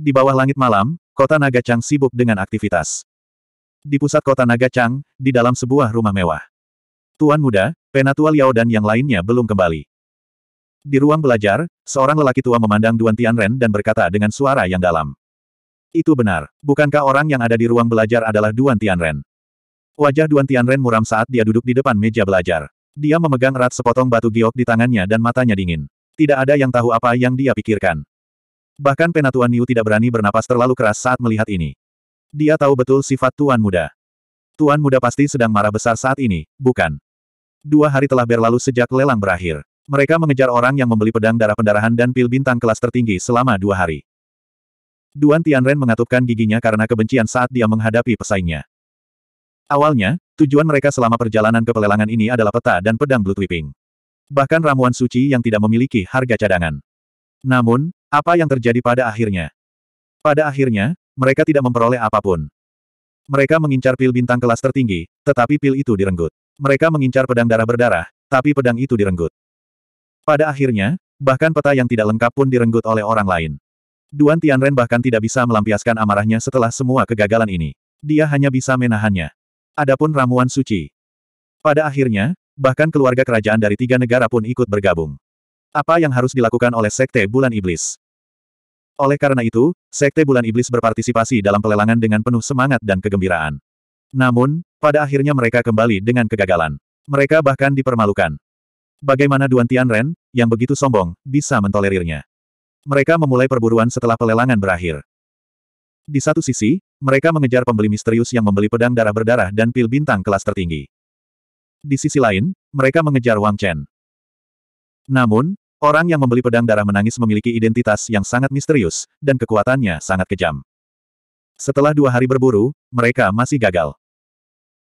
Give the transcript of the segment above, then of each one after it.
Di bawah langit malam, kota Naga Chang sibuk dengan aktivitas. Di pusat kota Naga Chang, di dalam sebuah rumah mewah. Tuan muda, Penatua Liao dan yang lainnya belum kembali. Di ruang belajar, seorang lelaki tua memandang Duan Tianren dan berkata dengan suara yang dalam. Itu benar. Bukankah orang yang ada di ruang belajar adalah Duan Tianren? Wajah Duan Tianren muram saat dia duduk di depan meja belajar. Dia memegang erat sepotong batu giok di tangannya dan matanya dingin. Tidak ada yang tahu apa yang dia pikirkan. Bahkan Penatuan Niu tidak berani bernapas terlalu keras saat melihat ini. Dia tahu betul sifat Tuan Muda. Tuan Muda pasti sedang marah besar saat ini, bukan? Dua hari telah berlalu sejak lelang berakhir. Mereka mengejar orang yang membeli pedang darah pendarahan dan pil bintang kelas tertinggi selama dua hari. Duan Tianren mengatupkan giginya karena kebencian saat dia menghadapi pesaingnya. Awalnya, tujuan mereka selama perjalanan ke pelelangan ini adalah peta dan pedang Blue Whipping. Bahkan ramuan suci yang tidak memiliki harga cadangan. Namun, apa yang terjadi pada akhirnya? Pada akhirnya, mereka tidak memperoleh apapun. Mereka mengincar pil bintang kelas tertinggi, tetapi pil itu direnggut. Mereka mengincar pedang darah berdarah, tapi pedang itu direnggut. Pada akhirnya, bahkan peta yang tidak lengkap pun direnggut oleh orang lain. Duan Tianren bahkan tidak bisa melampiaskan amarahnya setelah semua kegagalan ini. Dia hanya bisa menahannya. Adapun ramuan suci. Pada akhirnya, bahkan keluarga kerajaan dari tiga negara pun ikut bergabung. Apa yang harus dilakukan oleh Sekte Bulan Iblis? Oleh karena itu, Sekte Bulan Iblis berpartisipasi dalam pelelangan dengan penuh semangat dan kegembiraan. Namun, pada akhirnya mereka kembali dengan kegagalan. Mereka bahkan dipermalukan. Bagaimana Duan Tianren, yang begitu sombong, bisa mentolerirnya? Mereka memulai perburuan setelah pelelangan berakhir. Di satu sisi, mereka mengejar pembeli misterius yang membeli pedang darah berdarah dan pil bintang kelas tertinggi. Di sisi lain, mereka mengejar Wang Chen. Namun, Orang yang membeli pedang darah menangis memiliki identitas yang sangat misterius, dan kekuatannya sangat kejam. Setelah dua hari berburu, mereka masih gagal.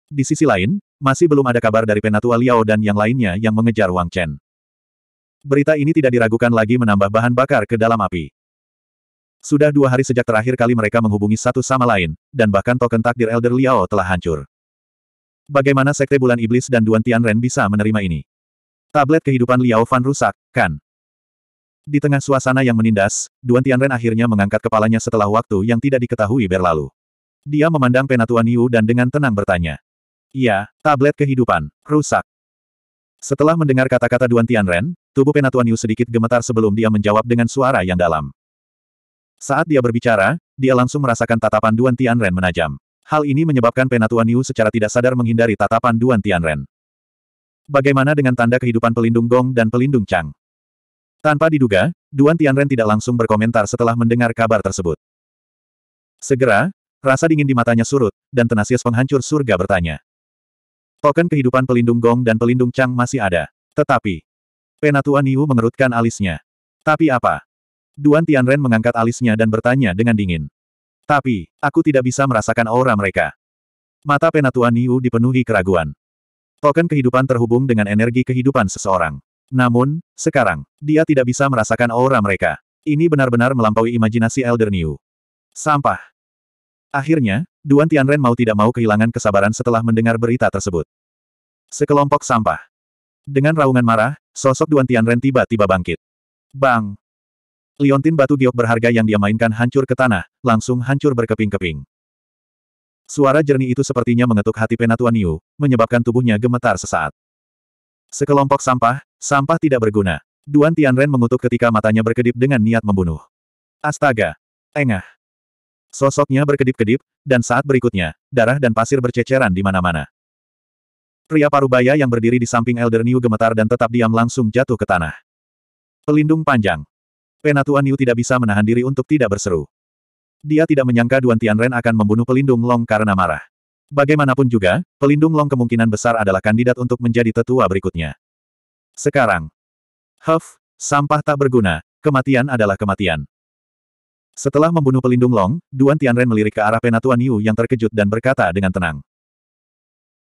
Di sisi lain, masih belum ada kabar dari Penatua Liao dan yang lainnya yang mengejar Wang Chen. Berita ini tidak diragukan lagi menambah bahan bakar ke dalam api. Sudah dua hari sejak terakhir kali mereka menghubungi satu sama lain, dan bahkan token takdir Elder Liao telah hancur. Bagaimana Sekte Bulan Iblis dan Duan Tianren bisa menerima ini? Tablet kehidupan Liao Fan rusak, kan? Di tengah suasana yang menindas, Duan Tianren akhirnya mengangkat kepalanya setelah waktu yang tidak diketahui berlalu. Dia memandang Penatuan Niu dan dengan tenang bertanya. Iya, tablet kehidupan, rusak. Setelah mendengar kata-kata Duan Tianren, tubuh Penatuan Niu sedikit gemetar sebelum dia menjawab dengan suara yang dalam. Saat dia berbicara, dia langsung merasakan tatapan Duan Tianren menajam. Hal ini menyebabkan Penatuan Niu secara tidak sadar menghindari tatapan Duan Tianren. Bagaimana dengan tanda kehidupan pelindung Gong dan pelindung Chang? Tanpa diduga, Duan Tianren tidak langsung berkomentar setelah mendengar kabar tersebut. Segera, rasa dingin di matanya surut, dan tenasius penghancur surga bertanya. Token kehidupan pelindung Gong dan pelindung Chang masih ada. Tetapi, Penatua Niu mengerutkan alisnya. Tapi apa? Duan Tianren mengangkat alisnya dan bertanya dengan dingin. Tapi, aku tidak bisa merasakan aura mereka. Mata Penatua Niu dipenuhi keraguan. Token kehidupan terhubung dengan energi kehidupan seseorang. Namun, sekarang, dia tidak bisa merasakan aura mereka. Ini benar-benar melampaui imajinasi Elder New. Sampah. Akhirnya, Duan Tianren mau tidak mau kehilangan kesabaran setelah mendengar berita tersebut. Sekelompok sampah. Dengan raungan marah, sosok Duan Tianren tiba-tiba bangkit. Bang! Liontin batu giok berharga yang dia mainkan hancur ke tanah, langsung hancur berkeping-keping. Suara jernih itu sepertinya mengetuk hati penatuan Yu, menyebabkan tubuhnya gemetar sesaat. Sekelompok sampah, sampah tidak berguna. Duan Tianren mengutuk ketika matanya berkedip dengan niat membunuh. Astaga! Engah! Sosoknya berkedip-kedip, dan saat berikutnya, darah dan pasir berceceran di mana-mana. Pria parubaya yang berdiri di samping Elder New gemetar dan tetap diam langsung jatuh ke tanah. Pelindung panjang. Penatuan New tidak bisa menahan diri untuk tidak berseru. Dia tidak menyangka Duan Tianren akan membunuh pelindung Long karena marah. Bagaimanapun juga, pelindung Long kemungkinan besar adalah kandidat untuk menjadi tetua berikutnya. Sekarang. Huff, sampah tak berguna, kematian adalah kematian. Setelah membunuh pelindung Long, Duan Tianren melirik ke arah Penatua Niu yang terkejut dan berkata dengan tenang.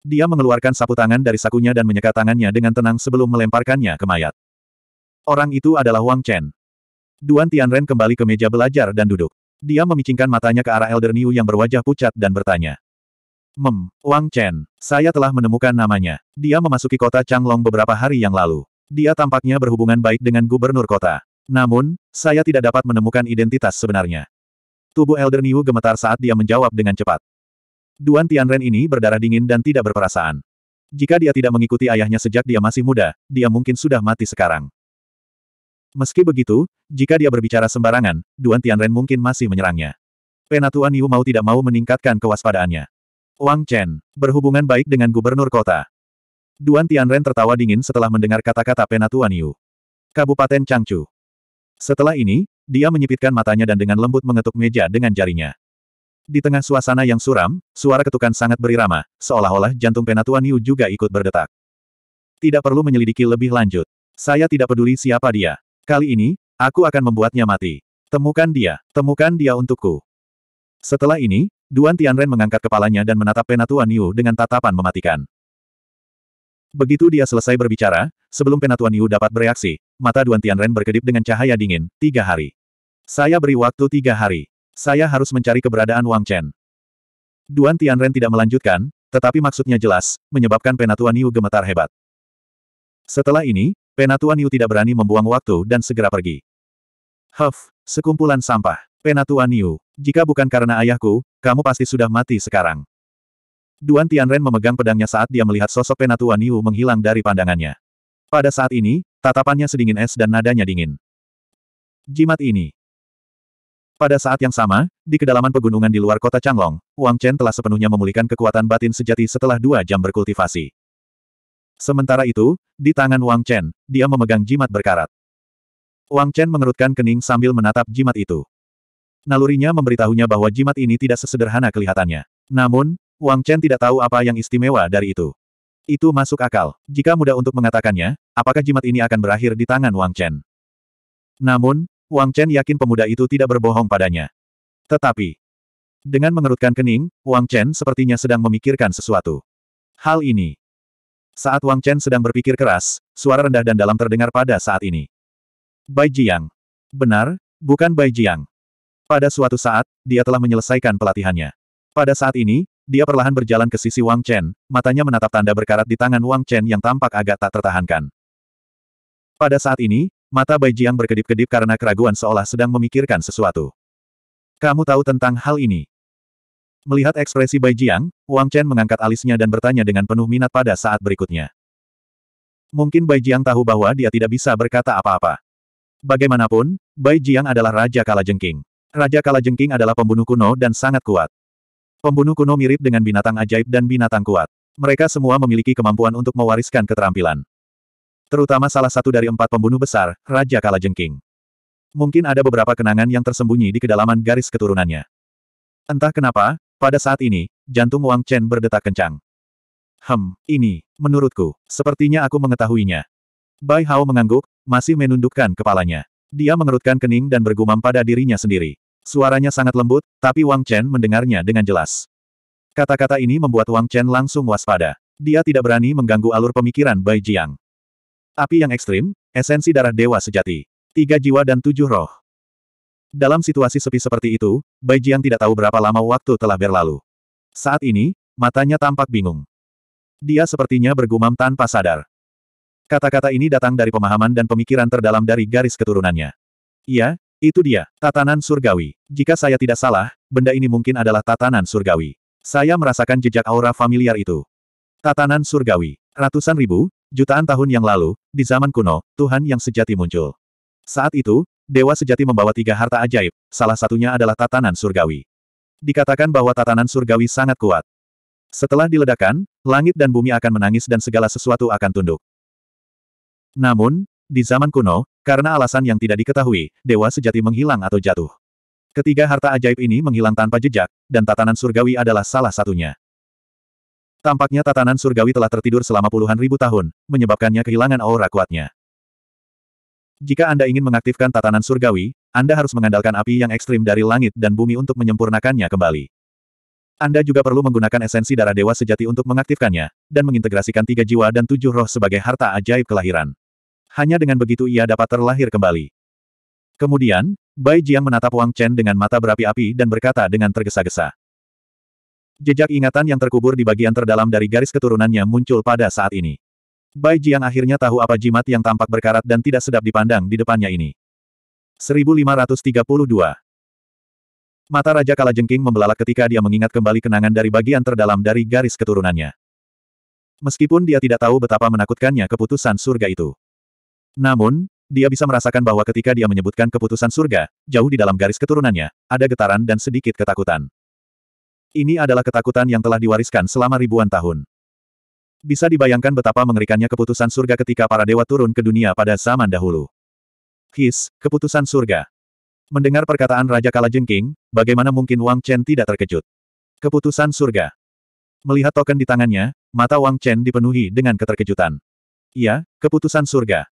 Dia mengeluarkan sapu tangan dari sakunya dan menyeka tangannya dengan tenang sebelum melemparkannya ke mayat. Orang itu adalah Wang Chen. Duan Tianren kembali ke meja belajar dan duduk. Dia memicingkan matanya ke arah Elder Niu yang berwajah pucat dan bertanya. Mem, Wang Chen, saya telah menemukan namanya. Dia memasuki kota Changlong beberapa hari yang lalu. Dia tampaknya berhubungan baik dengan gubernur kota. Namun, saya tidak dapat menemukan identitas sebenarnya. Tubuh Elder Niu gemetar saat dia menjawab dengan cepat. Duan Tianren ini berdarah dingin dan tidak berperasaan. Jika dia tidak mengikuti ayahnya sejak dia masih muda, dia mungkin sudah mati sekarang. Meski begitu, jika dia berbicara sembarangan, Duan Tianren mungkin masih menyerangnya. Penatuan Niu mau tidak mau meningkatkan kewaspadaannya. Wang Chen, berhubungan baik dengan gubernur kota. Duan Tianren tertawa dingin setelah mendengar kata-kata Penatuan Yu. Kabupaten Changchu. Setelah ini, dia menyipitkan matanya dan dengan lembut mengetuk meja dengan jarinya. Di tengah suasana yang suram, suara ketukan sangat berirama, seolah-olah jantung Penatuan Yu juga ikut berdetak. Tidak perlu menyelidiki lebih lanjut. Saya tidak peduli siapa dia. Kali ini, aku akan membuatnya mati. Temukan dia, temukan dia untukku. Setelah ini, Duan Tianren mengangkat kepalanya dan menatap Penatuan Niu dengan tatapan mematikan. Begitu dia selesai berbicara, sebelum Penatuan Niu dapat bereaksi, mata Duan Tianren berkedip dengan cahaya dingin, tiga hari. Saya beri waktu tiga hari. Saya harus mencari keberadaan Wang Chen. Duan Tianren tidak melanjutkan, tetapi maksudnya jelas, menyebabkan Penatuan Niu gemetar hebat. Setelah ini, Penatuan Niu tidak berani membuang waktu dan segera pergi. Huff, sekumpulan sampah. Penatua Niu, jika bukan karena ayahku, kamu pasti sudah mati sekarang. Duan Tianren memegang pedangnya saat dia melihat sosok Penatua Niu menghilang dari pandangannya. Pada saat ini, tatapannya sedingin es dan nadanya dingin. Jimat ini. Pada saat yang sama, di kedalaman pegunungan di luar kota Changlong, Wang Chen telah sepenuhnya memulihkan kekuatan batin sejati setelah dua jam berkultivasi. Sementara itu, di tangan Wang Chen, dia memegang jimat berkarat. Wang Chen mengerutkan kening sambil menatap jimat itu. Nalurinya memberitahunya bahwa jimat ini tidak sesederhana kelihatannya. Namun, Wang Chen tidak tahu apa yang istimewa dari itu. Itu masuk akal. Jika mudah untuk mengatakannya, apakah jimat ini akan berakhir di tangan Wang Chen? Namun, Wang Chen yakin pemuda itu tidak berbohong padanya. Tetapi, dengan mengerutkan kening, Wang Chen sepertinya sedang memikirkan sesuatu. Hal ini. Saat Wang Chen sedang berpikir keras, suara rendah dan dalam terdengar pada saat ini. Bai Jiang. Benar, bukan Bai Jiang. Pada suatu saat, dia telah menyelesaikan pelatihannya. Pada saat ini, dia perlahan berjalan ke sisi Wang Chen, matanya menatap tanda berkarat di tangan Wang Chen yang tampak agak tak tertahankan. Pada saat ini, mata Bai Jiang berkedip-kedip karena keraguan seolah sedang memikirkan sesuatu. Kamu tahu tentang hal ini? Melihat ekspresi Bai Jiang, Wang Chen mengangkat alisnya dan bertanya dengan penuh minat pada saat berikutnya. Mungkin Bai Jiang tahu bahwa dia tidak bisa berkata apa-apa. Bagaimanapun, Bai Jiang adalah Raja Kalajengking. Raja Kalajengking adalah pembunuh kuno dan sangat kuat. Pembunuh kuno mirip dengan binatang ajaib dan binatang kuat. Mereka semua memiliki kemampuan untuk mewariskan keterampilan. Terutama salah satu dari empat pembunuh besar, Raja Kalajengking. Mungkin ada beberapa kenangan yang tersembunyi di kedalaman garis keturunannya. Entah kenapa, pada saat ini, jantung Wang Chen berdetak kencang. Hem, ini, menurutku, sepertinya aku mengetahuinya. Bai Hao mengangguk, masih menundukkan kepalanya. Dia mengerutkan kening dan bergumam pada dirinya sendiri. Suaranya sangat lembut, tapi Wang Chen mendengarnya dengan jelas. Kata-kata ini membuat Wang Chen langsung waspada. Dia tidak berani mengganggu alur pemikiran Bai Jiang. Api yang ekstrim, esensi darah dewa sejati. Tiga jiwa dan tujuh roh. Dalam situasi sepi seperti itu, Bai Jiang tidak tahu berapa lama waktu telah berlalu. Saat ini, matanya tampak bingung. Dia sepertinya bergumam tanpa sadar. Kata-kata ini datang dari pemahaman dan pemikiran terdalam dari garis keturunannya. Iya. Itu dia, tatanan surgawi. Jika saya tidak salah, benda ini mungkin adalah tatanan surgawi. Saya merasakan jejak aura familiar itu. Tatanan surgawi. Ratusan ribu, jutaan tahun yang lalu, di zaman kuno, Tuhan yang sejati muncul. Saat itu, Dewa sejati membawa tiga harta ajaib, salah satunya adalah tatanan surgawi. Dikatakan bahwa tatanan surgawi sangat kuat. Setelah diledakkan, langit dan bumi akan menangis dan segala sesuatu akan tunduk. Namun, di zaman kuno, karena alasan yang tidak diketahui, dewa sejati menghilang atau jatuh. Ketiga harta ajaib ini menghilang tanpa jejak, dan tatanan surgawi adalah salah satunya. Tampaknya tatanan surgawi telah tertidur selama puluhan ribu tahun, menyebabkannya kehilangan aura kuatnya. Jika Anda ingin mengaktifkan tatanan surgawi, Anda harus mengandalkan api yang ekstrim dari langit dan bumi untuk menyempurnakannya kembali. Anda juga perlu menggunakan esensi darah dewa sejati untuk mengaktifkannya, dan mengintegrasikan tiga jiwa dan tujuh roh sebagai harta ajaib kelahiran hanya dengan begitu ia dapat terlahir kembali. Kemudian, Bai Jiang menatap Wang Chen dengan mata berapi-api dan berkata dengan tergesa-gesa. Jejak ingatan yang terkubur di bagian terdalam dari garis keturunannya muncul pada saat ini. Bai Jiang akhirnya tahu apa jimat yang tampak berkarat dan tidak sedap dipandang di depannya ini. 1532 Mata Raja Kalajengking membelalak ketika dia mengingat kembali kenangan dari bagian terdalam dari garis keturunannya. Meskipun dia tidak tahu betapa menakutkannya keputusan surga itu. Namun, dia bisa merasakan bahwa ketika dia menyebutkan keputusan surga, jauh di dalam garis keturunannya, ada getaran dan sedikit ketakutan. Ini adalah ketakutan yang telah diwariskan selama ribuan tahun. Bisa dibayangkan betapa mengerikannya keputusan surga ketika para dewa turun ke dunia pada zaman dahulu. His, keputusan surga. Mendengar perkataan Raja Kalajengking, bagaimana mungkin Wang Chen tidak terkejut? Keputusan surga. Melihat token di tangannya, mata Wang Chen dipenuhi dengan keterkejutan. Iya, keputusan surga.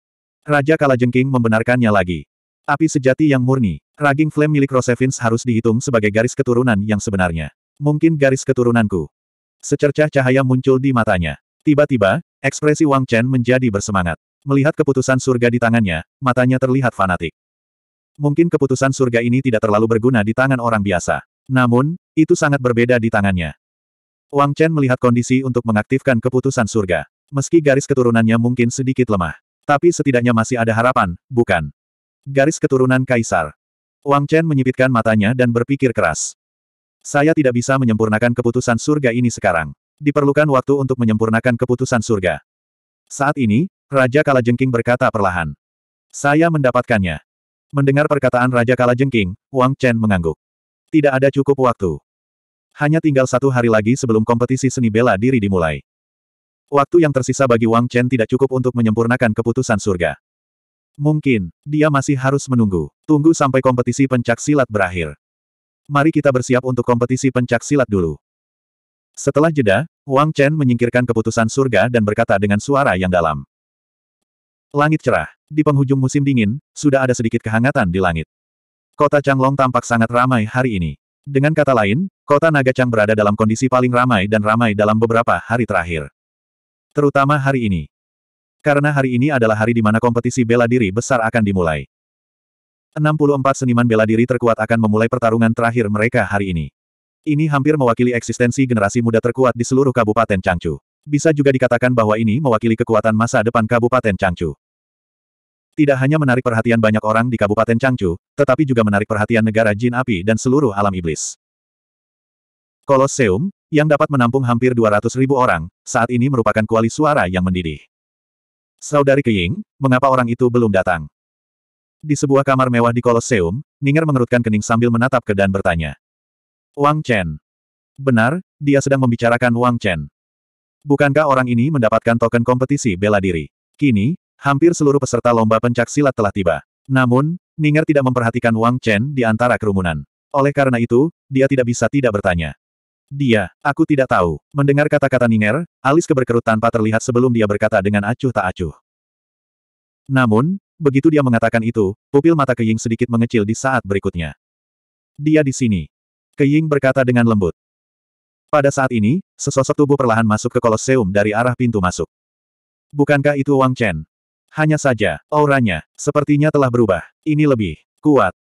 Raja Kalajengking membenarkannya lagi. Api sejati yang murni, raging flame milik Rosevins harus dihitung sebagai garis keturunan yang sebenarnya. Mungkin garis keturunanku. Secercah cahaya muncul di matanya. Tiba-tiba, ekspresi Wang Chen menjadi bersemangat. Melihat keputusan surga di tangannya, matanya terlihat fanatik. Mungkin keputusan surga ini tidak terlalu berguna di tangan orang biasa. Namun, itu sangat berbeda di tangannya. Wang Chen melihat kondisi untuk mengaktifkan keputusan surga. Meski garis keturunannya mungkin sedikit lemah. Tapi setidaknya masih ada harapan, bukan? Garis keturunan Kaisar. Wang Chen menyipitkan matanya dan berpikir keras. Saya tidak bisa menyempurnakan keputusan surga ini sekarang. Diperlukan waktu untuk menyempurnakan keputusan surga. Saat ini, Raja Kalajengking berkata perlahan. Saya mendapatkannya. Mendengar perkataan Raja Kalajengking, Wang Chen mengangguk. Tidak ada cukup waktu. Hanya tinggal satu hari lagi sebelum kompetisi seni bela diri dimulai. Waktu yang tersisa bagi Wang Chen tidak cukup untuk menyempurnakan keputusan surga. Mungkin, dia masih harus menunggu. Tunggu sampai kompetisi pencak silat berakhir. Mari kita bersiap untuk kompetisi pencak silat dulu. Setelah jeda, Wang Chen menyingkirkan keputusan surga dan berkata dengan suara yang dalam. Langit cerah. Di penghujung musim dingin, sudah ada sedikit kehangatan di langit. Kota Changlong tampak sangat ramai hari ini. Dengan kata lain, kota Naga Chang berada dalam kondisi paling ramai dan ramai dalam beberapa hari terakhir terutama hari ini. Karena hari ini adalah hari di mana kompetisi bela diri besar akan dimulai. 64 seniman bela diri terkuat akan memulai pertarungan terakhir mereka hari ini. Ini hampir mewakili eksistensi generasi muda terkuat di seluruh Kabupaten Changchu. Bisa juga dikatakan bahwa ini mewakili kekuatan masa depan Kabupaten Changchu. Tidak hanya menarik perhatian banyak orang di Kabupaten Changchu, tetapi juga menarik perhatian negara jin api dan seluruh alam iblis. Koloseum yang dapat menampung hampir 200 ribu orang, saat ini merupakan kuali suara yang mendidih. Saudari Keying, mengapa orang itu belum datang? Di sebuah kamar mewah di Koloseum, Ninger mengerutkan kening sambil menatap ke dan bertanya. Wang Chen. Benar, dia sedang membicarakan Wang Chen. Bukankah orang ini mendapatkan token kompetisi bela diri? Kini, hampir seluruh peserta lomba pencak silat telah tiba. Namun, Ninger tidak memperhatikan Wang Chen di antara kerumunan. Oleh karena itu, dia tidak bisa tidak bertanya. Dia, aku tidak tahu. Mendengar kata-kata Ninger, alis keberkerut tanpa terlihat sebelum dia berkata dengan acuh tak acuh. Namun, begitu dia mengatakan itu, pupil mata Keying sedikit mengecil di saat berikutnya. Dia di sini. Keying berkata dengan lembut. Pada saat ini, sesosok tubuh perlahan masuk ke koloseum dari arah pintu masuk. Bukankah itu Wang Chen? Hanya saja, auranya, sepertinya telah berubah. Ini lebih kuat.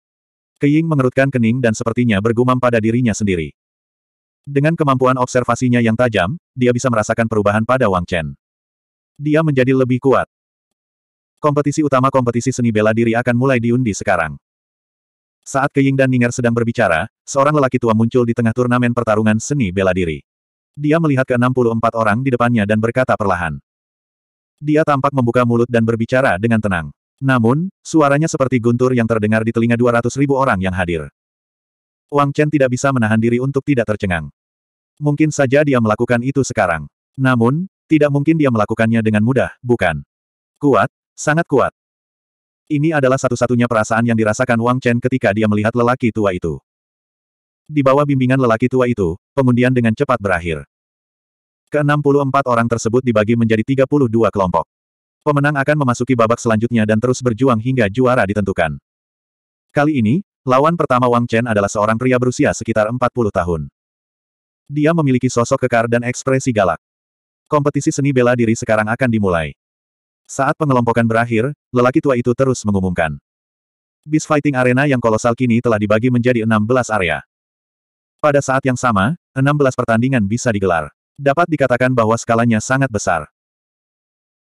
Keying mengerutkan kening dan sepertinya bergumam pada dirinya sendiri. Dengan kemampuan observasinya yang tajam, dia bisa merasakan perubahan pada Wang Chen. Dia menjadi lebih kuat. Kompetisi utama kompetisi seni bela diri akan mulai diundi sekarang. Saat Keying dan Ninger sedang berbicara, seorang lelaki tua muncul di tengah turnamen pertarungan seni bela diri. Dia melihat ke-64 orang di depannya dan berkata perlahan. Dia tampak membuka mulut dan berbicara dengan tenang. Namun, suaranya seperti guntur yang terdengar di telinga 200 ribu orang yang hadir. Wang Chen tidak bisa menahan diri untuk tidak tercengang. Mungkin saja dia melakukan itu sekarang. Namun, tidak mungkin dia melakukannya dengan mudah, bukan? Kuat, sangat kuat. Ini adalah satu-satunya perasaan yang dirasakan Wang Chen ketika dia melihat lelaki tua itu. Di bawah bimbingan lelaki tua itu, pengundian dengan cepat berakhir. Ke-64 orang tersebut dibagi menjadi 32 kelompok. Pemenang akan memasuki babak selanjutnya dan terus berjuang hingga juara ditentukan. Kali ini, lawan pertama Wang Chen adalah seorang pria berusia sekitar 40 tahun. Dia memiliki sosok kekar dan ekspresi galak. Kompetisi seni bela diri sekarang akan dimulai. Saat pengelompokan berakhir, lelaki tua itu terus mengumumkan. Bis Fighting Arena yang kolosal kini telah dibagi menjadi 16 area. Pada saat yang sama, 16 pertandingan bisa digelar. Dapat dikatakan bahwa skalanya sangat besar.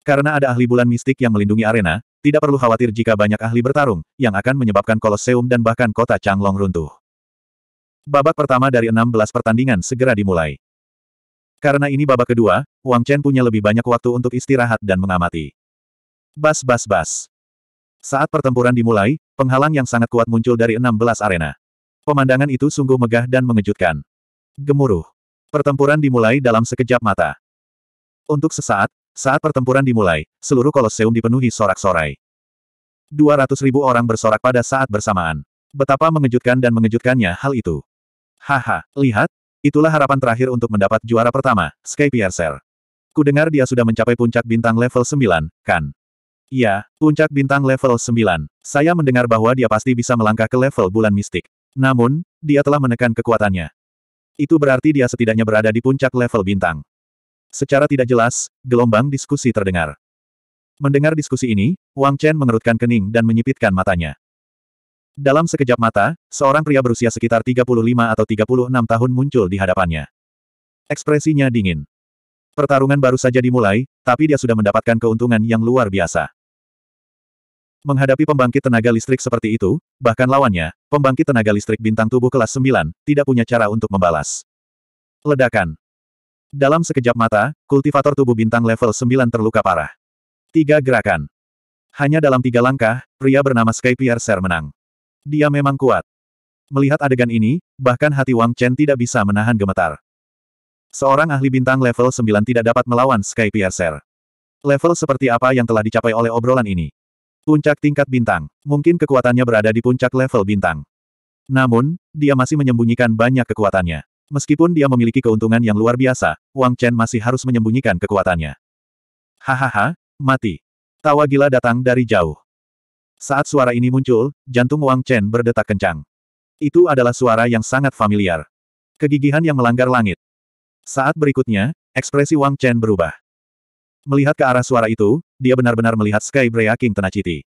Karena ada ahli bulan mistik yang melindungi arena, tidak perlu khawatir jika banyak ahli bertarung, yang akan menyebabkan Koloseum dan bahkan kota Changlong runtuh. Babak pertama dari 16 pertandingan segera dimulai. Karena ini babak kedua, Wang Chen punya lebih banyak waktu untuk istirahat dan mengamati. Bas bas bas. Saat pertempuran dimulai, penghalang yang sangat kuat muncul dari 16 arena. Pemandangan itu sungguh megah dan mengejutkan. Gemuruh. Pertempuran dimulai dalam sekejap mata. Untuk sesaat, saat pertempuran dimulai, seluruh koloseum dipenuhi sorak-sorai. 200 ribu orang bersorak pada saat bersamaan. Betapa mengejutkan dan mengejutkannya hal itu. Haha, lihat, itulah harapan terakhir untuk mendapat juara pertama, Sky Piercer. Ku dengar dia sudah mencapai puncak bintang level 9, kan? Ya, puncak bintang level 9. Saya mendengar bahwa dia pasti bisa melangkah ke level bulan mistik. Namun, dia telah menekan kekuatannya. Itu berarti dia setidaknya berada di puncak level bintang. Secara tidak jelas, gelombang diskusi terdengar. Mendengar diskusi ini, Wang Chen mengerutkan kening dan menyipitkan matanya. Dalam sekejap mata, seorang pria berusia sekitar 35 atau 36 tahun muncul di hadapannya. Ekspresinya dingin. Pertarungan baru saja dimulai, tapi dia sudah mendapatkan keuntungan yang luar biasa. Menghadapi pembangkit tenaga listrik seperti itu, bahkan lawannya, pembangkit tenaga listrik bintang tubuh kelas 9, tidak punya cara untuk membalas. Ledakan. Dalam sekejap mata, kultivator tubuh bintang level 9 terluka parah. Tiga gerakan. Hanya dalam tiga langkah, pria bernama Sky Piercer menang. Dia memang kuat. Melihat adegan ini, bahkan hati Wang Chen tidak bisa menahan gemetar. Seorang ahli bintang level 9 tidak dapat melawan Sky Piercer. Level seperti apa yang telah dicapai oleh obrolan ini? Puncak tingkat bintang. Mungkin kekuatannya berada di puncak level bintang. Namun, dia masih menyembunyikan banyak kekuatannya. Meskipun dia memiliki keuntungan yang luar biasa, Wang Chen masih harus menyembunyikan kekuatannya. Hahaha, mati. Tawa gila datang dari jauh. Saat suara ini muncul, jantung Wang Chen berdetak kencang. Itu adalah suara yang sangat familiar. Kegigihan yang melanggar langit. Saat berikutnya, ekspresi Wang Chen berubah. Melihat ke arah suara itu, dia benar-benar melihat Sky Breaking Tenacity.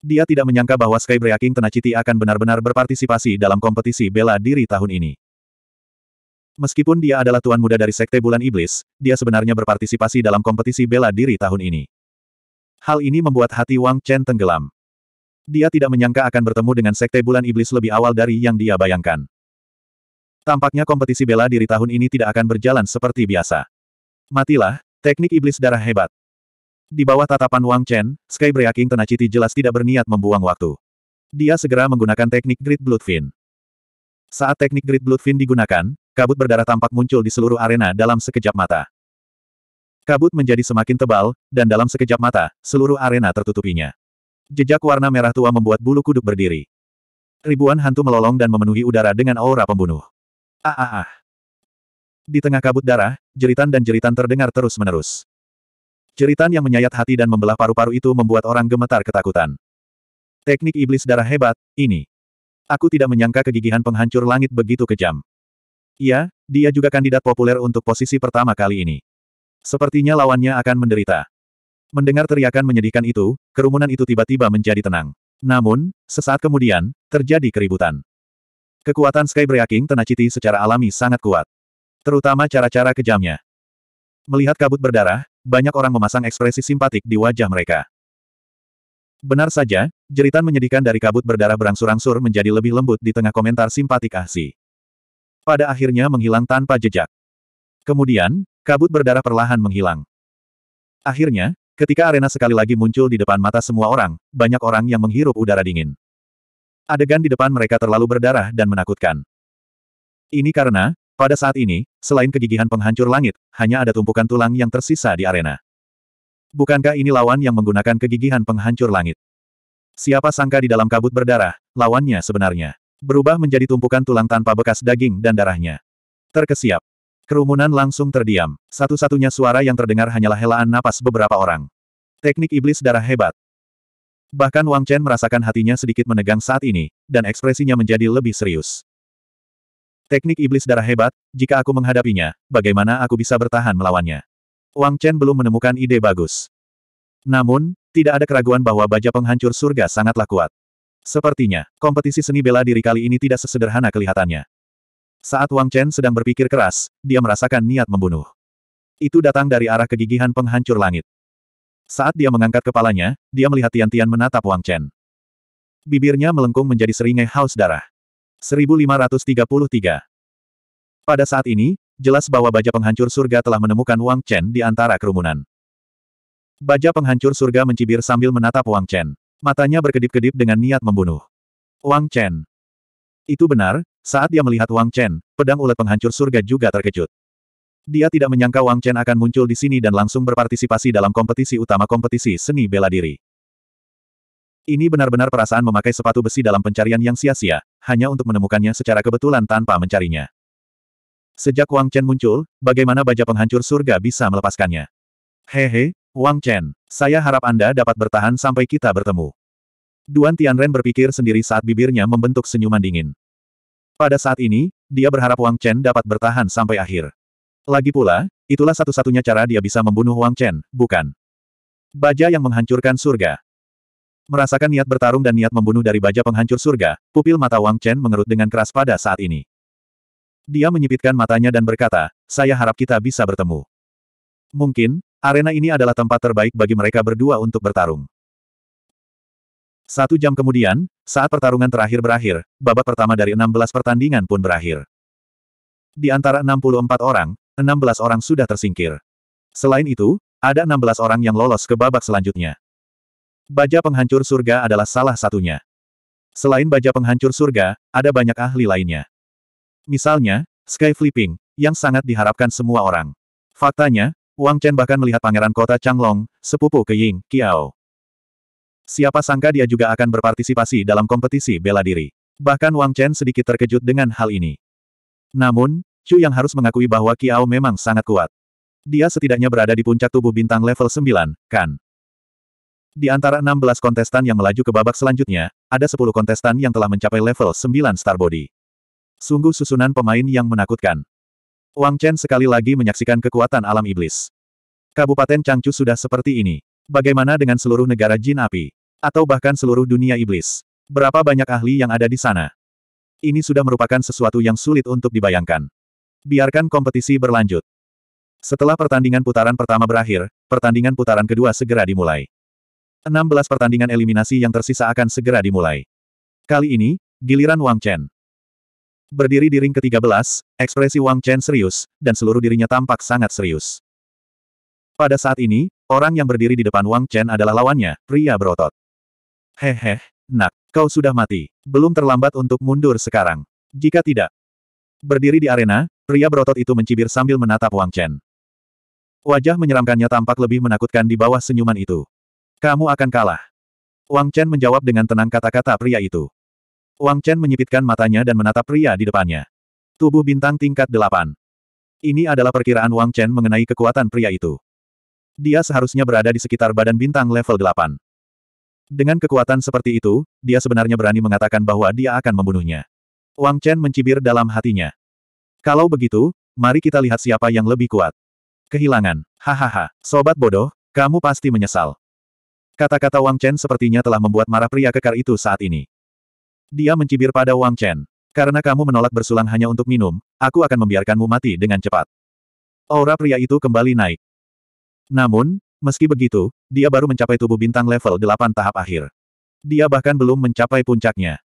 Dia tidak menyangka bahwa Sky Breaking Tenacity akan benar-benar berpartisipasi dalam kompetisi bela diri tahun ini. Meskipun dia adalah tuan muda dari Sekte Bulan Iblis, dia sebenarnya berpartisipasi dalam kompetisi bela diri tahun ini. Hal ini membuat hati Wang Chen tenggelam. Dia tidak menyangka akan bertemu dengan Sekte Bulan Iblis lebih awal dari yang dia bayangkan. Tampaknya kompetisi bela diri tahun ini tidak akan berjalan seperti biasa. Matilah, teknik iblis darah hebat. Di bawah tatapan Wang Chen, Sky Breaking Tenacity jelas tidak berniat membuang waktu. Dia segera menggunakan teknik Great Blood Fin. Saat teknik Great Blood Fin digunakan, kabut berdarah tampak muncul di seluruh arena dalam sekejap mata. Kabut menjadi semakin tebal, dan dalam sekejap mata, seluruh arena tertutupinya. Jejak warna merah tua membuat bulu kuduk berdiri. Ribuan hantu melolong dan memenuhi udara dengan aura pembunuh. Ah ah ah. Di tengah kabut darah, jeritan dan jeritan terdengar terus-menerus. Jeritan yang menyayat hati dan membelah paru-paru itu membuat orang gemetar ketakutan. Teknik iblis darah hebat, ini. Aku tidak menyangka kegigihan penghancur langit begitu kejam. Iya, dia juga kandidat populer untuk posisi pertama kali ini. Sepertinya lawannya akan menderita. Mendengar teriakan menyedihkan itu, kerumunan itu tiba-tiba menjadi tenang. Namun, sesaat kemudian, terjadi keributan. Kekuatan Sky Breaking Tenacity secara alami sangat kuat. Terutama cara-cara kejamnya. Melihat kabut berdarah, banyak orang memasang ekspresi simpatik di wajah mereka. Benar saja, jeritan menyedihkan dari kabut berdarah berangsur-angsur menjadi lebih lembut di tengah komentar simpatik Ahsi. Pada akhirnya menghilang tanpa jejak. Kemudian, Kabut berdarah perlahan menghilang. Akhirnya, ketika arena sekali lagi muncul di depan mata semua orang, banyak orang yang menghirup udara dingin. Adegan di depan mereka terlalu berdarah dan menakutkan. Ini karena, pada saat ini, selain kegigihan penghancur langit, hanya ada tumpukan tulang yang tersisa di arena. Bukankah ini lawan yang menggunakan kegigihan penghancur langit? Siapa sangka di dalam kabut berdarah, lawannya sebenarnya. Berubah menjadi tumpukan tulang tanpa bekas daging dan darahnya. Terkesiap. Kerumunan langsung terdiam. Satu-satunya suara yang terdengar hanyalah helaan napas beberapa orang. Teknik iblis darah hebat. Bahkan Wang Chen merasakan hatinya sedikit menegang saat ini, dan ekspresinya menjadi lebih serius. Teknik iblis darah hebat, jika aku menghadapinya, bagaimana aku bisa bertahan melawannya? Wang Chen belum menemukan ide bagus. Namun, tidak ada keraguan bahwa baja penghancur surga sangatlah kuat. Sepertinya, kompetisi seni bela diri kali ini tidak sesederhana kelihatannya. Saat Wang Chen sedang berpikir keras, dia merasakan niat membunuh. Itu datang dari arah kegigihan penghancur langit. Saat dia mengangkat kepalanya, dia melihat Tian-Tian menatap Wang Chen. Bibirnya melengkung menjadi seringai haus darah. 1533 Pada saat ini, jelas bahwa baja penghancur surga telah menemukan Wang Chen di antara kerumunan. Baja penghancur surga mencibir sambil menatap Wang Chen. Matanya berkedip-kedip dengan niat membunuh. Wang Chen. Itu benar, saat dia melihat Wang Chen, pedang ulet penghancur surga juga terkejut. Dia tidak menyangka Wang Chen akan muncul di sini dan langsung berpartisipasi dalam kompetisi utama kompetisi seni bela diri. Ini benar-benar perasaan memakai sepatu besi dalam pencarian yang sia-sia, hanya untuk menemukannya secara kebetulan tanpa mencarinya. Sejak Wang Chen muncul, bagaimana baja penghancur surga bisa melepaskannya? Hehe, Wang Chen, saya harap Anda dapat bertahan sampai kita bertemu. Duan Tianren berpikir sendiri saat bibirnya membentuk senyuman dingin. Pada saat ini, dia berharap Wang Chen dapat bertahan sampai akhir. Lagi pula, itulah satu-satunya cara dia bisa membunuh Wang Chen, bukan? Baja yang menghancurkan surga. Merasakan niat bertarung dan niat membunuh dari baja penghancur surga, pupil mata Wang Chen mengerut dengan keras pada saat ini. Dia menyipitkan matanya dan berkata, saya harap kita bisa bertemu. Mungkin, arena ini adalah tempat terbaik bagi mereka berdua untuk bertarung. Satu jam kemudian, saat pertarungan terakhir berakhir, babak pertama dari 16 pertandingan pun berakhir. Di antara 64 orang, 16 orang sudah tersingkir. Selain itu, ada 16 orang yang lolos ke babak selanjutnya. Baja penghancur surga adalah salah satunya. Selain baja penghancur surga, ada banyak ahli lainnya. Misalnya, Sky Flipping, yang sangat diharapkan semua orang. Faktanya, Wang Chen bahkan melihat pangeran kota Changlong, sepupu Ke Ying, Kiao. Siapa sangka dia juga akan berpartisipasi dalam kompetisi bela diri. Bahkan Wang Chen sedikit terkejut dengan hal ini. Namun, Chu yang harus mengakui bahwa Kiao memang sangat kuat. Dia setidaknya berada di puncak tubuh bintang level 9, kan? Di antara 16 kontestan yang melaju ke babak selanjutnya, ada 10 kontestan yang telah mencapai level 9 star body. Sungguh susunan pemain yang menakutkan. Wang Chen sekali lagi menyaksikan kekuatan alam iblis. Kabupaten Changchu sudah seperti ini. Bagaimana dengan seluruh negara Jin Api? Atau bahkan seluruh dunia iblis. Berapa banyak ahli yang ada di sana? Ini sudah merupakan sesuatu yang sulit untuk dibayangkan. Biarkan kompetisi berlanjut. Setelah pertandingan putaran pertama berakhir, pertandingan putaran kedua segera dimulai. 16 pertandingan eliminasi yang tersisa akan segera dimulai. Kali ini, giliran Wang Chen. Berdiri di ring ke-13, ekspresi Wang Chen serius, dan seluruh dirinya tampak sangat serius. Pada saat ini, orang yang berdiri di depan Wang Chen adalah lawannya, pria berotot. Hehe, nak, kau sudah mati. Belum terlambat untuk mundur sekarang. Jika tidak. Berdiri di arena, pria berotot itu mencibir sambil menatap Wang Chen. Wajah menyeramkannya tampak lebih menakutkan di bawah senyuman itu. Kamu akan kalah. Wang Chen menjawab dengan tenang kata-kata pria itu. Wang Chen menyipitkan matanya dan menatap pria di depannya. Tubuh bintang tingkat delapan. Ini adalah perkiraan Wang Chen mengenai kekuatan pria itu. Dia seharusnya berada di sekitar badan bintang level delapan. Dengan kekuatan seperti itu, dia sebenarnya berani mengatakan bahwa dia akan membunuhnya. Wang Chen mencibir dalam hatinya. Kalau begitu, mari kita lihat siapa yang lebih kuat. Kehilangan. Hahaha, sobat bodoh, kamu pasti menyesal. Kata-kata Wang Chen sepertinya telah membuat marah pria kekar itu saat ini. Dia mencibir pada Wang Chen. Karena kamu menolak bersulang hanya untuk minum, aku akan membiarkanmu mati dengan cepat. Aura pria itu kembali naik. Namun, Meski begitu, dia baru mencapai tubuh bintang level 8 tahap akhir. Dia bahkan belum mencapai puncaknya.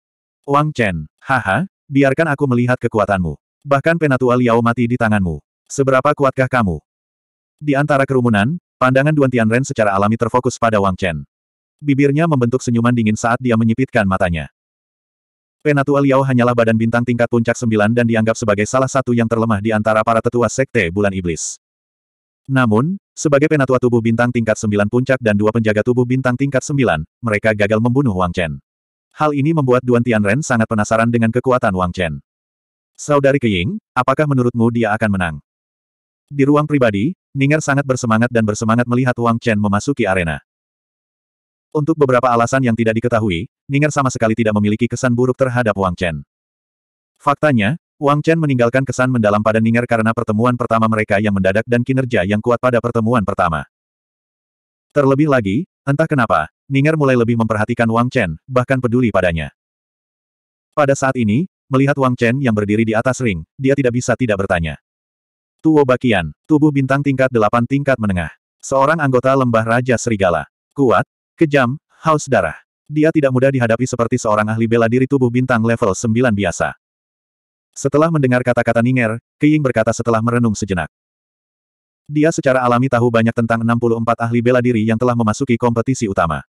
Wang Chen, haha, biarkan aku melihat kekuatanmu. Bahkan penatua Liao mati di tanganmu. Seberapa kuatkah kamu? Di antara kerumunan, pandangan Duan Tianren secara alami terfokus pada Wang Chen. Bibirnya membentuk senyuman dingin saat dia menyipitkan matanya. Penatua Liao hanyalah badan bintang tingkat puncak sembilan dan dianggap sebagai salah satu yang terlemah di antara para tetua sekte Bulan Iblis. Namun, sebagai penatua tubuh bintang tingkat 9 puncak dan dua penjaga tubuh bintang tingkat 9, mereka gagal membunuh Wang Chen. Hal ini membuat Duan Tianren sangat penasaran dengan kekuatan Wang Chen. Saudari Keying, apakah menurutmu dia akan menang? Di ruang pribadi, Ninger sangat bersemangat dan bersemangat melihat Wang Chen memasuki arena. Untuk beberapa alasan yang tidak diketahui, Ninger sama sekali tidak memiliki kesan buruk terhadap Wang Chen. Faktanya, Wang Chen meninggalkan kesan mendalam pada Ninger karena pertemuan pertama mereka yang mendadak dan kinerja yang kuat pada pertemuan pertama. Terlebih lagi, entah kenapa, Ninger mulai lebih memperhatikan Wang Chen, bahkan peduli padanya. Pada saat ini, melihat Wang Chen yang berdiri di atas ring, dia tidak bisa tidak bertanya. Tuo Bakian, tubuh bintang tingkat delapan tingkat menengah. Seorang anggota lembah Raja Serigala. Kuat, kejam, haus darah. Dia tidak mudah dihadapi seperti seorang ahli bela diri tubuh bintang level sembilan biasa. Setelah mendengar kata-kata Ninger, Ying berkata setelah merenung sejenak. Dia secara alami tahu banyak tentang 64 ahli bela diri yang telah memasuki kompetisi utama.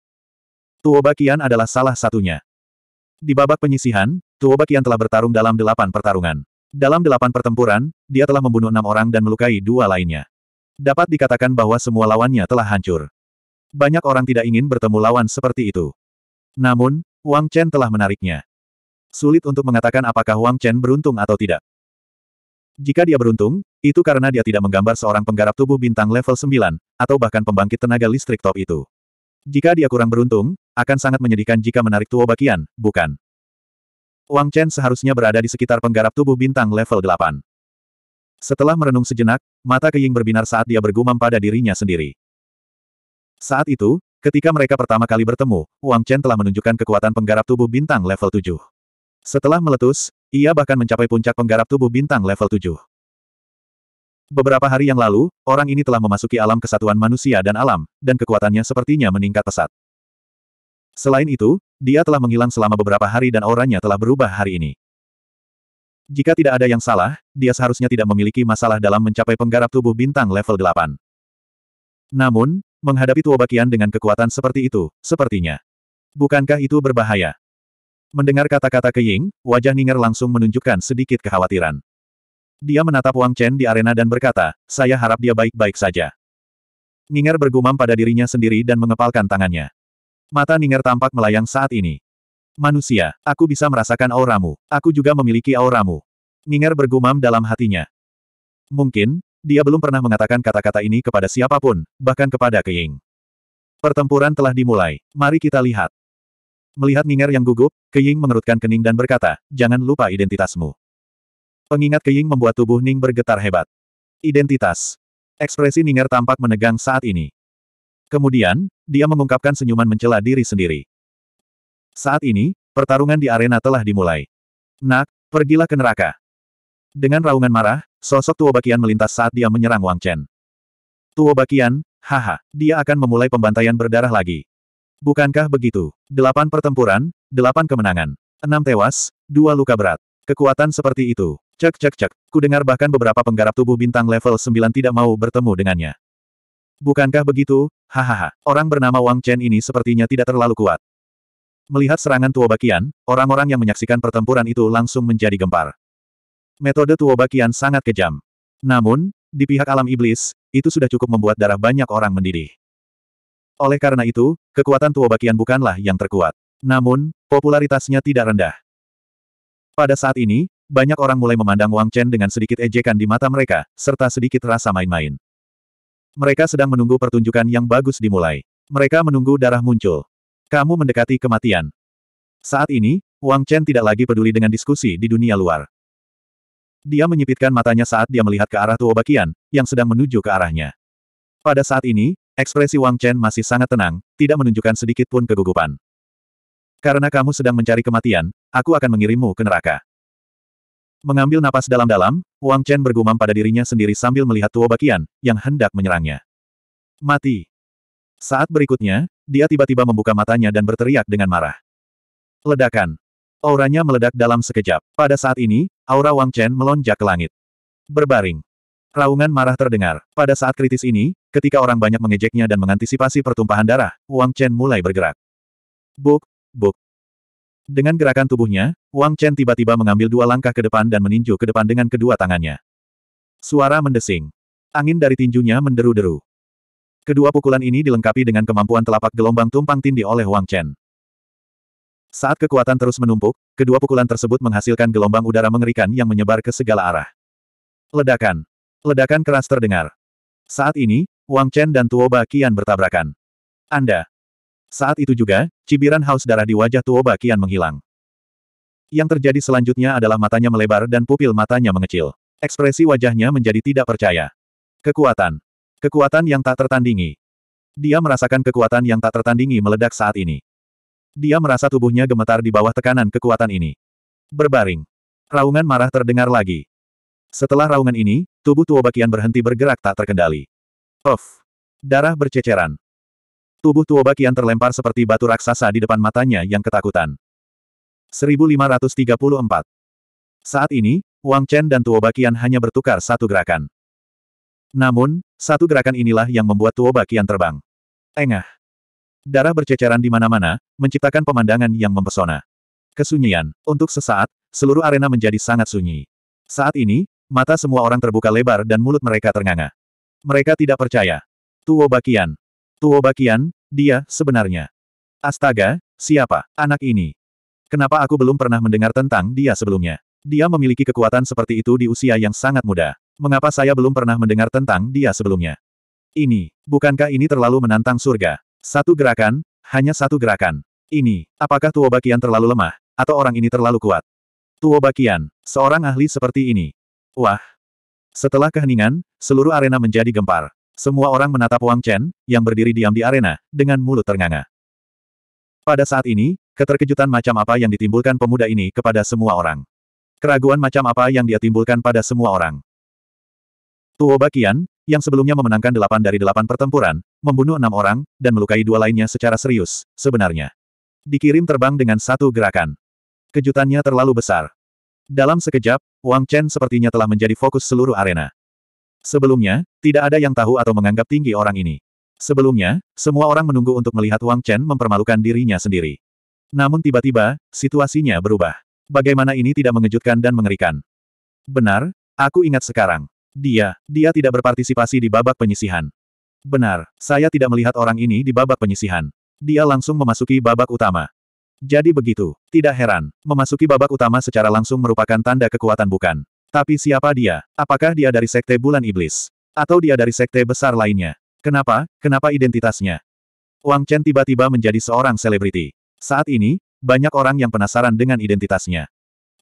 Tuobakian adalah salah satunya. Di babak penyisihan, Tuobakian telah bertarung dalam delapan pertarungan. Dalam delapan pertempuran, dia telah membunuh enam orang dan melukai dua lainnya. Dapat dikatakan bahwa semua lawannya telah hancur. Banyak orang tidak ingin bertemu lawan seperti itu. Namun, Wang Chen telah menariknya. Sulit untuk mengatakan apakah Wang Chen beruntung atau tidak. Jika dia beruntung, itu karena dia tidak menggambar seorang penggarap tubuh bintang level 9, atau bahkan pembangkit tenaga listrik top itu. Jika dia kurang beruntung, akan sangat menyedihkan jika menarik Tuo Bakian, bukan? Wang Chen seharusnya berada di sekitar penggarap tubuh bintang level 8. Setelah merenung sejenak, mata Keying berbinar saat dia bergumam pada dirinya sendiri. Saat itu, ketika mereka pertama kali bertemu, Wang Chen telah menunjukkan kekuatan penggarap tubuh bintang level 7. Setelah meletus, ia bahkan mencapai puncak penggarap tubuh bintang level 7. Beberapa hari yang lalu, orang ini telah memasuki alam kesatuan manusia dan alam, dan kekuatannya sepertinya meningkat pesat. Selain itu, dia telah menghilang selama beberapa hari dan auranya telah berubah hari ini. Jika tidak ada yang salah, dia seharusnya tidak memiliki masalah dalam mencapai penggarap tubuh bintang level 8. Namun, menghadapi Tuobakian dengan kekuatan seperti itu, sepertinya. Bukankah itu berbahaya? Mendengar kata-kata Keying, wajah Ninger langsung menunjukkan sedikit kekhawatiran. Dia menatap Wang Chen di arena dan berkata, saya harap dia baik-baik saja. Ninger bergumam pada dirinya sendiri dan mengepalkan tangannya. Mata Ninger tampak melayang saat ini. Manusia, aku bisa merasakan auramu. Aku juga memiliki auramu. Ninger bergumam dalam hatinya. Mungkin, dia belum pernah mengatakan kata-kata ini kepada siapapun, bahkan kepada Ying. Pertempuran telah dimulai. Mari kita lihat. Melihat Minger yang gugup, Keying mengerutkan kening dan berkata, jangan lupa identitasmu. Pengingat Keying membuat tubuh Ning bergetar hebat. Identitas. Ekspresi Ninger tampak menegang saat ini. Kemudian, dia mengungkapkan senyuman mencela diri sendiri. Saat ini, pertarungan di arena telah dimulai. Nak, pergilah ke neraka. Dengan raungan marah, sosok Tuo Bakian melintas saat dia menyerang Wang Chen. Tuo Bakian, haha, dia akan memulai pembantaian berdarah lagi. Bukankah begitu? Delapan pertempuran, delapan kemenangan. Enam tewas, dua luka berat. Kekuatan seperti itu. Cek cek cek, Kudengar bahkan beberapa penggarap tubuh bintang level 9 tidak mau bertemu dengannya. Bukankah begitu? Hahaha, orang bernama Wang Chen ini sepertinya tidak terlalu kuat. Melihat serangan Tuobakian, orang-orang yang menyaksikan pertempuran itu langsung menjadi gempar. Metode Tuobakian sangat kejam. Namun, di pihak alam iblis, itu sudah cukup membuat darah banyak orang mendidih. Oleh karena itu, kekuatan Tuobakian bukanlah yang terkuat. Namun, popularitasnya tidak rendah. Pada saat ini, banyak orang mulai memandang Wang Chen dengan sedikit ejekan di mata mereka, serta sedikit rasa main-main. Mereka sedang menunggu pertunjukan yang bagus dimulai. Mereka menunggu darah muncul. Kamu mendekati kematian. Saat ini, Wang Chen tidak lagi peduli dengan diskusi di dunia luar. Dia menyipitkan matanya saat dia melihat ke arah Tuo Bakian, yang sedang menuju ke arahnya. Pada saat ini, Ekspresi Wang Chen masih sangat tenang, tidak menunjukkan sedikit pun kegugupan. Karena kamu sedang mencari kematian, aku akan mengirimmu ke neraka. Mengambil napas dalam-dalam, Wang Chen bergumam pada dirinya sendiri sambil melihat Tuo Bakian, yang hendak menyerangnya. Mati. Saat berikutnya, dia tiba-tiba membuka matanya dan berteriak dengan marah. Ledakan. Auranya meledak dalam sekejap. Pada saat ini, aura Wang Chen melonjak ke langit. Berbaring. Raungan marah terdengar. Pada saat kritis ini, ketika orang banyak mengejeknya dan mengantisipasi pertumpahan darah, Wang Chen mulai bergerak. Buk, buk. Dengan gerakan tubuhnya, Wang Chen tiba-tiba mengambil dua langkah ke depan dan meninju ke depan dengan kedua tangannya. Suara mendesing. Angin dari tinjunya menderu-deru. Kedua pukulan ini dilengkapi dengan kemampuan telapak gelombang tumpang tindih oleh Wang Chen. Saat kekuatan terus menumpuk, kedua pukulan tersebut menghasilkan gelombang udara mengerikan yang menyebar ke segala arah. Ledakan. Ledakan keras terdengar. Saat ini, Wang Chen dan Tuoba Qian bertabrakan. Anda. Saat itu juga, cibiran haus darah di wajah Tuoba Qian menghilang. Yang terjadi selanjutnya adalah matanya melebar dan pupil matanya mengecil. Ekspresi wajahnya menjadi tidak percaya. Kekuatan. Kekuatan yang tak tertandingi. Dia merasakan kekuatan yang tak tertandingi meledak saat ini. Dia merasa tubuhnya gemetar di bawah tekanan kekuatan ini. Berbaring. Raungan marah terdengar lagi. Setelah raungan ini, tubuh Tuobakian berhenti bergerak tak terkendali. Of! Darah berceceran. Tubuh Tuobakian terlempar seperti batu raksasa di depan matanya yang ketakutan. 1534 Saat ini, Wang Chen dan Tuobakian hanya bertukar satu gerakan. Namun, satu gerakan inilah yang membuat Tuobakian terbang. Engah! Darah berceceran di mana-mana, menciptakan pemandangan yang mempesona. Kesunyian. Untuk sesaat, seluruh arena menjadi sangat sunyi. Saat ini, Mata semua orang terbuka lebar dan mulut mereka ternganga. Mereka tidak percaya. Tuo Bakian. Tuo Bakian, dia, sebenarnya. Astaga, siapa, anak ini? Kenapa aku belum pernah mendengar tentang dia sebelumnya? Dia memiliki kekuatan seperti itu di usia yang sangat muda. Mengapa saya belum pernah mendengar tentang dia sebelumnya? Ini, bukankah ini terlalu menantang surga? Satu gerakan, hanya satu gerakan. Ini, apakah Tuo Bakian terlalu lemah, atau orang ini terlalu kuat? Tuo Bakian, seorang ahli seperti ini, Wah! Setelah keheningan, seluruh arena menjadi gempar. Semua orang menatap Wang Chen, yang berdiri diam di arena, dengan mulut ternganga. Pada saat ini, keterkejutan macam apa yang ditimbulkan pemuda ini kepada semua orang. Keraguan macam apa yang dia timbulkan pada semua orang. Tuo Bakian, yang sebelumnya memenangkan delapan dari delapan pertempuran, membunuh enam orang, dan melukai dua lainnya secara serius, sebenarnya. Dikirim terbang dengan satu gerakan. Kejutannya terlalu besar. Dalam sekejap, Wang Chen sepertinya telah menjadi fokus seluruh arena. Sebelumnya, tidak ada yang tahu atau menganggap tinggi orang ini. Sebelumnya, semua orang menunggu untuk melihat Wang Chen mempermalukan dirinya sendiri. Namun tiba-tiba, situasinya berubah. Bagaimana ini tidak mengejutkan dan mengerikan? Benar, aku ingat sekarang. Dia, dia tidak berpartisipasi di babak penyisihan. Benar, saya tidak melihat orang ini di babak penyisihan. Dia langsung memasuki babak utama. Jadi begitu. Tidak heran. Memasuki babak utama secara langsung merupakan tanda kekuatan bukan. Tapi siapa dia? Apakah dia dari Sekte Bulan Iblis? Atau dia dari Sekte besar lainnya? Kenapa? Kenapa identitasnya? Wang Chen tiba-tiba menjadi seorang selebriti. Saat ini, banyak orang yang penasaran dengan identitasnya.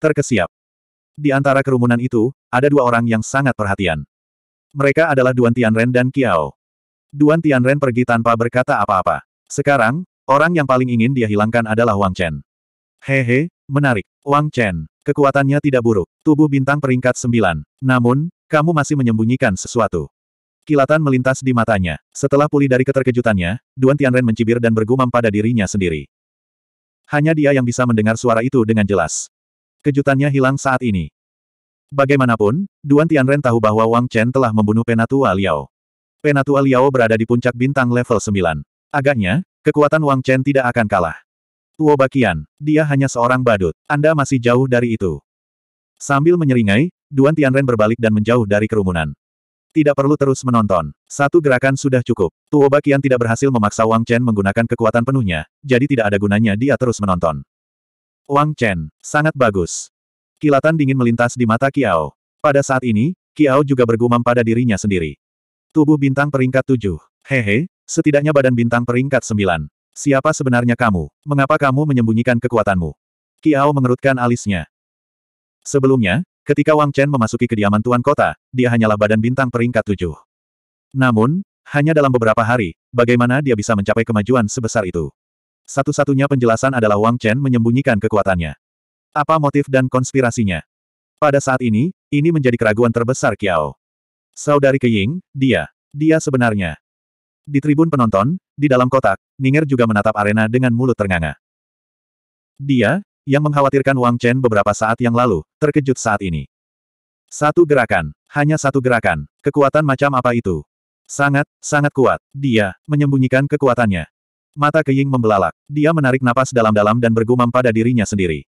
Terkesiap. Di antara kerumunan itu, ada dua orang yang sangat perhatian. Mereka adalah Duan Tianren dan Kiao. Duan Tianren pergi tanpa berkata apa-apa. Sekarang, Orang yang paling ingin dia hilangkan adalah Wang Chen. Hehe, menarik. Wang Chen, kekuatannya tidak buruk. Tubuh bintang peringkat sembilan. Namun, kamu masih menyembunyikan sesuatu. Kilatan melintas di matanya. Setelah pulih dari keterkejutannya, Duan Tianren mencibir dan bergumam pada dirinya sendiri. Hanya dia yang bisa mendengar suara itu dengan jelas. Kejutannya hilang saat ini. Bagaimanapun, Duan Tianren tahu bahwa Wang Chen telah membunuh Penatua Liao. Penatua Liao berada di puncak bintang level 9. Agaknya, Kekuatan Wang Chen tidak akan kalah. Tuo Bakian, dia hanya seorang badut. Anda masih jauh dari itu. Sambil menyeringai, Duan Tianren berbalik dan menjauh dari kerumunan. Tidak perlu terus menonton. Satu gerakan sudah cukup. Tuo Bakian tidak berhasil memaksa Wang Chen menggunakan kekuatan penuhnya, jadi tidak ada gunanya dia terus menonton. Wang Chen, sangat bagus. Kilatan dingin melintas di mata Kiao. Pada saat ini, Kiao juga bergumam pada dirinya sendiri. Tubuh bintang peringkat tujuh. Hehe, Setidaknya badan bintang peringkat sembilan. Siapa sebenarnya kamu? Mengapa kamu menyembunyikan kekuatanmu? Kiao mengerutkan alisnya. Sebelumnya, ketika Wang Chen memasuki kediaman tuan kota, dia hanyalah badan bintang peringkat tujuh. Namun, hanya dalam beberapa hari, bagaimana dia bisa mencapai kemajuan sebesar itu? Satu-satunya penjelasan adalah Wang Chen menyembunyikan kekuatannya. Apa motif dan konspirasinya? Pada saat ini, ini menjadi keraguan terbesar Kiao. Saudari Keying, dia, dia sebenarnya, di tribun penonton, di dalam kotak, Ninger juga menatap arena dengan mulut ternganga. Dia, yang mengkhawatirkan Wang Chen beberapa saat yang lalu, terkejut saat ini. Satu gerakan, hanya satu gerakan, kekuatan macam apa itu? Sangat, sangat kuat. Dia, menyembunyikan kekuatannya. Mata Keying membelalak. Dia menarik napas dalam-dalam dan bergumam pada dirinya sendiri.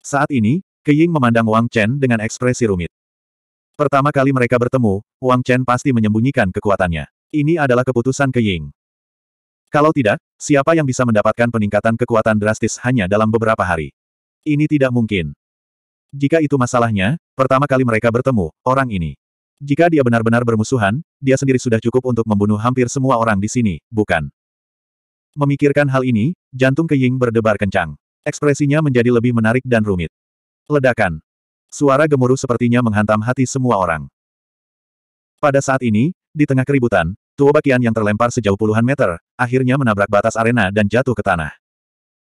Saat ini, Keying memandang Wang Chen dengan ekspresi rumit. Pertama kali mereka bertemu, Wang Chen pasti menyembunyikan kekuatannya. Ini adalah keputusan ke Ying. Kalau tidak, siapa yang bisa mendapatkan peningkatan kekuatan drastis hanya dalam beberapa hari? Ini tidak mungkin. Jika itu masalahnya, pertama kali mereka bertemu, orang ini. Jika dia benar-benar bermusuhan, dia sendiri sudah cukup untuk membunuh hampir semua orang di sini, bukan? Memikirkan hal ini, jantung Keying berdebar kencang. Ekspresinya menjadi lebih menarik dan rumit. Ledakan. Suara gemuruh sepertinya menghantam hati semua orang. Pada saat ini, di tengah keributan, Tuobakian yang terlempar sejauh puluhan meter, akhirnya menabrak batas arena dan jatuh ke tanah.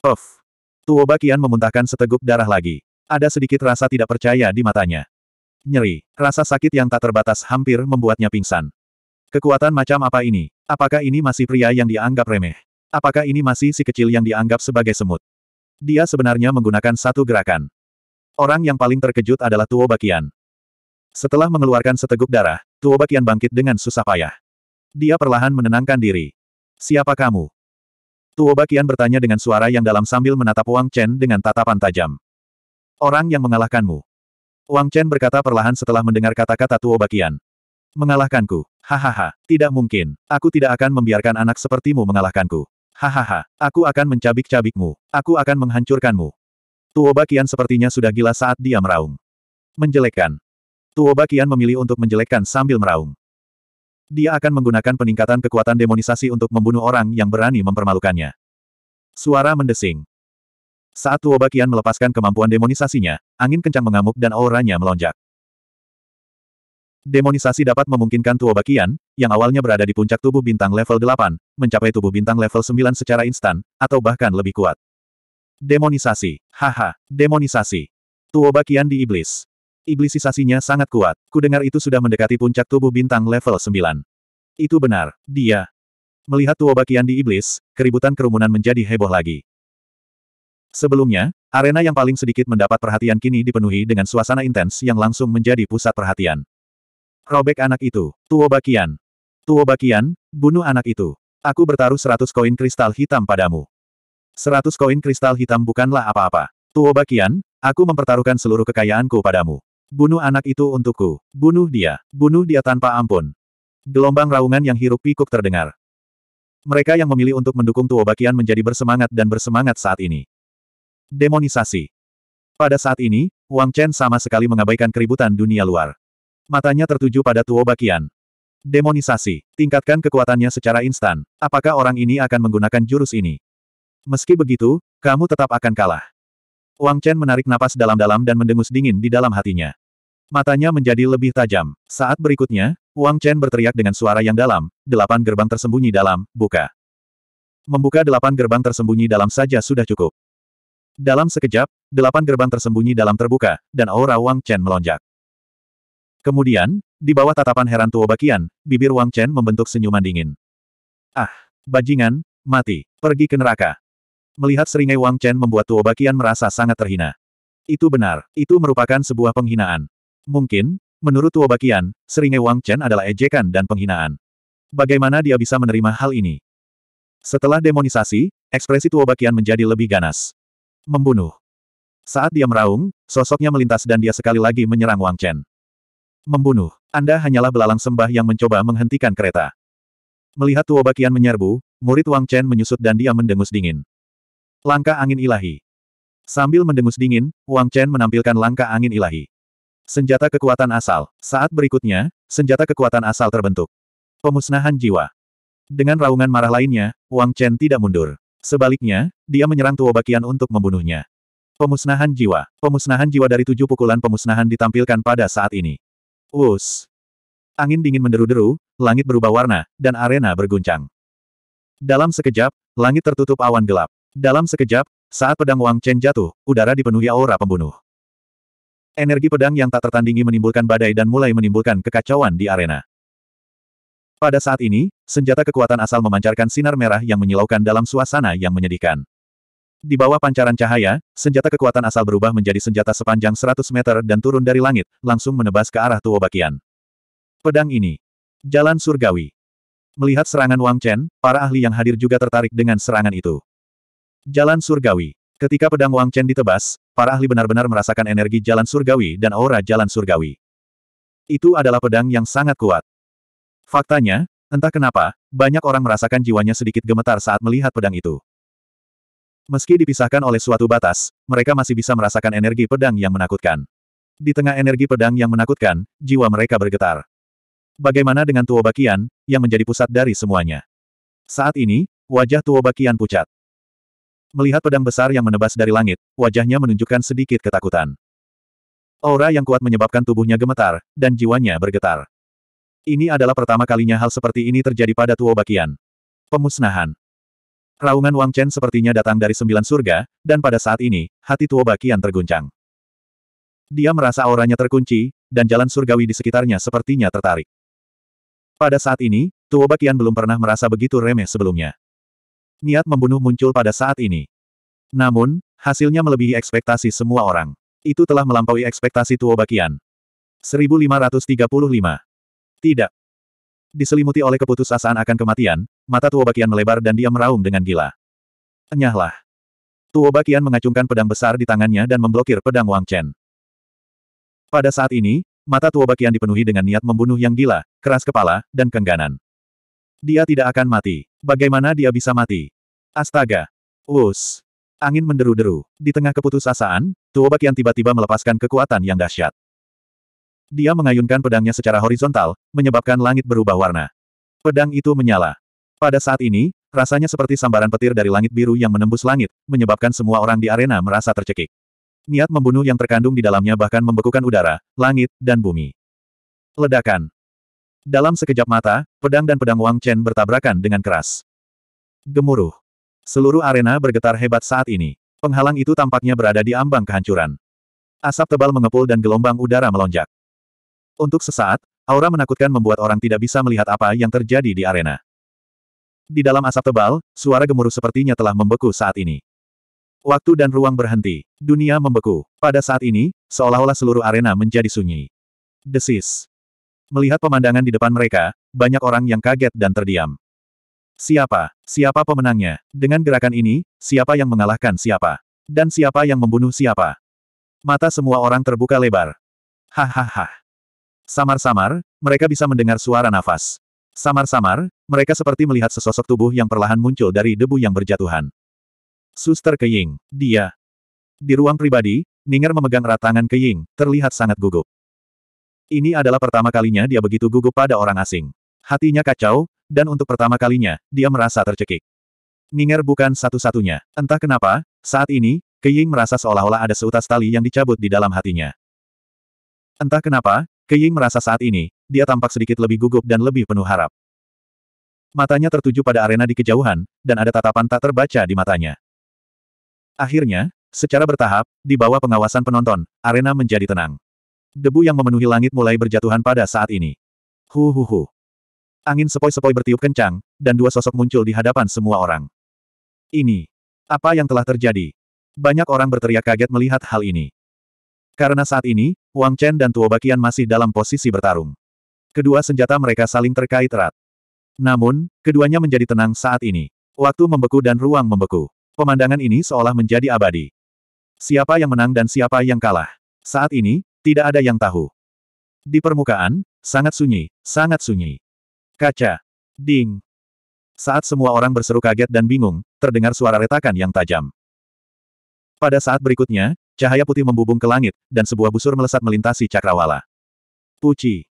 Of! Tuobakian memuntahkan seteguk darah lagi. Ada sedikit rasa tidak percaya di matanya. Nyeri, rasa sakit yang tak terbatas hampir membuatnya pingsan. Kekuatan macam apa ini? Apakah ini masih pria yang dianggap remeh? Apakah ini masih si kecil yang dianggap sebagai semut? Dia sebenarnya menggunakan satu gerakan. Orang yang paling terkejut adalah Tuo Bakian. Setelah mengeluarkan seteguk darah, Tuo Bakian bangkit dengan susah payah. Dia perlahan menenangkan diri. Siapa kamu? Tuo Bakian bertanya dengan suara yang dalam sambil menatap Wang Chen dengan tatapan tajam. Orang yang mengalahkanmu. Wang Chen berkata perlahan setelah mendengar kata-kata Tuo Bakian. Mengalahkanku. Hahaha, tidak mungkin. Aku tidak akan membiarkan anak sepertimu mengalahkanku. Hahaha, aku akan mencabik-cabikmu. Aku akan menghancurkanmu. Tuo Bakian sepertinya sudah gila saat dia meraung. Menjelekkan. Tuo Bakian memilih untuk menjelekkan sambil meraung. Dia akan menggunakan peningkatan kekuatan demonisasi untuk membunuh orang yang berani mempermalukannya. Suara mendesing. Saat Tuo Bakian melepaskan kemampuan demonisasinya, angin kencang mengamuk dan auranya melonjak. Demonisasi dapat memungkinkan Tuo Bakian, yang awalnya berada di puncak tubuh bintang level 8, mencapai tubuh bintang level 9 secara instan, atau bahkan lebih kuat. Demonisasi. Haha, demonisasi. Tuo Bakian di Iblis iblisisasinya sangat kuat. Kudengar itu sudah mendekati puncak tubuh bintang level 9. Itu benar, dia. Melihat Tuobakian di iblis, keributan kerumunan menjadi heboh lagi. Sebelumnya, arena yang paling sedikit mendapat perhatian kini dipenuhi dengan suasana intens yang langsung menjadi pusat perhatian. Robek anak itu, Tuobakian. Tuobakian, bunuh anak itu. Aku bertaruh 100 koin kristal hitam padamu. 100 koin kristal hitam bukanlah apa-apa. Tuobakian, aku mempertaruhkan seluruh kekayaanku padamu. Bunuh anak itu untukku. Bunuh dia. Bunuh dia tanpa ampun. Gelombang raungan yang hirup pikuk terdengar. Mereka yang memilih untuk mendukung Bakian menjadi bersemangat dan bersemangat saat ini. Demonisasi. Pada saat ini, Wang Chen sama sekali mengabaikan keributan dunia luar. Matanya tertuju pada Bakian. Demonisasi. Tingkatkan kekuatannya secara instan. Apakah orang ini akan menggunakan jurus ini? Meski begitu, kamu tetap akan kalah. Wang Chen menarik napas dalam-dalam dan mendengus dingin di dalam hatinya. Matanya menjadi lebih tajam. Saat berikutnya, Wang Chen berteriak dengan suara yang dalam, delapan gerbang tersembunyi dalam, buka. Membuka delapan gerbang tersembunyi dalam saja sudah cukup. Dalam sekejap, delapan gerbang tersembunyi dalam terbuka, dan aura Wang Chen melonjak. Kemudian, di bawah tatapan heran tua bakian, bibir Wang Chen membentuk senyuman dingin. Ah, bajingan, mati, pergi ke neraka. Melihat seringai Wang Chen membuat Tuo Bakian merasa sangat terhina. Itu benar, itu merupakan sebuah penghinaan. Mungkin, menurut Tuo Bakian, seringai Wang Chen adalah ejekan dan penghinaan. Bagaimana dia bisa menerima hal ini? Setelah demonisasi, ekspresi Tuo Bakian menjadi lebih ganas. Membunuh. Saat dia meraung, sosoknya melintas dan dia sekali lagi menyerang Wang Chen. Membunuh. Anda hanyalah belalang sembah yang mencoba menghentikan kereta. Melihat Tuo Bakian menyerbu, murid Wang Chen menyusut dan dia mendengus dingin. Langkah angin ilahi. Sambil mendengus dingin, Wang Chen menampilkan langkah angin ilahi. Senjata kekuatan asal. Saat berikutnya, senjata kekuatan asal terbentuk. Pemusnahan jiwa. Dengan raungan marah lainnya, Wang Chen tidak mundur. Sebaliknya, dia menyerang Tuo Bakian untuk membunuhnya. Pemusnahan jiwa. Pemusnahan jiwa dari tujuh pukulan pemusnahan ditampilkan pada saat ini. Us. Angin dingin menderu-deru, langit berubah warna, dan arena berguncang. Dalam sekejap, langit tertutup awan gelap. Dalam sekejap, saat pedang Wang Chen jatuh, udara dipenuhi aura pembunuh. Energi pedang yang tak tertandingi menimbulkan badai dan mulai menimbulkan kekacauan di arena. Pada saat ini, senjata kekuatan asal memancarkan sinar merah yang menyilaukan dalam suasana yang menyedihkan. Di bawah pancaran cahaya, senjata kekuatan asal berubah menjadi senjata sepanjang 100 meter dan turun dari langit, langsung menebas ke arah Bakian. Pedang ini. Jalan Surgawi. Melihat serangan Wang Chen, para ahli yang hadir juga tertarik dengan serangan itu. Jalan Surgawi Ketika pedang Wang Chen ditebas, para ahli benar-benar merasakan energi jalan surgawi dan aura jalan surgawi. Itu adalah pedang yang sangat kuat. Faktanya, entah kenapa, banyak orang merasakan jiwanya sedikit gemetar saat melihat pedang itu. Meski dipisahkan oleh suatu batas, mereka masih bisa merasakan energi pedang yang menakutkan. Di tengah energi pedang yang menakutkan, jiwa mereka bergetar. Bagaimana dengan Tuobakian, yang menjadi pusat dari semuanya? Saat ini, wajah Tuobakian pucat. Melihat pedang besar yang menebas dari langit, wajahnya menunjukkan sedikit ketakutan. Aura yang kuat menyebabkan tubuhnya gemetar, dan jiwanya bergetar. Ini adalah pertama kalinya hal seperti ini terjadi pada Tuo Bakian. Pemusnahan. Raungan Wang Chen sepertinya datang dari sembilan surga, dan pada saat ini, hati Tuo Bakian terguncang. Dia merasa auranya terkunci, dan jalan surgawi di sekitarnya sepertinya tertarik. Pada saat ini, Tuo Bakian belum pernah merasa begitu remeh sebelumnya niat membunuh muncul pada saat ini. Namun, hasilnya melebihi ekspektasi semua orang. Itu telah melampaui ekspektasi Tuo Bakian. 1535. Tidak. Diselimuti oleh keputusasaan akan kematian, mata Tuo Bakian melebar dan dia meraung dengan gila. Enyahlah. Tuo Bakian mengacungkan pedang besar di tangannya dan memblokir pedang Wang Chen. Pada saat ini, mata Tuo Bakian dipenuhi dengan niat membunuh yang gila, keras kepala, dan kengganan. Dia tidak akan mati. Bagaimana dia bisa mati? Astaga! Us! Angin menderu-deru. Di tengah keputusasaan, Tuobak yang tiba-tiba melepaskan kekuatan yang dahsyat. Dia mengayunkan pedangnya secara horizontal, menyebabkan langit berubah warna. Pedang itu menyala. Pada saat ini, rasanya seperti sambaran petir dari langit biru yang menembus langit, menyebabkan semua orang di arena merasa tercekik. Niat membunuh yang terkandung di dalamnya bahkan membekukan udara, langit, dan bumi. Ledakan. Dalam sekejap mata, pedang dan pedang Wang Chen bertabrakan dengan keras. Gemuruh. Seluruh arena bergetar hebat saat ini. Penghalang itu tampaknya berada di ambang kehancuran. Asap tebal mengepul dan gelombang udara melonjak. Untuk sesaat, aura menakutkan membuat orang tidak bisa melihat apa yang terjadi di arena. Di dalam asap tebal, suara gemuruh sepertinya telah membeku saat ini. Waktu dan ruang berhenti. Dunia membeku. Pada saat ini, seolah-olah seluruh arena menjadi sunyi. Desis. Melihat pemandangan di depan mereka, banyak orang yang kaget dan terdiam. Siapa? Siapa pemenangnya? Dengan gerakan ini, siapa yang mengalahkan siapa? Dan siapa yang membunuh siapa? Mata semua orang terbuka lebar. Hahaha. Samar-samar, mereka bisa mendengar suara nafas. Samar-samar, mereka seperti melihat sesosok tubuh yang perlahan muncul dari debu yang berjatuhan. Suster Keying, dia. Di ruang pribadi, Ninger memegang erat tangan Keying, terlihat sangat gugup. Ini adalah pertama kalinya dia begitu gugup pada orang asing. Hatinya kacau, dan untuk pertama kalinya, dia merasa tercekik. Ninger bukan satu-satunya. Entah kenapa, saat ini, Keying merasa seolah-olah ada seutas tali yang dicabut di dalam hatinya. Entah kenapa, Keying merasa saat ini, dia tampak sedikit lebih gugup dan lebih penuh harap. Matanya tertuju pada arena di kejauhan, dan ada tatapan tak terbaca di matanya. Akhirnya, secara bertahap, di bawah pengawasan penonton, arena menjadi tenang. Debu yang memenuhi langit mulai berjatuhan pada saat ini. Hu hu hu. Angin sepoi-sepoi bertiup kencang, dan dua sosok muncul di hadapan semua orang. Ini. Apa yang telah terjadi? Banyak orang berteriak kaget melihat hal ini. Karena saat ini, Wang Chen dan Tuo Bakian masih dalam posisi bertarung. Kedua senjata mereka saling terkait erat. Namun, keduanya menjadi tenang saat ini. Waktu membeku dan ruang membeku. Pemandangan ini seolah menjadi abadi. Siapa yang menang dan siapa yang kalah. Saat ini, tidak ada yang tahu. Di permukaan, sangat sunyi, sangat sunyi. Kaca. Ding. Saat semua orang berseru kaget dan bingung, terdengar suara retakan yang tajam. Pada saat berikutnya, cahaya putih membubung ke langit, dan sebuah busur melesat melintasi cakrawala. Puci.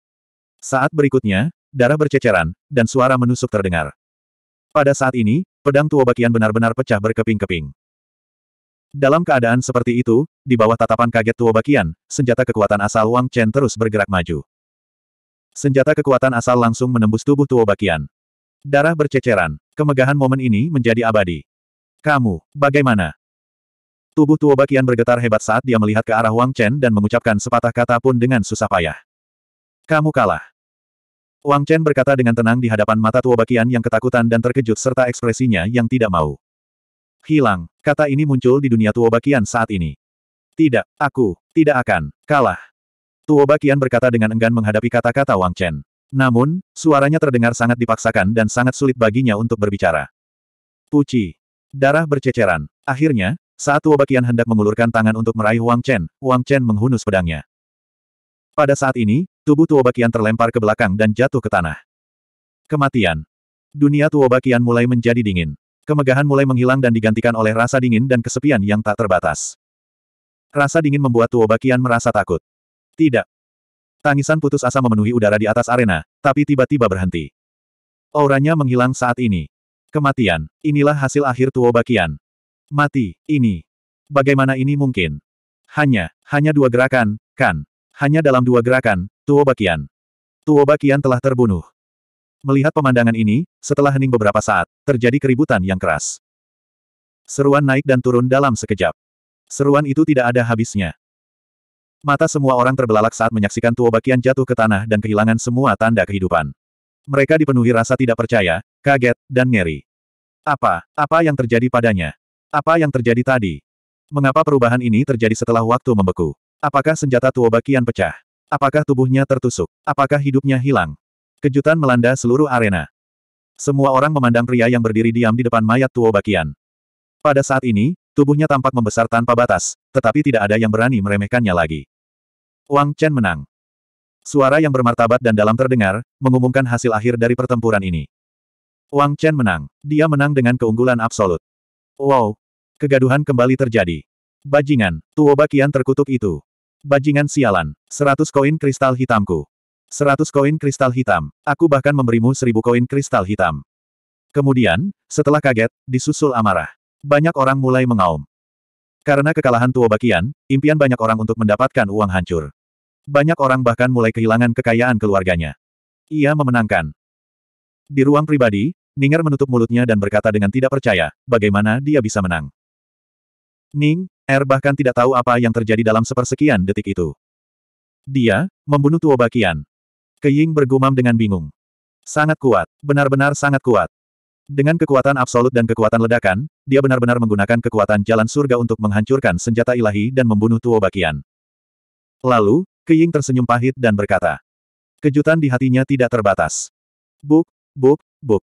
Saat berikutnya, darah berceceran, dan suara menusuk terdengar. Pada saat ini, pedang tua bakian benar-benar pecah berkeping-keping. Dalam keadaan seperti itu, di bawah tatapan kaget Tuo Bakian, senjata kekuatan asal Wang Chen terus bergerak maju. Senjata kekuatan asal langsung menembus tubuh Tuo Bakian. Darah berceceran. Kemegahan momen ini menjadi abadi. Kamu, bagaimana? Tubuh Tuo Bakian bergetar hebat saat dia melihat ke arah Wang Chen dan mengucapkan sepatah kata pun dengan susah payah. Kamu kalah. Wang Chen berkata dengan tenang di hadapan mata Tuo Bakian yang ketakutan dan terkejut serta ekspresinya yang tidak mau. Hilang. Kata ini muncul di dunia Tuobakian saat ini. Tidak, aku, tidak akan, kalah. Tuobakian berkata dengan enggan menghadapi kata-kata Wang Chen. Namun, suaranya terdengar sangat dipaksakan dan sangat sulit baginya untuk berbicara. Puci. Darah berceceran. Akhirnya, saat Tuobakian hendak mengulurkan tangan untuk meraih Wang Chen, Wang Chen menghunus pedangnya. Pada saat ini, tubuh Tuobakian terlempar ke belakang dan jatuh ke tanah. Kematian. Dunia Tuobakian mulai menjadi dingin. Kemegahan mulai menghilang dan digantikan oleh rasa dingin dan kesepian yang tak terbatas. Rasa dingin membuat Tuobakian merasa takut. Tidak. Tangisan putus asa memenuhi udara di atas arena, tapi tiba-tiba berhenti. Auranya menghilang saat ini. Kematian. Inilah hasil akhir Tuobakian. Mati. Ini. Bagaimana ini mungkin? Hanya, hanya dua gerakan, kan? Hanya dalam dua gerakan, Tuobakian. Tuobakian telah terbunuh. Melihat pemandangan ini, setelah hening beberapa saat, terjadi keributan yang keras. Seruan naik dan turun dalam sekejap. Seruan itu tidak ada habisnya. Mata semua orang terbelalak saat menyaksikan Tuo Bakian jatuh ke tanah dan kehilangan semua tanda kehidupan. Mereka dipenuhi rasa tidak percaya, kaget, dan ngeri. Apa? Apa yang terjadi padanya? Apa yang terjadi tadi? Mengapa perubahan ini terjadi setelah waktu membeku? Apakah senjata Tuo Bakian pecah? Apakah tubuhnya tertusuk? Apakah hidupnya hilang? Kejutan melanda seluruh arena. Semua orang memandang pria yang berdiri diam di depan mayat Tuo Bakian. Pada saat ini, tubuhnya tampak membesar tanpa batas, tetapi tidak ada yang berani meremehkannya lagi. Wang Chen menang. Suara yang bermartabat dan dalam terdengar, mengumumkan hasil akhir dari pertempuran ini. Wang Chen menang. Dia menang dengan keunggulan absolut. Wow. Kegaduhan kembali terjadi. Bajingan, Tuo Bakian terkutuk itu. Bajingan sialan, seratus koin kristal hitamku. Seratus koin kristal hitam. Aku bahkan memberimu seribu koin kristal hitam. Kemudian, setelah kaget, disusul amarah. Banyak orang mulai mengaum. Karena kekalahan Tuo Bakian, impian banyak orang untuk mendapatkan uang hancur. Banyak orang bahkan mulai kehilangan kekayaan keluarganya. Ia memenangkan. Di ruang pribadi, Ninger menutup mulutnya dan berkata dengan tidak percaya, bagaimana dia bisa menang. Ning, Er bahkan tidak tahu apa yang terjadi dalam sepersekian detik itu. Dia, membunuh Tuo Bakian, Keying bergumam dengan bingung. Sangat kuat, benar-benar sangat kuat. Dengan kekuatan absolut dan kekuatan ledakan, dia benar-benar menggunakan kekuatan jalan surga untuk menghancurkan senjata ilahi dan membunuh Tuo Bakian. Lalu, Keying tersenyum pahit dan berkata. Kejutan di hatinya tidak terbatas. Buk, buk, buk.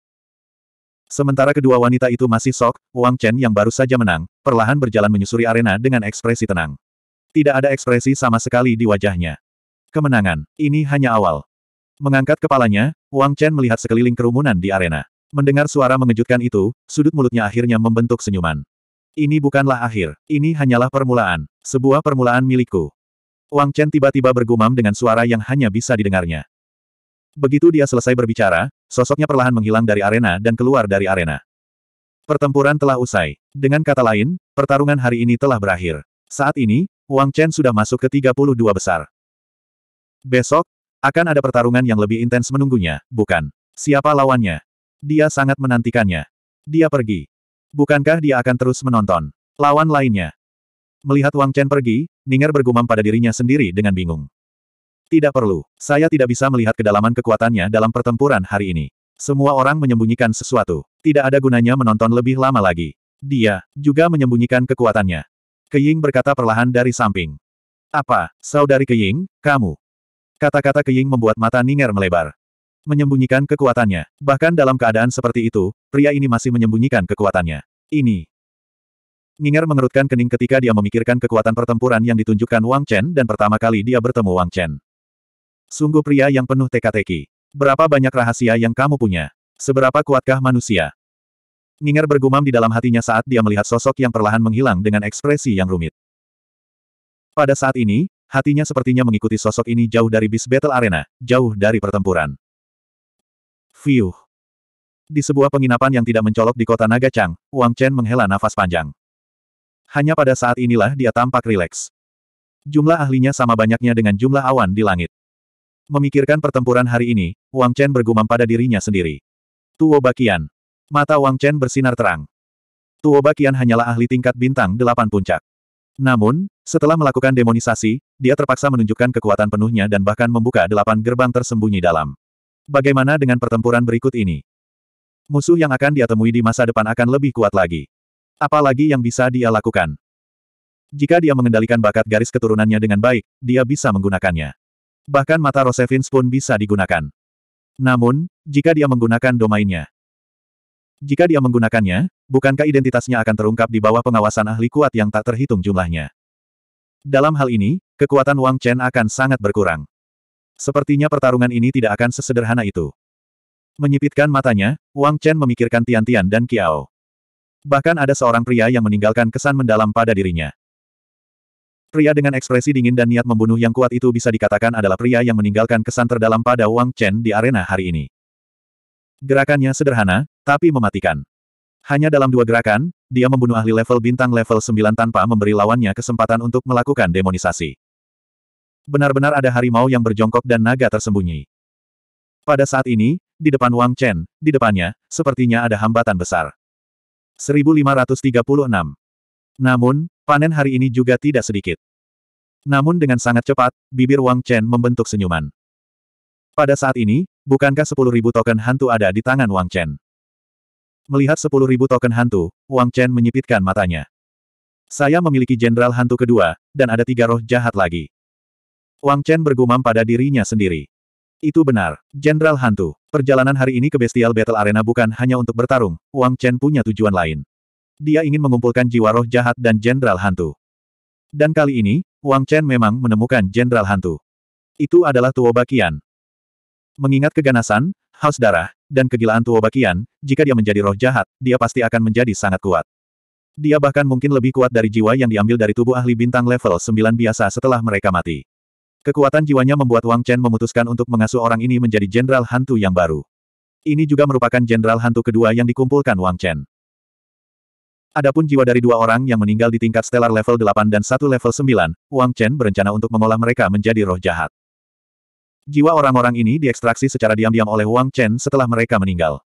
Sementara kedua wanita itu masih sok, Wang Chen yang baru saja menang, perlahan berjalan menyusuri arena dengan ekspresi tenang. Tidak ada ekspresi sama sekali di wajahnya. Kemenangan, ini hanya awal. Mengangkat kepalanya, Wang Chen melihat sekeliling kerumunan di arena. Mendengar suara mengejutkan itu, sudut mulutnya akhirnya membentuk senyuman. Ini bukanlah akhir, ini hanyalah permulaan, sebuah permulaan milikku. Wang Chen tiba-tiba bergumam dengan suara yang hanya bisa didengarnya. Begitu dia selesai berbicara, sosoknya perlahan menghilang dari arena dan keluar dari arena. Pertempuran telah usai. Dengan kata lain, pertarungan hari ini telah berakhir. Saat ini, Wang Chen sudah masuk ke 32 besar. Besok, akan ada pertarungan yang lebih intens menunggunya, bukan? Siapa lawannya? Dia sangat menantikannya. Dia pergi. Bukankah dia akan terus menonton? Lawan lainnya. Melihat Wang Chen pergi, Ninger bergumam pada dirinya sendiri dengan bingung. Tidak perlu, saya tidak bisa melihat kedalaman kekuatannya dalam pertempuran hari ini. Semua orang menyembunyikan sesuatu. Tidak ada gunanya menonton lebih lama lagi. Dia, juga menyembunyikan kekuatannya. Keying berkata perlahan dari samping. Apa, saudari Keying, kamu? Kata-kata Keying membuat mata Ninger melebar. Menyembunyikan kekuatannya. Bahkan dalam keadaan seperti itu, pria ini masih menyembunyikan kekuatannya. Ini. Ninger mengerutkan kening ketika dia memikirkan kekuatan pertempuran yang ditunjukkan Wang Chen dan pertama kali dia bertemu Wang Chen. Sungguh pria yang penuh teka-teki. Berapa banyak rahasia yang kamu punya? Seberapa kuatkah manusia? Ninger bergumam di dalam hatinya saat dia melihat sosok yang perlahan menghilang dengan ekspresi yang rumit. Pada saat ini, Hatinya sepertinya mengikuti sosok ini jauh dari bis battle arena, jauh dari pertempuran. Fiuh. Di sebuah penginapan yang tidak mencolok di kota Naga Chang, Wang Chen menghela nafas panjang. Hanya pada saat inilah dia tampak rileks. Jumlah ahlinya sama banyaknya dengan jumlah awan di langit. Memikirkan pertempuran hari ini, Wang Chen bergumam pada dirinya sendiri. Tuo Bakian. Mata Wang Chen bersinar terang. Tuo Bakian hanyalah ahli tingkat bintang delapan puncak. Namun, setelah melakukan demonisasi, dia terpaksa menunjukkan kekuatan penuhnya dan bahkan membuka delapan gerbang tersembunyi dalam. Bagaimana dengan pertempuran berikut ini? Musuh yang akan dia temui di masa depan akan lebih kuat lagi. Apalagi yang bisa dia lakukan? Jika dia mengendalikan bakat garis keturunannya dengan baik, dia bisa menggunakannya. Bahkan mata Rosevins pun bisa digunakan. Namun, jika dia menggunakan domainnya, jika dia menggunakannya, bukankah identitasnya akan terungkap di bawah pengawasan ahli kuat yang tak terhitung jumlahnya? Dalam hal ini, kekuatan Wang Chen akan sangat berkurang. Sepertinya pertarungan ini tidak akan sesederhana itu. Menyipitkan matanya, Wang Chen memikirkan Tian -tian dan Kiao. Bahkan ada seorang pria yang meninggalkan kesan mendalam pada dirinya. Pria dengan ekspresi dingin dan niat membunuh yang kuat itu bisa dikatakan adalah pria yang meninggalkan kesan terdalam pada Wang Chen di arena hari ini. Gerakannya sederhana, tapi mematikan. Hanya dalam dua gerakan, dia membunuh ahli level bintang level 9 tanpa memberi lawannya kesempatan untuk melakukan demonisasi. Benar-benar ada harimau yang berjongkok dan naga tersembunyi. Pada saat ini, di depan Wang Chen, di depannya, sepertinya ada hambatan besar. 1536. Namun, panen hari ini juga tidak sedikit. Namun dengan sangat cepat, bibir Wang Chen membentuk senyuman. Pada saat ini, bukankah 10.000 token hantu ada di tangan Wang Chen? Melihat sepuluh ribu token hantu, Wang Chen menyipitkan matanya. Saya memiliki jenderal hantu kedua, dan ada tiga roh jahat lagi. Wang Chen bergumam pada dirinya sendiri. Itu benar, jenderal hantu. Perjalanan hari ini ke Bestial Battle Arena bukan hanya untuk bertarung, Wang Chen punya tujuan lain. Dia ingin mengumpulkan jiwa roh jahat dan jenderal hantu. Dan kali ini, Wang Chen memang menemukan jenderal hantu. Itu adalah Tuo Bakian. Mengingat keganasan, haus darah, dan kegilaan Tuo Bakian, jika dia menjadi roh jahat, dia pasti akan menjadi sangat kuat. Dia bahkan mungkin lebih kuat dari jiwa yang diambil dari tubuh ahli bintang level 9 biasa setelah mereka mati. Kekuatan jiwanya membuat Wang Chen memutuskan untuk mengasuh orang ini menjadi jenderal hantu yang baru. Ini juga merupakan jenderal hantu kedua yang dikumpulkan Wang Chen. Adapun jiwa dari dua orang yang meninggal di tingkat stellar level 8 dan satu level 9, Wang Chen berencana untuk mengolah mereka menjadi roh jahat. Jiwa orang-orang ini diekstraksi secara diam-diam oleh Wang Chen setelah mereka meninggal.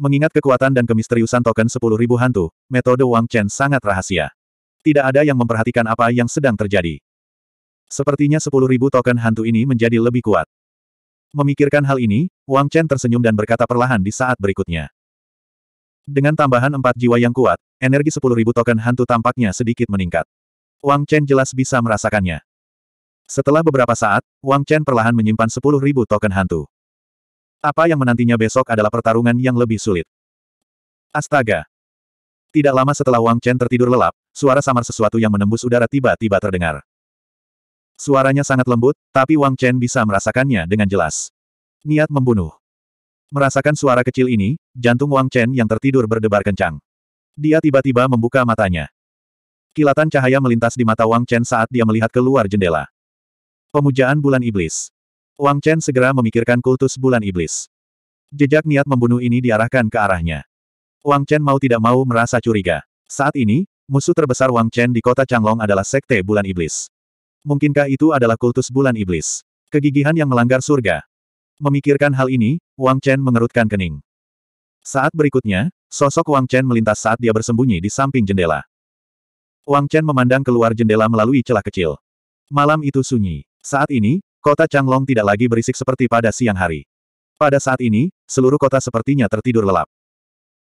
Mengingat kekuatan dan kemisteriusan token sepuluh ribu hantu, metode Wang Chen sangat rahasia. Tidak ada yang memperhatikan apa yang sedang terjadi. Sepertinya sepuluh ribu token hantu ini menjadi lebih kuat. Memikirkan hal ini, Wang Chen tersenyum dan berkata perlahan di saat berikutnya. Dengan tambahan empat jiwa yang kuat, energi sepuluh ribu token hantu tampaknya sedikit meningkat. Wang Chen jelas bisa merasakannya. Setelah beberapa saat, Wang Chen perlahan menyimpan 10.000 token hantu. Apa yang menantinya besok adalah pertarungan yang lebih sulit. Astaga! Tidak lama setelah Wang Chen tertidur lelap, suara samar sesuatu yang menembus udara tiba-tiba terdengar. Suaranya sangat lembut, tapi Wang Chen bisa merasakannya dengan jelas. Niat membunuh. Merasakan suara kecil ini, jantung Wang Chen yang tertidur berdebar kencang. Dia tiba-tiba membuka matanya. Kilatan cahaya melintas di mata Wang Chen saat dia melihat keluar jendela. Pemujaan Bulan Iblis. Wang Chen segera memikirkan kultus Bulan Iblis. Jejak niat membunuh ini diarahkan ke arahnya. Wang Chen mau tidak mau merasa curiga. Saat ini, musuh terbesar Wang Chen di kota Changlong adalah Sekte Bulan Iblis. Mungkinkah itu adalah kultus Bulan Iblis? Kegigihan yang melanggar surga. Memikirkan hal ini, Wang Chen mengerutkan kening. Saat berikutnya, sosok Wang Chen melintas saat dia bersembunyi di samping jendela. Wang Chen memandang keluar jendela melalui celah kecil. Malam itu sunyi. Saat ini, kota Changlong tidak lagi berisik seperti pada siang hari. Pada saat ini, seluruh kota sepertinya tertidur lelap.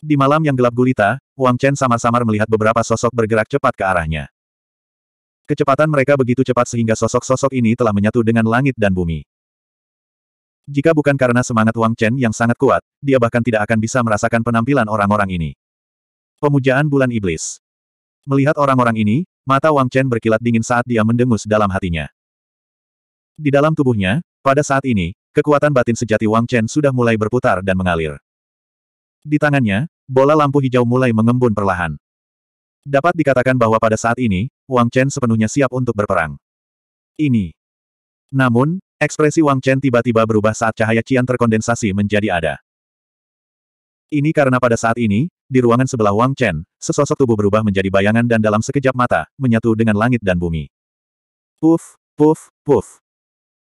Di malam yang gelap gulita, Wang Chen samar-samar melihat beberapa sosok bergerak cepat ke arahnya. Kecepatan mereka begitu cepat sehingga sosok-sosok ini telah menyatu dengan langit dan bumi. Jika bukan karena semangat Wang Chen yang sangat kuat, dia bahkan tidak akan bisa merasakan penampilan orang-orang ini. Pemujaan Bulan Iblis Melihat orang-orang ini, mata Wang Chen berkilat dingin saat dia mendengus dalam hatinya. Di dalam tubuhnya, pada saat ini, kekuatan batin sejati Wang Chen sudah mulai berputar dan mengalir. Di tangannya, bola lampu hijau mulai mengembun perlahan. Dapat dikatakan bahwa pada saat ini, Wang Chen sepenuhnya siap untuk berperang. Ini. Namun, ekspresi Wang Chen tiba-tiba berubah saat cahaya Cian terkondensasi menjadi ada. Ini karena pada saat ini, di ruangan sebelah Wang Chen, sesosok tubuh berubah menjadi bayangan dan dalam sekejap mata, menyatu dengan langit dan bumi. Puff, puff, puff.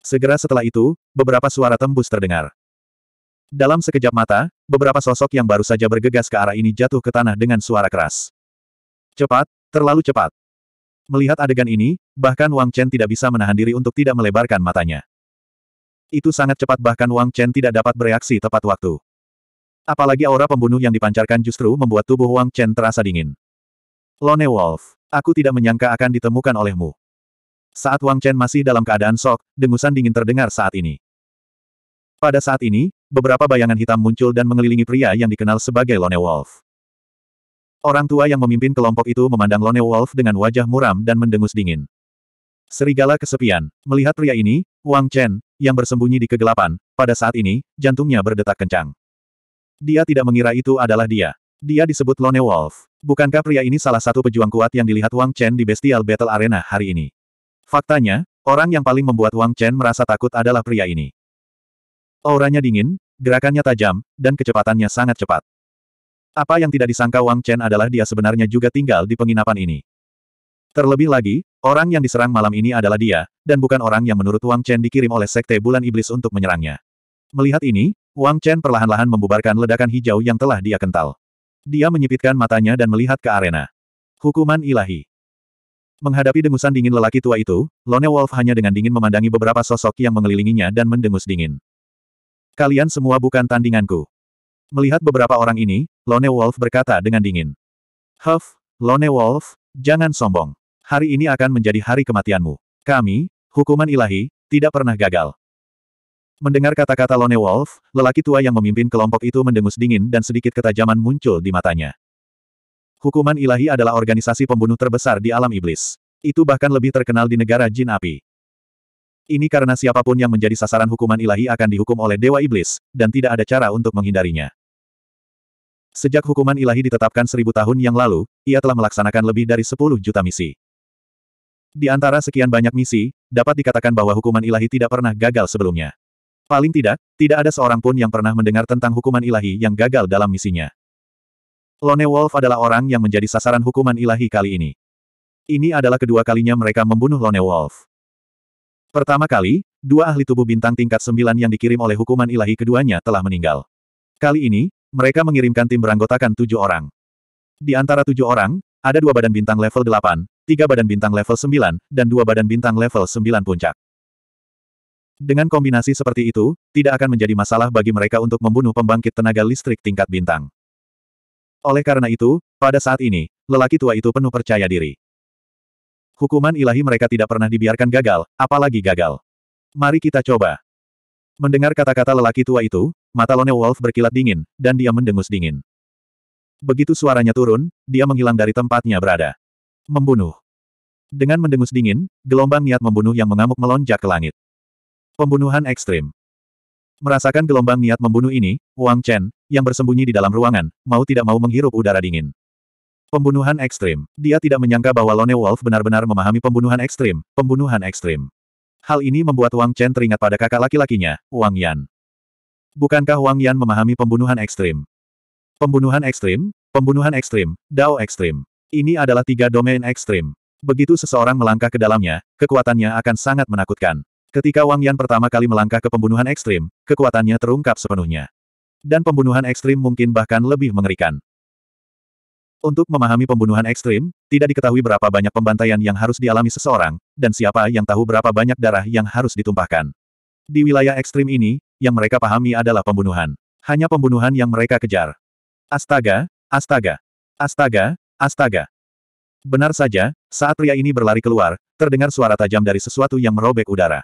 Segera setelah itu, beberapa suara tembus terdengar. Dalam sekejap mata, beberapa sosok yang baru saja bergegas ke arah ini jatuh ke tanah dengan suara keras. Cepat, terlalu cepat. Melihat adegan ini, bahkan Wang Chen tidak bisa menahan diri untuk tidak melebarkan matanya. Itu sangat cepat bahkan Wang Chen tidak dapat bereaksi tepat waktu. Apalagi aura pembunuh yang dipancarkan justru membuat tubuh Wang Chen terasa dingin. Lone Wolf, aku tidak menyangka akan ditemukan olehmu. Saat Wang Chen masih dalam keadaan sok, dengusan dingin terdengar saat ini. Pada saat ini, beberapa bayangan hitam muncul dan mengelilingi pria yang dikenal sebagai Lone Wolf. Orang tua yang memimpin kelompok itu memandang Lone Wolf dengan wajah muram dan mendengus dingin. Serigala kesepian, melihat pria ini, Wang Chen, yang bersembunyi di kegelapan, pada saat ini, jantungnya berdetak kencang. Dia tidak mengira itu adalah dia. Dia disebut Lone Wolf. Bukankah pria ini salah satu pejuang kuat yang dilihat Wang Chen di Bestial Battle Arena hari ini? Faktanya, orang yang paling membuat Wang Chen merasa takut adalah pria ini. Auranya dingin, gerakannya tajam, dan kecepatannya sangat cepat. Apa yang tidak disangka Wang Chen adalah dia sebenarnya juga tinggal di penginapan ini. Terlebih lagi, orang yang diserang malam ini adalah dia, dan bukan orang yang menurut Wang Chen dikirim oleh Sekte Bulan Iblis untuk menyerangnya. Melihat ini, Wang Chen perlahan-lahan membubarkan ledakan hijau yang telah dia kental. Dia menyipitkan matanya dan melihat ke arena. Hukuman ilahi. Menghadapi dengusan dingin lelaki tua itu, Lone Wolf hanya dengan dingin memandangi beberapa sosok yang mengelilinginya dan mendengus dingin. Kalian semua bukan tandinganku. Melihat beberapa orang ini, Lone Wolf berkata dengan dingin. Huff, Lone Wolf, jangan sombong. Hari ini akan menjadi hari kematianmu. Kami, hukuman ilahi, tidak pernah gagal. Mendengar kata-kata Lone Wolf, lelaki tua yang memimpin kelompok itu mendengus dingin dan sedikit ketajaman muncul di matanya. Hukuman ilahi adalah organisasi pembunuh terbesar di alam iblis. Itu bahkan lebih terkenal di negara jin api. Ini karena siapapun yang menjadi sasaran hukuman ilahi akan dihukum oleh Dewa Iblis, dan tidak ada cara untuk menghindarinya. Sejak hukuman ilahi ditetapkan seribu tahun yang lalu, ia telah melaksanakan lebih dari sepuluh juta misi. Di antara sekian banyak misi, dapat dikatakan bahwa hukuman ilahi tidak pernah gagal sebelumnya. Paling tidak, tidak ada seorang pun yang pernah mendengar tentang hukuman ilahi yang gagal dalam misinya. Lone Wolf adalah orang yang menjadi sasaran hukuman ilahi kali ini. Ini adalah kedua kalinya mereka membunuh Lone Wolf. Pertama kali, dua ahli tubuh bintang tingkat sembilan yang dikirim oleh hukuman ilahi keduanya telah meninggal. Kali ini, mereka mengirimkan tim beranggotakan tujuh orang. Di antara tujuh orang, ada dua badan bintang level delapan, tiga badan bintang level sembilan, dan dua badan bintang level sembilan puncak. Dengan kombinasi seperti itu, tidak akan menjadi masalah bagi mereka untuk membunuh pembangkit tenaga listrik tingkat bintang. Oleh karena itu, pada saat ini, lelaki tua itu penuh percaya diri. Hukuman ilahi mereka tidak pernah dibiarkan gagal, apalagi gagal. Mari kita coba. Mendengar kata-kata lelaki tua itu, mata Lone Wolf berkilat dingin, dan dia mendengus dingin. Begitu suaranya turun, dia menghilang dari tempatnya berada. Membunuh. Dengan mendengus dingin, gelombang niat membunuh yang mengamuk melonjak ke langit. Pembunuhan ekstrim. Merasakan gelombang niat membunuh ini, Wang Chen, yang bersembunyi di dalam ruangan, mau tidak mau menghirup udara dingin. Pembunuhan ekstrim. Dia tidak menyangka bahwa Lone Wolf benar-benar memahami pembunuhan ekstrim, pembunuhan ekstrim. Hal ini membuat Wang Chen teringat pada kakak laki-lakinya, Wang Yan. Bukankah Wang Yan memahami pembunuhan ekstrim? Pembunuhan ekstrim, pembunuhan ekstrim, Dao ekstrim. Ini adalah tiga domain ekstrim. Begitu seseorang melangkah ke dalamnya, kekuatannya akan sangat menakutkan. Ketika Wang Yan pertama kali melangkah ke pembunuhan ekstrim, kekuatannya terungkap sepenuhnya. Dan pembunuhan ekstrim mungkin bahkan lebih mengerikan. Untuk memahami pembunuhan ekstrim, tidak diketahui berapa banyak pembantaian yang harus dialami seseorang, dan siapa yang tahu berapa banyak darah yang harus ditumpahkan. Di wilayah ekstrim ini, yang mereka pahami adalah pembunuhan. Hanya pembunuhan yang mereka kejar. Astaga, astaga, astaga, astaga. Benar saja, saat pria ini berlari keluar, terdengar suara tajam dari sesuatu yang merobek udara.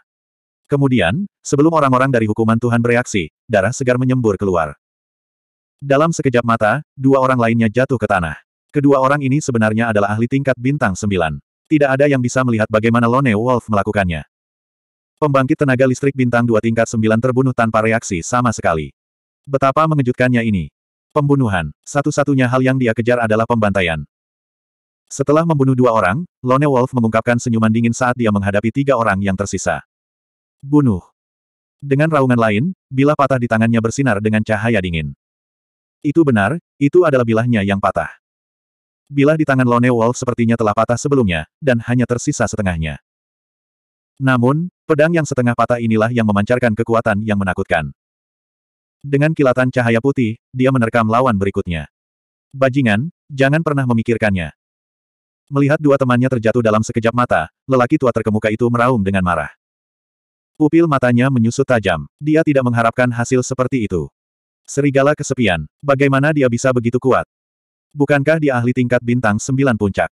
Kemudian, sebelum orang-orang dari hukuman Tuhan bereaksi, darah segar menyembur keluar. Dalam sekejap mata, dua orang lainnya jatuh ke tanah. Kedua orang ini sebenarnya adalah ahli tingkat bintang sembilan. Tidak ada yang bisa melihat bagaimana Lone Wolf melakukannya. Pembangkit tenaga listrik bintang dua tingkat sembilan terbunuh tanpa reaksi sama sekali. Betapa mengejutkannya ini. Pembunuhan. Satu-satunya hal yang dia kejar adalah pembantaian. Setelah membunuh dua orang, Lone Wolf mengungkapkan senyuman dingin saat dia menghadapi tiga orang yang tersisa. Bunuh. Dengan raungan lain, bilah patah di tangannya bersinar dengan cahaya dingin. Itu benar, itu adalah bilahnya yang patah. Bilah di tangan Lone Wolf sepertinya telah patah sebelumnya, dan hanya tersisa setengahnya. Namun, pedang yang setengah patah inilah yang memancarkan kekuatan yang menakutkan. Dengan kilatan cahaya putih, dia menerkam lawan berikutnya. Bajingan, jangan pernah memikirkannya. Melihat dua temannya terjatuh dalam sekejap mata, lelaki tua terkemuka itu meraung dengan marah. Upil matanya menyusut tajam. Dia tidak mengharapkan hasil seperti itu. Serigala kesepian. Bagaimana dia bisa begitu kuat? Bukankah dia ahli tingkat bintang sembilan puncak?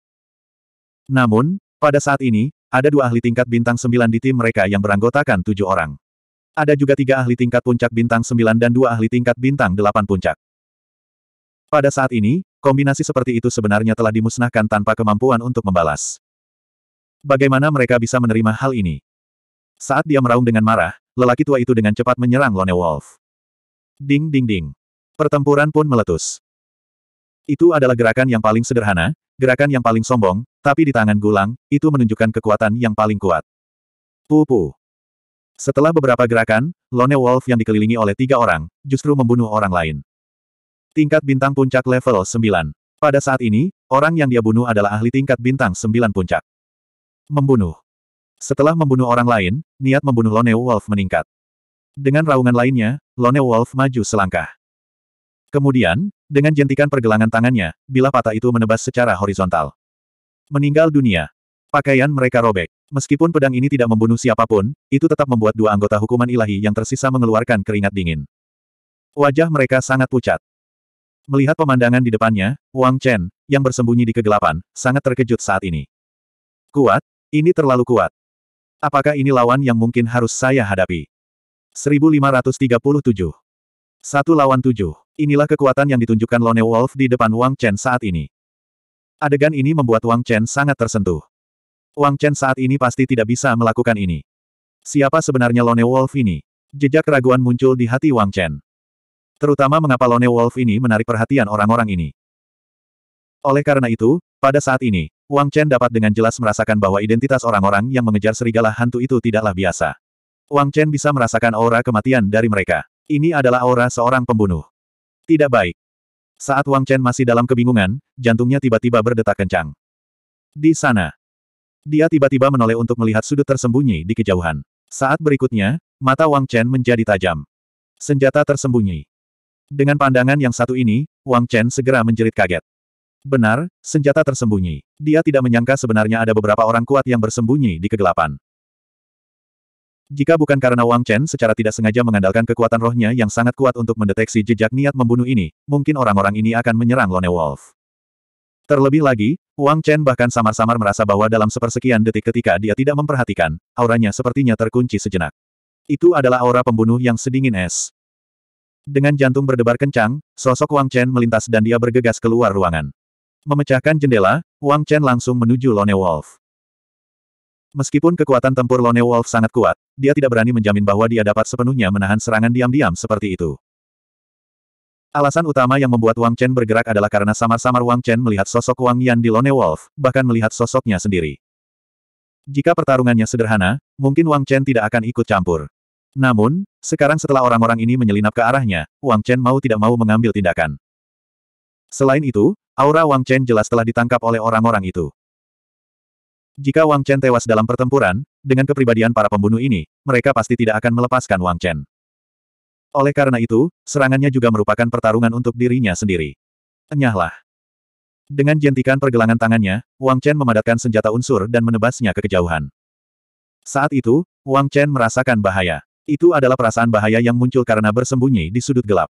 Namun, pada saat ini, ada dua ahli tingkat bintang sembilan di tim mereka yang beranggotakan tujuh orang. Ada juga tiga ahli tingkat puncak bintang sembilan dan dua ahli tingkat bintang delapan puncak. Pada saat ini, kombinasi seperti itu sebenarnya telah dimusnahkan tanpa kemampuan untuk membalas. Bagaimana mereka bisa menerima hal ini? Saat dia meraung dengan marah, lelaki tua itu dengan cepat menyerang Lone Wolf. Ding ding ding. Pertempuran pun meletus. Itu adalah gerakan yang paling sederhana, gerakan yang paling sombong, tapi di tangan Gulang, itu menunjukkan kekuatan yang paling kuat. Pupu. Setelah beberapa gerakan, Lone Wolf yang dikelilingi oleh tiga orang, justru membunuh orang lain. Tingkat bintang puncak level 9. Pada saat ini, orang yang dia bunuh adalah ahli tingkat bintang 9 puncak. Membunuh. Setelah membunuh orang lain, niat membunuh Lone Wolf meningkat. Dengan raungan lainnya, Lone Wolf maju selangkah. Kemudian, dengan jentikan pergelangan tangannya, bilah patah itu menebas secara horizontal. Meninggal dunia. Pakaian mereka robek. Meskipun pedang ini tidak membunuh siapapun, itu tetap membuat dua anggota hukuman ilahi yang tersisa mengeluarkan keringat dingin. Wajah mereka sangat pucat. Melihat pemandangan di depannya, Wang Chen, yang bersembunyi di kegelapan, sangat terkejut saat ini. Kuat, ini terlalu kuat. Apakah ini lawan yang mungkin harus saya hadapi? 1537. Satu lawan tujuh. Inilah kekuatan yang ditunjukkan Lone Wolf di depan Wang Chen saat ini. Adegan ini membuat Wang Chen sangat tersentuh. Wang Chen saat ini pasti tidak bisa melakukan ini. Siapa sebenarnya Lone Wolf ini? Jejak keraguan muncul di hati Wang Chen. Terutama mengapa Lone Wolf ini menarik perhatian orang-orang ini. Oleh karena itu, pada saat ini, Wang Chen dapat dengan jelas merasakan bahwa identitas orang-orang yang mengejar serigala hantu itu tidaklah biasa. Wang Chen bisa merasakan aura kematian dari mereka. Ini adalah aura seorang pembunuh. Tidak baik. Saat Wang Chen masih dalam kebingungan, jantungnya tiba-tiba berdetak kencang. Di sana. Dia tiba-tiba menoleh untuk melihat sudut tersembunyi di kejauhan. Saat berikutnya, mata Wang Chen menjadi tajam. Senjata tersembunyi. Dengan pandangan yang satu ini, Wang Chen segera menjerit kaget. Benar, senjata tersembunyi. Dia tidak menyangka sebenarnya ada beberapa orang kuat yang bersembunyi di kegelapan. Jika bukan karena Wang Chen secara tidak sengaja mengandalkan kekuatan rohnya yang sangat kuat untuk mendeteksi jejak niat membunuh ini, mungkin orang-orang ini akan menyerang Lone Wolf. Terlebih lagi, Wang Chen bahkan samar-samar merasa bahwa dalam sepersekian detik ketika dia tidak memperhatikan, auranya sepertinya terkunci sejenak. Itu adalah aura pembunuh yang sedingin es. Dengan jantung berdebar kencang, sosok Wang Chen melintas dan dia bergegas keluar ruangan. Memecahkan jendela, Wang Chen langsung menuju Lone Wolf. Meskipun kekuatan tempur Lone Wolf sangat kuat, dia tidak berani menjamin bahwa dia dapat sepenuhnya menahan serangan diam-diam seperti itu. Alasan utama yang membuat Wang Chen bergerak adalah karena samar-samar Wang Chen melihat sosok Wang Yan di Lone Wolf, bahkan melihat sosoknya sendiri. Jika pertarungannya sederhana, mungkin Wang Chen tidak akan ikut campur. Namun, sekarang setelah orang-orang ini menyelinap ke arahnya, Wang Chen mau tidak mau mengambil tindakan. Selain itu, aura Wang Chen jelas telah ditangkap oleh orang-orang itu. Jika Wang Chen tewas dalam pertempuran, dengan kepribadian para pembunuh ini, mereka pasti tidak akan melepaskan Wang Chen. Oleh karena itu, serangannya juga merupakan pertarungan untuk dirinya sendiri. Enyahlah. Dengan jentikan pergelangan tangannya, Wang Chen memadatkan senjata unsur dan menebasnya ke kejauhan. Saat itu, Wang Chen merasakan bahaya. Itu adalah perasaan bahaya yang muncul karena bersembunyi di sudut gelap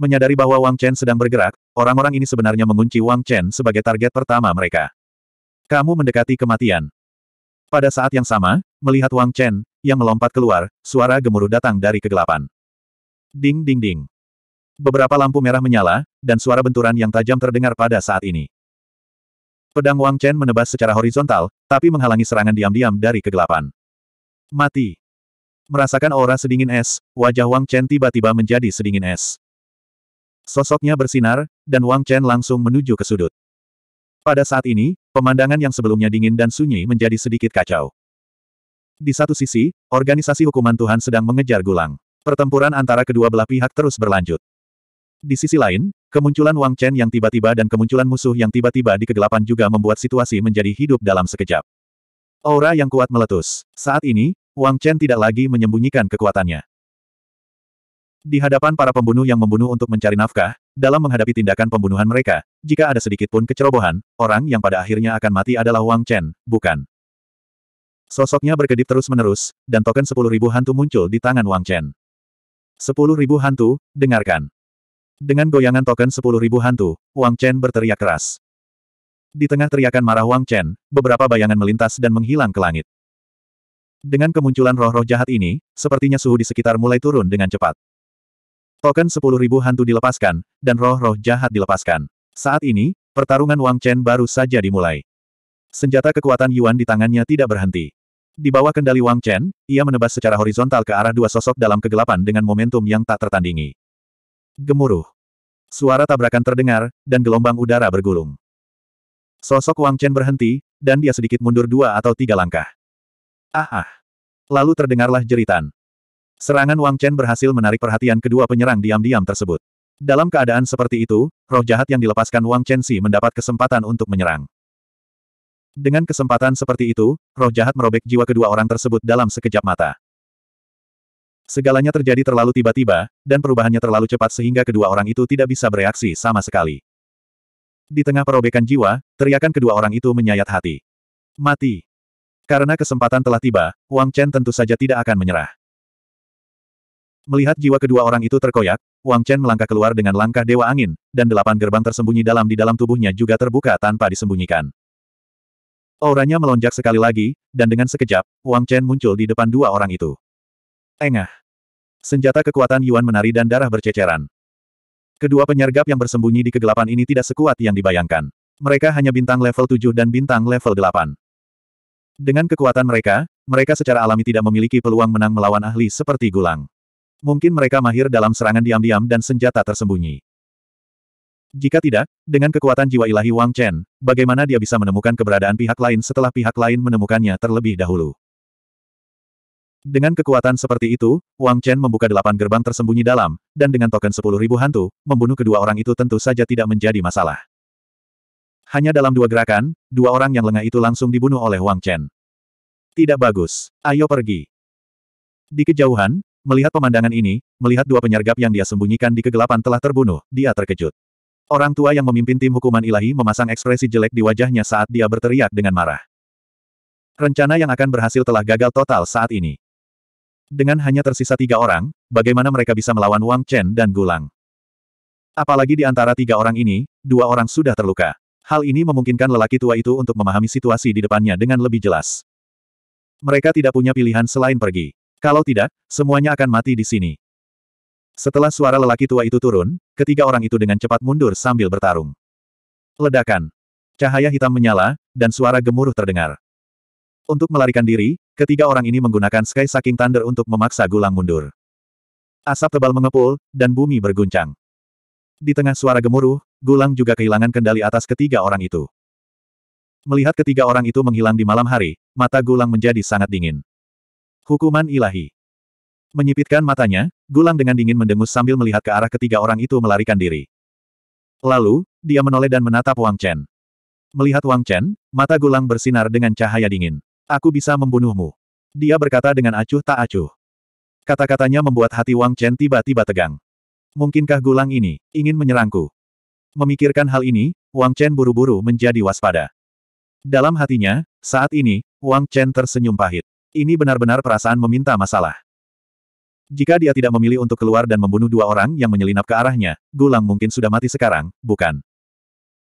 menyadari bahwa Wang Chen sedang bergerak, orang-orang ini sebenarnya mengunci Wang Chen sebagai target pertama mereka. Kamu mendekati kematian. Pada saat yang sama, melihat Wang Chen, yang melompat keluar, suara gemuruh datang dari kegelapan. Ding ding ding. Beberapa lampu merah menyala, dan suara benturan yang tajam terdengar pada saat ini. Pedang Wang Chen menebas secara horizontal, tapi menghalangi serangan diam-diam dari kegelapan. Mati. Merasakan aura sedingin es, wajah Wang Chen tiba-tiba menjadi sedingin es. Sosoknya bersinar, dan Wang Chen langsung menuju ke sudut. Pada saat ini, pemandangan yang sebelumnya dingin dan sunyi menjadi sedikit kacau. Di satu sisi, organisasi hukuman Tuhan sedang mengejar gulang. Pertempuran antara kedua belah pihak terus berlanjut. Di sisi lain, kemunculan Wang Chen yang tiba-tiba dan kemunculan musuh yang tiba-tiba di kegelapan juga membuat situasi menjadi hidup dalam sekejap. Aura yang kuat meletus. Saat ini, Wang Chen tidak lagi menyembunyikan kekuatannya. Di hadapan para pembunuh yang membunuh untuk mencari nafkah, dalam menghadapi tindakan pembunuhan mereka, jika ada sedikit pun kecerobohan, orang yang pada akhirnya akan mati adalah Wang Chen, bukan. Sosoknya berkedip terus-menerus, dan token sepuluh ribu hantu muncul di tangan Wang Chen. Sepuluh ribu hantu, dengarkan. Dengan goyangan token sepuluh ribu hantu, Wang Chen berteriak keras. Di tengah teriakan marah Wang Chen, beberapa bayangan melintas dan menghilang ke langit. Dengan kemunculan roh-roh jahat ini, sepertinya suhu di sekitar mulai turun dengan cepat. Token ribu hantu dilepaskan, dan roh-roh jahat dilepaskan. Saat ini, pertarungan Wang Chen baru saja dimulai. Senjata kekuatan Yuan di tangannya tidak berhenti. Di bawah kendali Wang Chen, ia menebas secara horizontal ke arah dua sosok dalam kegelapan dengan momentum yang tak tertandingi. Gemuruh. Suara tabrakan terdengar, dan gelombang udara bergulung. Sosok Wang Chen berhenti, dan dia sedikit mundur dua atau tiga langkah. Ah ah. Lalu terdengarlah jeritan. Serangan Wang Chen berhasil menarik perhatian kedua penyerang diam-diam tersebut. Dalam keadaan seperti itu, roh jahat yang dilepaskan Wang Chen Si mendapat kesempatan untuk menyerang. Dengan kesempatan seperti itu, roh jahat merobek jiwa kedua orang tersebut dalam sekejap mata. Segalanya terjadi terlalu tiba-tiba, dan perubahannya terlalu cepat sehingga kedua orang itu tidak bisa bereaksi sama sekali. Di tengah perobekan jiwa, teriakan kedua orang itu menyayat hati. Mati. Karena kesempatan telah tiba, Wang Chen tentu saja tidak akan menyerah. Melihat jiwa kedua orang itu terkoyak, Wang Chen melangkah keluar dengan langkah dewa angin, dan delapan gerbang tersembunyi dalam di dalam tubuhnya juga terbuka tanpa disembunyikan. Auranya melonjak sekali lagi, dan dengan sekejap, Wang Chen muncul di depan dua orang itu. Tengah. Senjata kekuatan Yuan menari dan darah berceceran. Kedua penyergap yang bersembunyi di kegelapan ini tidak sekuat yang dibayangkan. Mereka hanya bintang level 7 dan bintang level 8. Dengan kekuatan mereka, mereka secara alami tidak memiliki peluang menang melawan ahli seperti Gulang. Mungkin mereka mahir dalam serangan diam-diam dan senjata tersembunyi. Jika tidak, dengan kekuatan jiwa ilahi Wang Chen, bagaimana dia bisa menemukan keberadaan pihak lain setelah pihak lain menemukannya terlebih dahulu? Dengan kekuatan seperti itu, Wang Chen membuka delapan gerbang tersembunyi dalam, dan dengan token sepuluh ribu hantu, membunuh kedua orang itu tentu saja tidak menjadi masalah. Hanya dalam dua gerakan, dua orang yang lengah itu langsung dibunuh oleh Wang Chen. Tidak bagus. Ayo pergi. Di kejauhan, Melihat pemandangan ini, melihat dua penyergap yang dia sembunyikan di kegelapan telah terbunuh, dia terkejut. Orang tua yang memimpin tim hukuman ilahi memasang ekspresi jelek di wajahnya saat dia berteriak dengan marah. Rencana yang akan berhasil telah gagal total saat ini. Dengan hanya tersisa tiga orang, bagaimana mereka bisa melawan Wang Chen dan Gulang? Apalagi di antara tiga orang ini, dua orang sudah terluka. Hal ini memungkinkan lelaki tua itu untuk memahami situasi di depannya dengan lebih jelas. Mereka tidak punya pilihan selain pergi. Kalau tidak, semuanya akan mati di sini. Setelah suara lelaki tua itu turun, ketiga orang itu dengan cepat mundur sambil bertarung. Ledakan. Cahaya hitam menyala, dan suara gemuruh terdengar. Untuk melarikan diri, ketiga orang ini menggunakan Sky Saking Thunder untuk memaksa Gulang mundur. Asap tebal mengepul, dan bumi berguncang. Di tengah suara gemuruh, Gulang juga kehilangan kendali atas ketiga orang itu. Melihat ketiga orang itu menghilang di malam hari, mata Gulang menjadi sangat dingin. Hukuman ilahi. Menyipitkan matanya, Gulang dengan dingin mendengus sambil melihat ke arah ketiga orang itu melarikan diri. Lalu, dia menoleh dan menatap Wang Chen. Melihat Wang Chen, mata Gulang bersinar dengan cahaya dingin. Aku bisa membunuhmu. Dia berkata dengan acuh tak acuh. Kata-katanya membuat hati Wang Chen tiba-tiba tegang. Mungkinkah Gulang ini, ingin menyerangku? Memikirkan hal ini, Wang Chen buru-buru menjadi waspada. Dalam hatinya, saat ini, Wang Chen tersenyum pahit. Ini benar-benar perasaan meminta masalah. Jika dia tidak memilih untuk keluar dan membunuh dua orang yang menyelinap ke arahnya, Gulang mungkin sudah mati sekarang, bukan?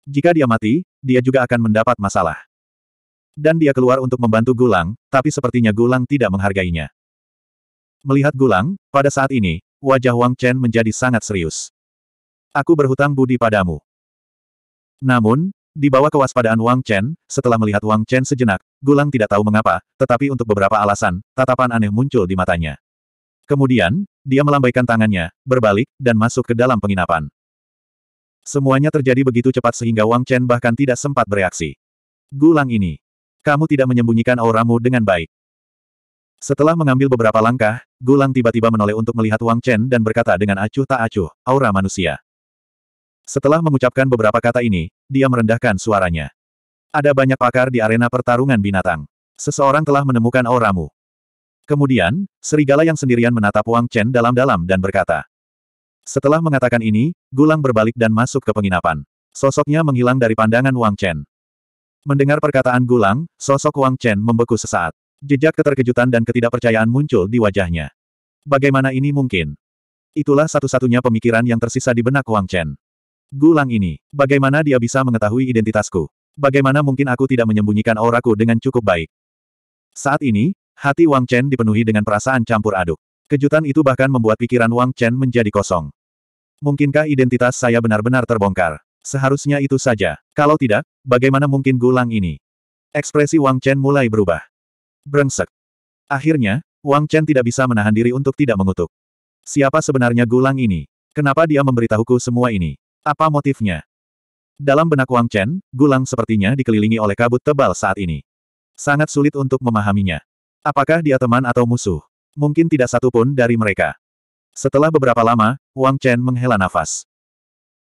Jika dia mati, dia juga akan mendapat masalah. Dan dia keluar untuk membantu Gulang, tapi sepertinya Gulang tidak menghargainya. Melihat Gulang, pada saat ini, wajah Wang Chen menjadi sangat serius. Aku berhutang budi padamu. Namun, di bawah kewaspadaan Wang Chen, setelah melihat Wang Chen sejenak, Gulang tidak tahu mengapa, tetapi untuk beberapa alasan, tatapan aneh muncul di matanya. Kemudian, dia melambaikan tangannya, berbalik, dan masuk ke dalam penginapan. Semuanya terjadi begitu cepat sehingga Wang Chen bahkan tidak sempat bereaksi. Gulang ini. Kamu tidak menyembunyikan auramu dengan baik. Setelah mengambil beberapa langkah, Gulang tiba-tiba menoleh untuk melihat Wang Chen dan berkata dengan acuh tak acuh, aura manusia. Setelah mengucapkan beberapa kata ini, dia merendahkan suaranya. Ada banyak pakar di arena pertarungan binatang. Seseorang telah menemukan auramu. Kemudian, serigala yang sendirian menatap Wang Chen dalam-dalam dan berkata. Setelah mengatakan ini, Gulang berbalik dan masuk ke penginapan. Sosoknya menghilang dari pandangan Wang Chen. Mendengar perkataan Gulang, sosok Wang Chen membeku sesaat. Jejak keterkejutan dan ketidakpercayaan muncul di wajahnya. Bagaimana ini mungkin? Itulah satu-satunya pemikiran yang tersisa di benak Wang Chen. Gulang ini, bagaimana dia bisa mengetahui identitasku? Bagaimana mungkin aku tidak menyembunyikan auraku dengan cukup baik? Saat ini, hati Wang Chen dipenuhi dengan perasaan campur aduk. Kejutan itu bahkan membuat pikiran Wang Chen menjadi kosong. Mungkinkah identitas saya benar-benar terbongkar? Seharusnya itu saja. Kalau tidak, bagaimana mungkin gulang ini? Ekspresi Wang Chen mulai berubah. Brengsek. Akhirnya, Wang Chen tidak bisa menahan diri untuk tidak mengutuk. Siapa sebenarnya gulang ini? Kenapa dia memberitahuku semua ini? Apa motifnya? Dalam benak Wang Chen, Gulang sepertinya dikelilingi oleh kabut tebal saat ini. Sangat sulit untuk memahaminya. Apakah dia teman atau musuh? Mungkin tidak satu pun dari mereka. Setelah beberapa lama, Wang Chen menghela nafas.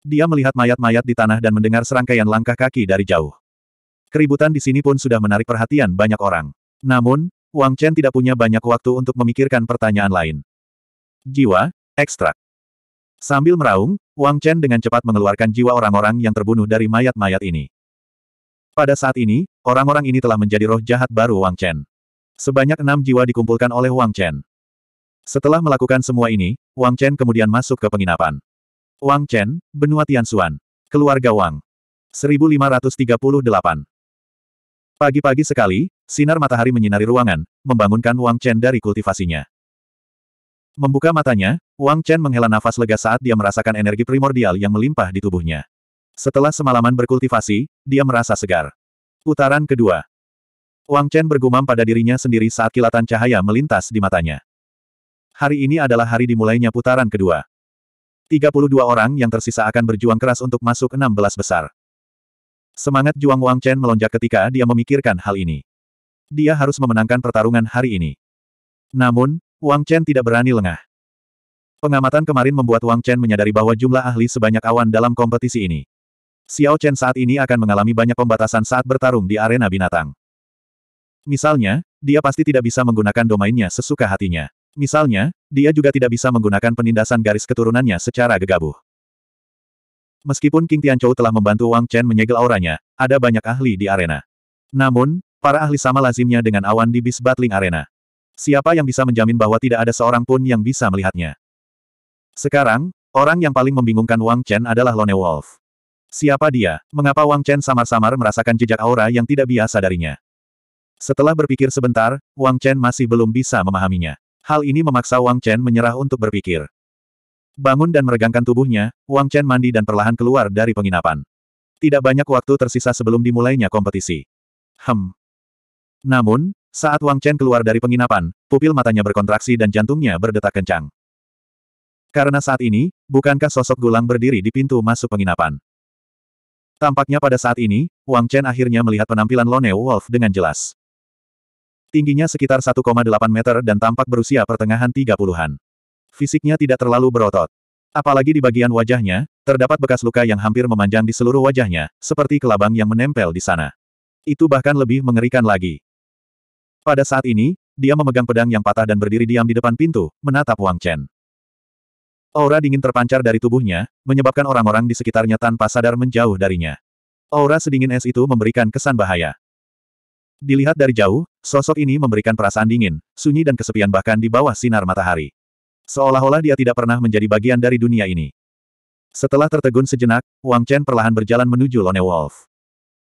Dia melihat mayat-mayat di tanah dan mendengar serangkaian langkah kaki dari jauh. Keributan di sini pun sudah menarik perhatian banyak orang. Namun, Wang Chen tidak punya banyak waktu untuk memikirkan pertanyaan lain. Jiwa, ekstrak. Sambil meraung, Wang Chen dengan cepat mengeluarkan jiwa orang-orang yang terbunuh dari mayat-mayat ini. Pada saat ini, orang-orang ini telah menjadi roh jahat baru Wang Chen. Sebanyak enam jiwa dikumpulkan oleh Wang Chen. Setelah melakukan semua ini, Wang Chen kemudian masuk ke penginapan. Wang Chen, Benua Tianxuan. Keluarga Wang. 1538. Pagi-pagi sekali, sinar matahari menyinari ruangan, membangunkan Wang Chen dari kultivasinya. Membuka matanya, Wang Chen menghela nafas lega saat dia merasakan energi primordial yang melimpah di tubuhnya. Setelah semalaman berkultivasi, dia merasa segar. Putaran kedua. Wang Chen bergumam pada dirinya sendiri saat kilatan cahaya melintas di matanya. Hari ini adalah hari dimulainya putaran kedua. 32 orang yang tersisa akan berjuang keras untuk masuk 16 besar. Semangat juang Wang Chen melonjak ketika dia memikirkan hal ini. Dia harus memenangkan pertarungan hari ini. Namun, Wang Chen tidak berani lengah. Pengamatan kemarin membuat Wang Chen menyadari bahwa jumlah ahli sebanyak awan dalam kompetisi ini. Xiao Chen saat ini akan mengalami banyak pembatasan saat bertarung di arena binatang. Misalnya, dia pasti tidak bisa menggunakan domainnya sesuka hatinya. Misalnya, dia juga tidak bisa menggunakan penindasan garis keturunannya secara gegabah. Meskipun King Tianchou telah membantu Wang Chen menyegel auranya, ada banyak ahli di arena. Namun, para ahli sama lazimnya dengan awan di Bis Battling Arena. Siapa yang bisa menjamin bahwa tidak ada seorang pun yang bisa melihatnya? Sekarang, orang yang paling membingungkan Wang Chen adalah Lone Wolf. Siapa dia? Mengapa Wang Chen samar-samar merasakan jejak aura yang tidak biasa darinya? Setelah berpikir sebentar, Wang Chen masih belum bisa memahaminya. Hal ini memaksa Wang Chen menyerah untuk berpikir. Bangun dan meregangkan tubuhnya, Wang Chen mandi dan perlahan keluar dari penginapan. Tidak banyak waktu tersisa sebelum dimulainya kompetisi. Hmm. Namun, saat Wang Chen keluar dari penginapan, pupil matanya berkontraksi dan jantungnya berdetak kencang. Karena saat ini, bukankah sosok gulang berdiri di pintu masuk penginapan? Tampaknya pada saat ini, Wang Chen akhirnya melihat penampilan Lone Wolf dengan jelas. Tingginya sekitar 1,8 meter dan tampak berusia pertengahan 30-an. Fisiknya tidak terlalu berotot. Apalagi di bagian wajahnya, terdapat bekas luka yang hampir memanjang di seluruh wajahnya, seperti kelabang yang menempel di sana. Itu bahkan lebih mengerikan lagi. Pada saat ini, dia memegang pedang yang patah dan berdiri diam di depan pintu, menatap Wang Chen. Aura dingin terpancar dari tubuhnya, menyebabkan orang-orang di sekitarnya tanpa sadar menjauh darinya. Aura sedingin es itu memberikan kesan bahaya. Dilihat dari jauh, sosok ini memberikan perasaan dingin, sunyi dan kesepian bahkan di bawah sinar matahari. Seolah-olah dia tidak pernah menjadi bagian dari dunia ini. Setelah tertegun sejenak, Wang Chen perlahan berjalan menuju Lone Wolf.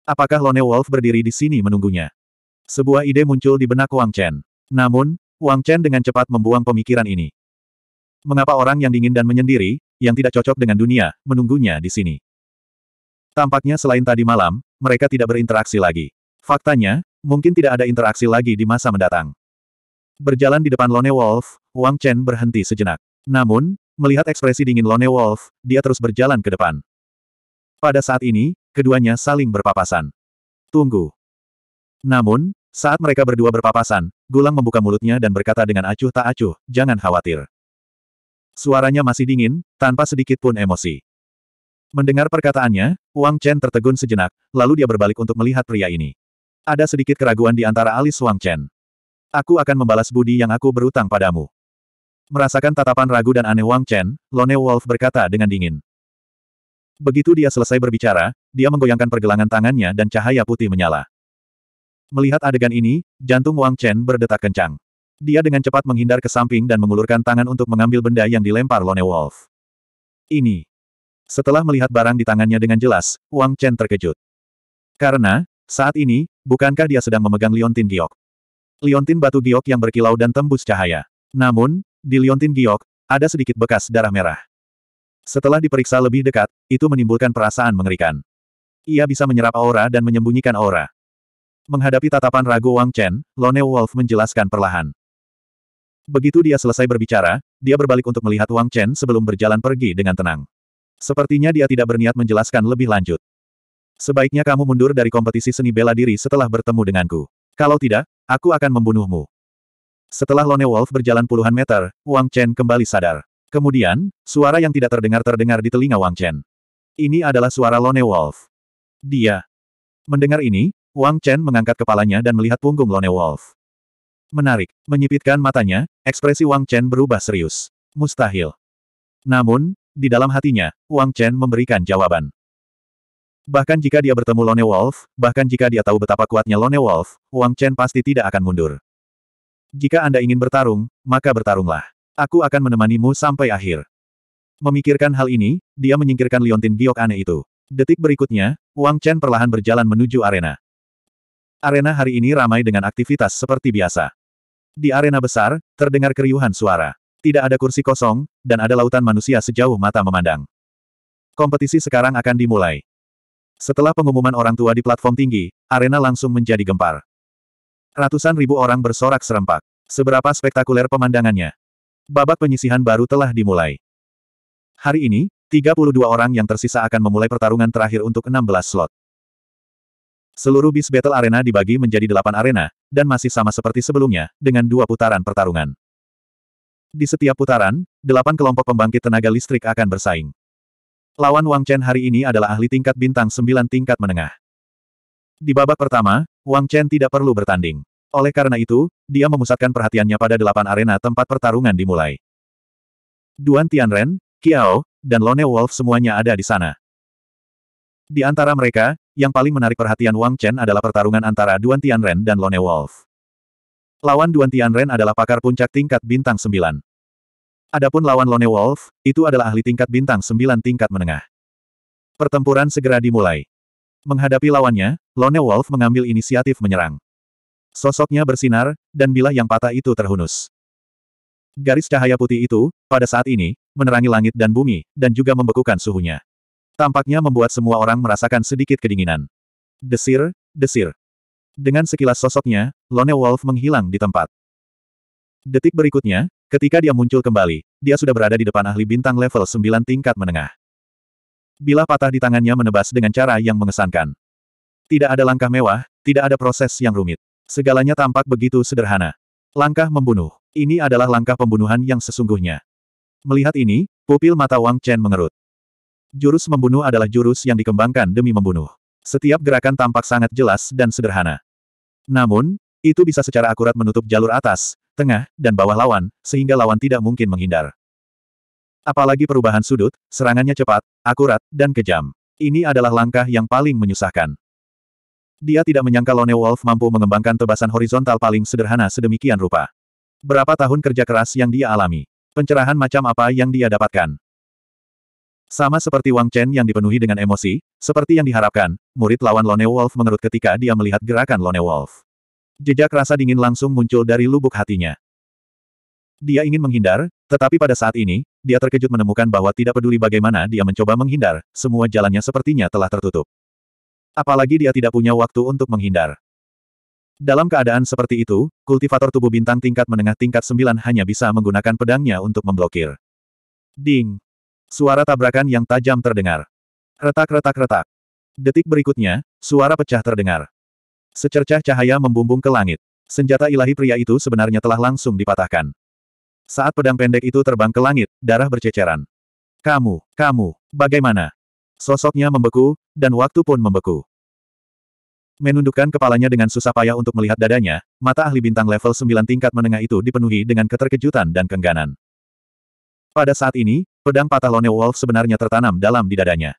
Apakah Lone Wolf berdiri di sini menunggunya? Sebuah ide muncul di benak Wang Chen. Namun, Wang Chen dengan cepat membuang pemikiran ini. Mengapa orang yang dingin dan menyendiri, yang tidak cocok dengan dunia, menunggunya di sini? Tampaknya selain tadi malam, mereka tidak berinteraksi lagi. Faktanya, mungkin tidak ada interaksi lagi di masa mendatang. Berjalan di depan Lone Wolf, Wang Chen berhenti sejenak. Namun, melihat ekspresi dingin Lone Wolf, dia terus berjalan ke depan. Pada saat ini, keduanya saling berpapasan. Tunggu. Namun, saat mereka berdua berpapasan, Gulang membuka mulutnya dan berkata dengan acuh tak acuh, jangan khawatir. Suaranya masih dingin, tanpa sedikit pun emosi. Mendengar perkataannya, Wang Chen tertegun sejenak, lalu dia berbalik untuk melihat pria ini. Ada sedikit keraguan di antara alis Wang Chen. Aku akan membalas budi yang aku berutang padamu. Merasakan tatapan ragu dan aneh Wang Chen, Lone Wolf berkata dengan dingin. Begitu dia selesai berbicara, dia menggoyangkan pergelangan tangannya dan cahaya putih menyala. Melihat adegan ini, jantung Wang Chen berdetak kencang. Dia dengan cepat menghindar ke samping dan mengulurkan tangan untuk mengambil benda yang dilempar Lone Wolf. Ini. Setelah melihat barang di tangannya dengan jelas, Wang Chen terkejut. Karena, saat ini, bukankah dia sedang memegang liontin giok? Liontin batu giok yang berkilau dan tembus cahaya. Namun, di liontin giok, ada sedikit bekas darah merah. Setelah diperiksa lebih dekat, itu menimbulkan perasaan mengerikan. Ia bisa menyerap aura dan menyembunyikan aura. Menghadapi tatapan ragu Wang Chen, Lone Wolf menjelaskan perlahan. Begitu dia selesai berbicara, dia berbalik untuk melihat Wang Chen sebelum berjalan pergi dengan tenang. Sepertinya dia tidak berniat menjelaskan lebih lanjut. Sebaiknya kamu mundur dari kompetisi seni bela diri setelah bertemu denganku. Kalau tidak, aku akan membunuhmu. Setelah Lone Wolf berjalan puluhan meter, Wang Chen kembali sadar. Kemudian, suara yang tidak terdengar terdengar di telinga Wang Chen. Ini adalah suara Lone Wolf. Dia. Mendengar ini, Wang Chen mengangkat kepalanya dan melihat punggung Lone Wolf. Menarik, menyipitkan matanya, ekspresi Wang Chen berubah serius. Mustahil. Namun, di dalam hatinya, Wang Chen memberikan jawaban. Bahkan jika dia bertemu Lone Wolf, bahkan jika dia tahu betapa kuatnya Lone Wolf, Wang Chen pasti tidak akan mundur. Jika Anda ingin bertarung, maka bertarunglah. Aku akan menemanimu sampai akhir. Memikirkan hal ini, dia menyingkirkan liontin giok aneh itu. Detik berikutnya, Wang Chen perlahan berjalan menuju arena. Arena hari ini ramai dengan aktivitas seperti biasa. Di arena besar, terdengar keriuhan suara. Tidak ada kursi kosong, dan ada lautan manusia sejauh mata memandang. Kompetisi sekarang akan dimulai. Setelah pengumuman orang tua di platform tinggi, arena langsung menjadi gempar. Ratusan ribu orang bersorak serempak. Seberapa spektakuler pemandangannya. Babak penyisihan baru telah dimulai. Hari ini, 32 orang yang tersisa akan memulai pertarungan terakhir untuk 16 slot. Seluruh bis Battle Arena dibagi menjadi delapan arena, dan masih sama seperti sebelumnya, dengan dua putaran pertarungan. Di setiap putaran, delapan kelompok pembangkit tenaga listrik akan bersaing. Lawan Wang Chen hari ini adalah ahli tingkat bintang sembilan tingkat menengah. Di babak pertama, Wang Chen tidak perlu bertanding. Oleh karena itu, dia memusatkan perhatiannya pada delapan arena tempat pertarungan dimulai. Duan Tianren, Qiao, dan Lone Wolf semuanya ada di sana. Di antara mereka, yang paling menarik perhatian Wang Chen adalah pertarungan antara Duan Tianren dan Lone Wolf. Lawan Duan Tianren adalah pakar puncak tingkat bintang 9. Adapun lawan Lone Wolf, itu adalah ahli tingkat bintang 9 tingkat menengah. Pertempuran segera dimulai. Menghadapi lawannya, Lone Wolf mengambil inisiatif menyerang. Sosoknya bersinar, dan bilah yang patah itu terhunus. Garis cahaya putih itu, pada saat ini, menerangi langit dan bumi, dan juga membekukan suhunya tampaknya membuat semua orang merasakan sedikit kedinginan. Desir, desir. Dengan sekilas sosoknya, Lone Wolf menghilang di tempat. Detik berikutnya, ketika dia muncul kembali, dia sudah berada di depan ahli bintang level 9 tingkat menengah. Bila patah di tangannya menebas dengan cara yang mengesankan. Tidak ada langkah mewah, tidak ada proses yang rumit. Segalanya tampak begitu sederhana. Langkah membunuh. Ini adalah langkah pembunuhan yang sesungguhnya. Melihat ini, pupil mata Wang Chen mengerut. Jurus membunuh adalah jurus yang dikembangkan demi membunuh. Setiap gerakan tampak sangat jelas dan sederhana. Namun, itu bisa secara akurat menutup jalur atas, tengah, dan bawah lawan, sehingga lawan tidak mungkin menghindar. Apalagi perubahan sudut, serangannya cepat, akurat, dan kejam. Ini adalah langkah yang paling menyusahkan. Dia tidak menyangka Lone Wolf mampu mengembangkan tebasan horizontal paling sederhana sedemikian rupa. Berapa tahun kerja keras yang dia alami? Pencerahan macam apa yang dia dapatkan? Sama seperti Wang Chen yang dipenuhi dengan emosi, seperti yang diharapkan, murid lawan Lone Wolf mengerut ketika dia melihat gerakan Lone Wolf. Jejak rasa dingin langsung muncul dari lubuk hatinya. Dia ingin menghindar, tetapi pada saat ini, dia terkejut menemukan bahwa tidak peduli bagaimana dia mencoba menghindar, semua jalannya sepertinya telah tertutup. Apalagi dia tidak punya waktu untuk menghindar. Dalam keadaan seperti itu, kultivator tubuh bintang tingkat menengah tingkat 9 hanya bisa menggunakan pedangnya untuk memblokir. Ding! Suara tabrakan yang tajam terdengar. Retak-retak-retak. Detik berikutnya, suara pecah terdengar. Secercah cahaya membumbung ke langit. Senjata ilahi pria itu sebenarnya telah langsung dipatahkan. Saat pedang pendek itu terbang ke langit, darah berceceran. Kamu, kamu, bagaimana? Sosoknya membeku, dan waktu pun membeku. Menundukkan kepalanya dengan susah payah untuk melihat dadanya, mata ahli bintang level 9 tingkat menengah itu dipenuhi dengan keterkejutan dan kengganan. Pada saat ini, pedang patah Lone Wolf sebenarnya tertanam dalam di dadanya.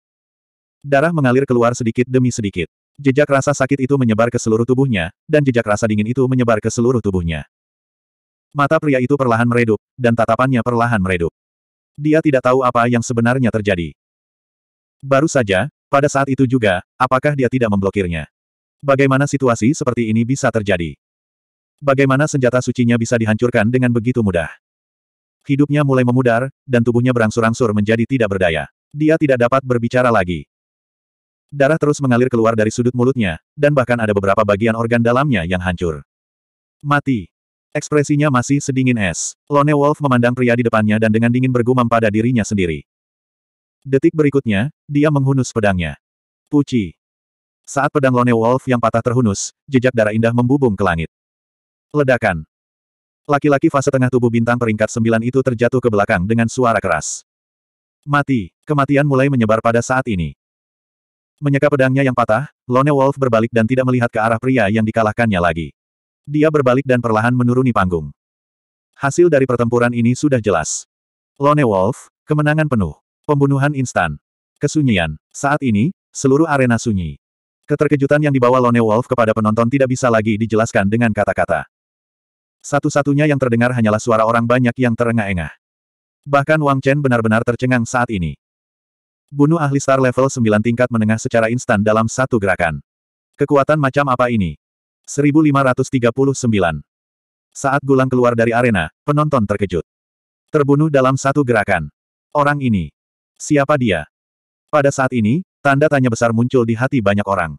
Darah mengalir keluar sedikit demi sedikit. Jejak rasa sakit itu menyebar ke seluruh tubuhnya, dan jejak rasa dingin itu menyebar ke seluruh tubuhnya. Mata pria itu perlahan meredup, dan tatapannya perlahan meredup. Dia tidak tahu apa yang sebenarnya terjadi. Baru saja, pada saat itu juga, apakah dia tidak memblokirnya? Bagaimana situasi seperti ini bisa terjadi? Bagaimana senjata sucinya bisa dihancurkan dengan begitu mudah? Hidupnya mulai memudar, dan tubuhnya berangsur-angsur menjadi tidak berdaya. Dia tidak dapat berbicara lagi. Darah terus mengalir keluar dari sudut mulutnya, dan bahkan ada beberapa bagian organ dalamnya yang hancur. Mati. Ekspresinya masih sedingin es. Lone Wolf memandang pria di depannya dan dengan dingin bergumam pada dirinya sendiri. Detik berikutnya, dia menghunus pedangnya. Puci. Saat pedang Lone Wolf yang patah terhunus, jejak darah indah membubung ke langit. Ledakan. Laki-laki fase tengah tubuh bintang peringkat sembilan itu terjatuh ke belakang dengan suara keras. Mati, kematian mulai menyebar pada saat ini. Menyeka pedangnya yang patah, Lone Wolf berbalik dan tidak melihat ke arah pria yang dikalahkannya lagi. Dia berbalik dan perlahan menuruni panggung. Hasil dari pertempuran ini sudah jelas. Lone Wolf, kemenangan penuh. Pembunuhan instan. Kesunyian. Saat ini, seluruh arena sunyi. Keterkejutan yang dibawa Lone Wolf kepada penonton tidak bisa lagi dijelaskan dengan kata-kata. Satu-satunya yang terdengar hanyalah suara orang banyak yang terengah-engah. Bahkan Wang Chen benar-benar tercengang saat ini. Bunuh ahli star level 9 tingkat menengah secara instan dalam satu gerakan. Kekuatan macam apa ini? 1539. Saat Gulang keluar dari arena, penonton terkejut. Terbunuh dalam satu gerakan. Orang ini. Siapa dia? Pada saat ini, tanda tanya besar muncul di hati banyak orang.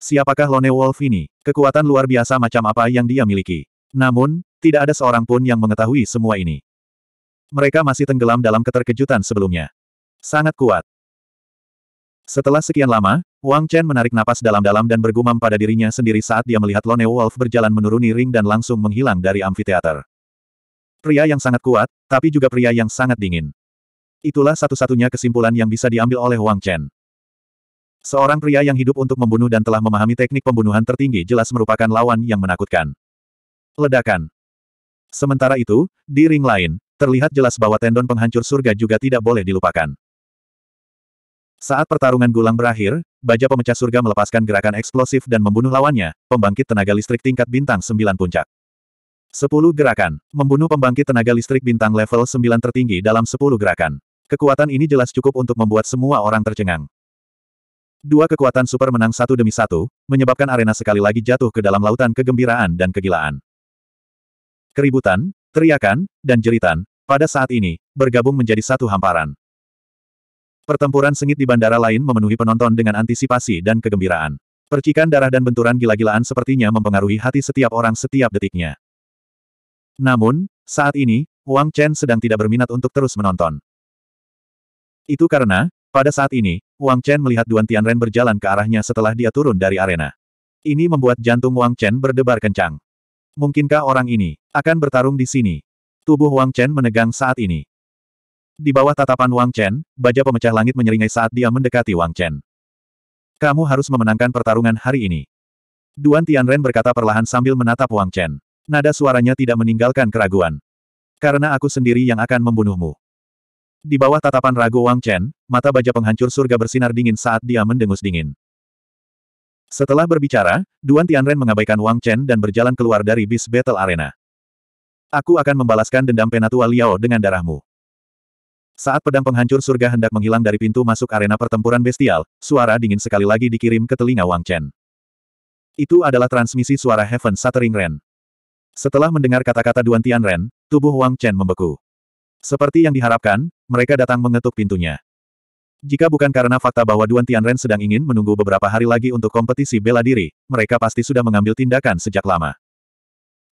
Siapakah Lone Wolf ini? Kekuatan luar biasa macam apa yang dia miliki? Namun, tidak ada seorang pun yang mengetahui semua ini. Mereka masih tenggelam dalam keterkejutan sebelumnya. Sangat kuat. Setelah sekian lama, Wang Chen menarik napas dalam-dalam dan bergumam pada dirinya sendiri saat dia melihat Lone Wolf berjalan menuruni ring dan langsung menghilang dari amfiteater. Pria yang sangat kuat, tapi juga pria yang sangat dingin. Itulah satu-satunya kesimpulan yang bisa diambil oleh Wang Chen. Seorang pria yang hidup untuk membunuh dan telah memahami teknik pembunuhan tertinggi jelas merupakan lawan yang menakutkan. Ledakan. Sementara itu, di ring lain, terlihat jelas bahwa tendon penghancur surga juga tidak boleh dilupakan. Saat pertarungan gulang berakhir, baja pemecah surga melepaskan gerakan eksplosif dan membunuh lawannya, pembangkit tenaga listrik tingkat bintang 9 puncak. 10 gerakan, membunuh pembangkit tenaga listrik bintang level 9 tertinggi dalam 10 gerakan. Kekuatan ini jelas cukup untuk membuat semua orang tercengang. Dua kekuatan super menang satu demi satu, menyebabkan arena sekali lagi jatuh ke dalam lautan kegembiraan dan kegilaan keributan, teriakan, dan jeritan, pada saat ini, bergabung menjadi satu hamparan. Pertempuran sengit di bandara lain memenuhi penonton dengan antisipasi dan kegembiraan. Percikan darah dan benturan gila-gilaan sepertinya mempengaruhi hati setiap orang setiap detiknya. Namun, saat ini, Wang Chen sedang tidak berminat untuk terus menonton. Itu karena, pada saat ini, Wang Chen melihat Duan Tianren berjalan ke arahnya setelah dia turun dari arena. Ini membuat jantung Wang Chen berdebar kencang. Mungkinkah orang ini akan bertarung di sini? Tubuh Wang Chen menegang saat ini. Di bawah tatapan Wang Chen, baja pemecah langit menyeringai saat dia mendekati Wang Chen. Kamu harus memenangkan pertarungan hari ini. Duan Tianren berkata perlahan sambil menatap Wang Chen. Nada suaranya tidak meninggalkan keraguan. Karena aku sendiri yang akan membunuhmu. Di bawah tatapan ragu Wang Chen, mata baja penghancur surga bersinar dingin saat dia mendengus dingin. Setelah berbicara, Duan Tianren mengabaikan Wang Chen dan berjalan keluar dari bis Battle Arena. Aku akan membalaskan dendam Penatua Liao dengan darahmu. Saat pedang penghancur surga hendak menghilang dari pintu masuk arena pertempuran bestial, suara dingin sekali lagi dikirim ke telinga Wang Chen. Itu adalah transmisi suara Heaven Shattering Ren. Setelah mendengar kata-kata Duan Tianren, tubuh Wang Chen membeku. Seperti yang diharapkan, mereka datang mengetuk pintunya. Jika bukan karena fakta bahwa Duan Tianren sedang ingin menunggu beberapa hari lagi untuk kompetisi bela diri, mereka pasti sudah mengambil tindakan sejak lama.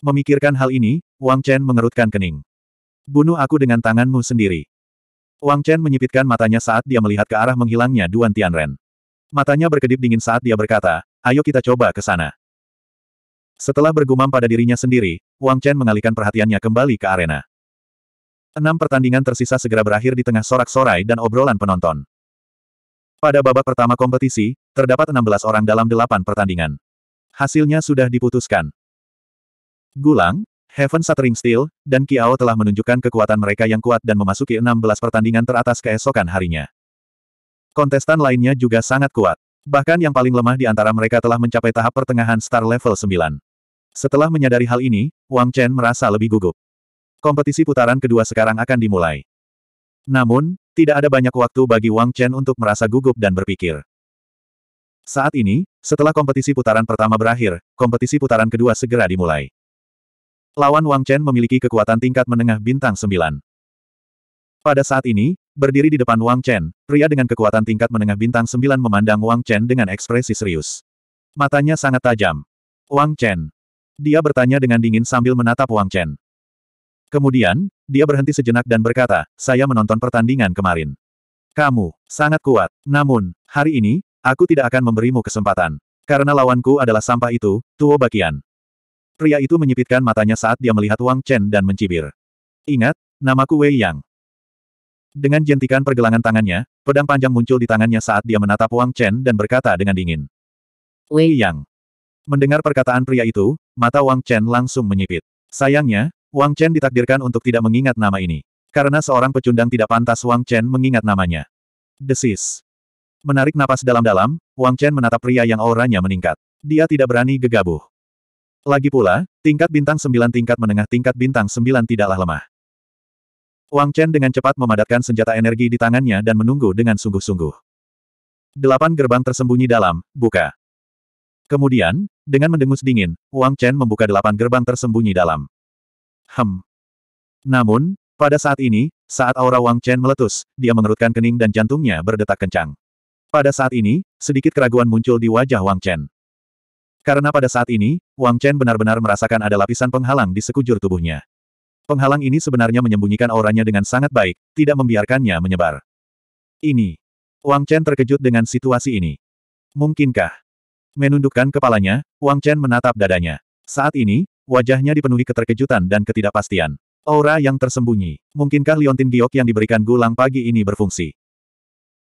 Memikirkan hal ini, Wang Chen mengerutkan kening. Bunuh aku dengan tanganmu sendiri. Wang Chen menyipitkan matanya saat dia melihat ke arah menghilangnya Duan Tianren. Matanya berkedip dingin saat dia berkata, ayo kita coba ke sana. Setelah bergumam pada dirinya sendiri, Wang Chen mengalihkan perhatiannya kembali ke arena. Enam pertandingan tersisa segera berakhir di tengah sorak-sorai dan obrolan penonton. Pada babak pertama kompetisi, terdapat 16 orang dalam delapan pertandingan. Hasilnya sudah diputuskan. Gulang, Heaven Shattering Steel, dan Kiao telah menunjukkan kekuatan mereka yang kuat dan memasuki 16 pertandingan teratas keesokan harinya. Kontestan lainnya juga sangat kuat. Bahkan yang paling lemah di antara mereka telah mencapai tahap pertengahan star level 9. Setelah menyadari hal ini, Wang Chen merasa lebih gugup. Kompetisi putaran kedua sekarang akan dimulai. Namun, tidak ada banyak waktu bagi Wang Chen untuk merasa gugup dan berpikir. Saat ini, setelah kompetisi putaran pertama berakhir, kompetisi putaran kedua segera dimulai. Lawan Wang Chen memiliki kekuatan tingkat menengah bintang 9. Pada saat ini, berdiri di depan Wang Chen, pria dengan kekuatan tingkat menengah bintang 9 memandang Wang Chen dengan ekspresi serius. Matanya sangat tajam. Wang Chen. Dia bertanya dengan dingin sambil menatap Wang Chen. Kemudian, dia berhenti sejenak dan berkata, saya menonton pertandingan kemarin. Kamu, sangat kuat. Namun, hari ini, aku tidak akan memberimu kesempatan. Karena lawanku adalah sampah itu, Tuo Bakian. Pria itu menyipitkan matanya saat dia melihat Wang Chen dan mencibir. Ingat, namaku Wei Yang. Dengan jentikan pergelangan tangannya, pedang panjang muncul di tangannya saat dia menatap Wang Chen dan berkata dengan dingin. Wei Yang. Mendengar perkataan pria itu, mata Wang Chen langsung menyipit. Sayangnya, Wang Chen ditakdirkan untuk tidak mengingat nama ini. Karena seorang pecundang tidak pantas Wang Chen mengingat namanya. Desis. Menarik napas dalam-dalam, Wang Chen menatap pria yang auranya meningkat. Dia tidak berani gegabah. Lagi pula, tingkat bintang 9 tingkat menengah tingkat bintang 9 tidaklah lemah. Wang Chen dengan cepat memadatkan senjata energi di tangannya dan menunggu dengan sungguh-sungguh. Delapan gerbang tersembunyi dalam, buka. Kemudian, dengan mendengus dingin, Wang Chen membuka delapan gerbang tersembunyi dalam. Hem. Namun, pada saat ini, saat aura Wang Chen meletus, dia mengerutkan kening dan jantungnya berdetak kencang. Pada saat ini, sedikit keraguan muncul di wajah Wang Chen. Karena pada saat ini, Wang Chen benar-benar merasakan ada lapisan penghalang di sekujur tubuhnya. Penghalang ini sebenarnya menyembunyikan auranya dengan sangat baik, tidak membiarkannya menyebar. Ini. Wang Chen terkejut dengan situasi ini. Mungkinkah? Menundukkan kepalanya, Wang Chen menatap dadanya. Saat ini, Wajahnya dipenuhi keterkejutan dan ketidakpastian. Aura yang tersembunyi. Mungkinkah liontin giok yang diberikan gulang pagi ini berfungsi?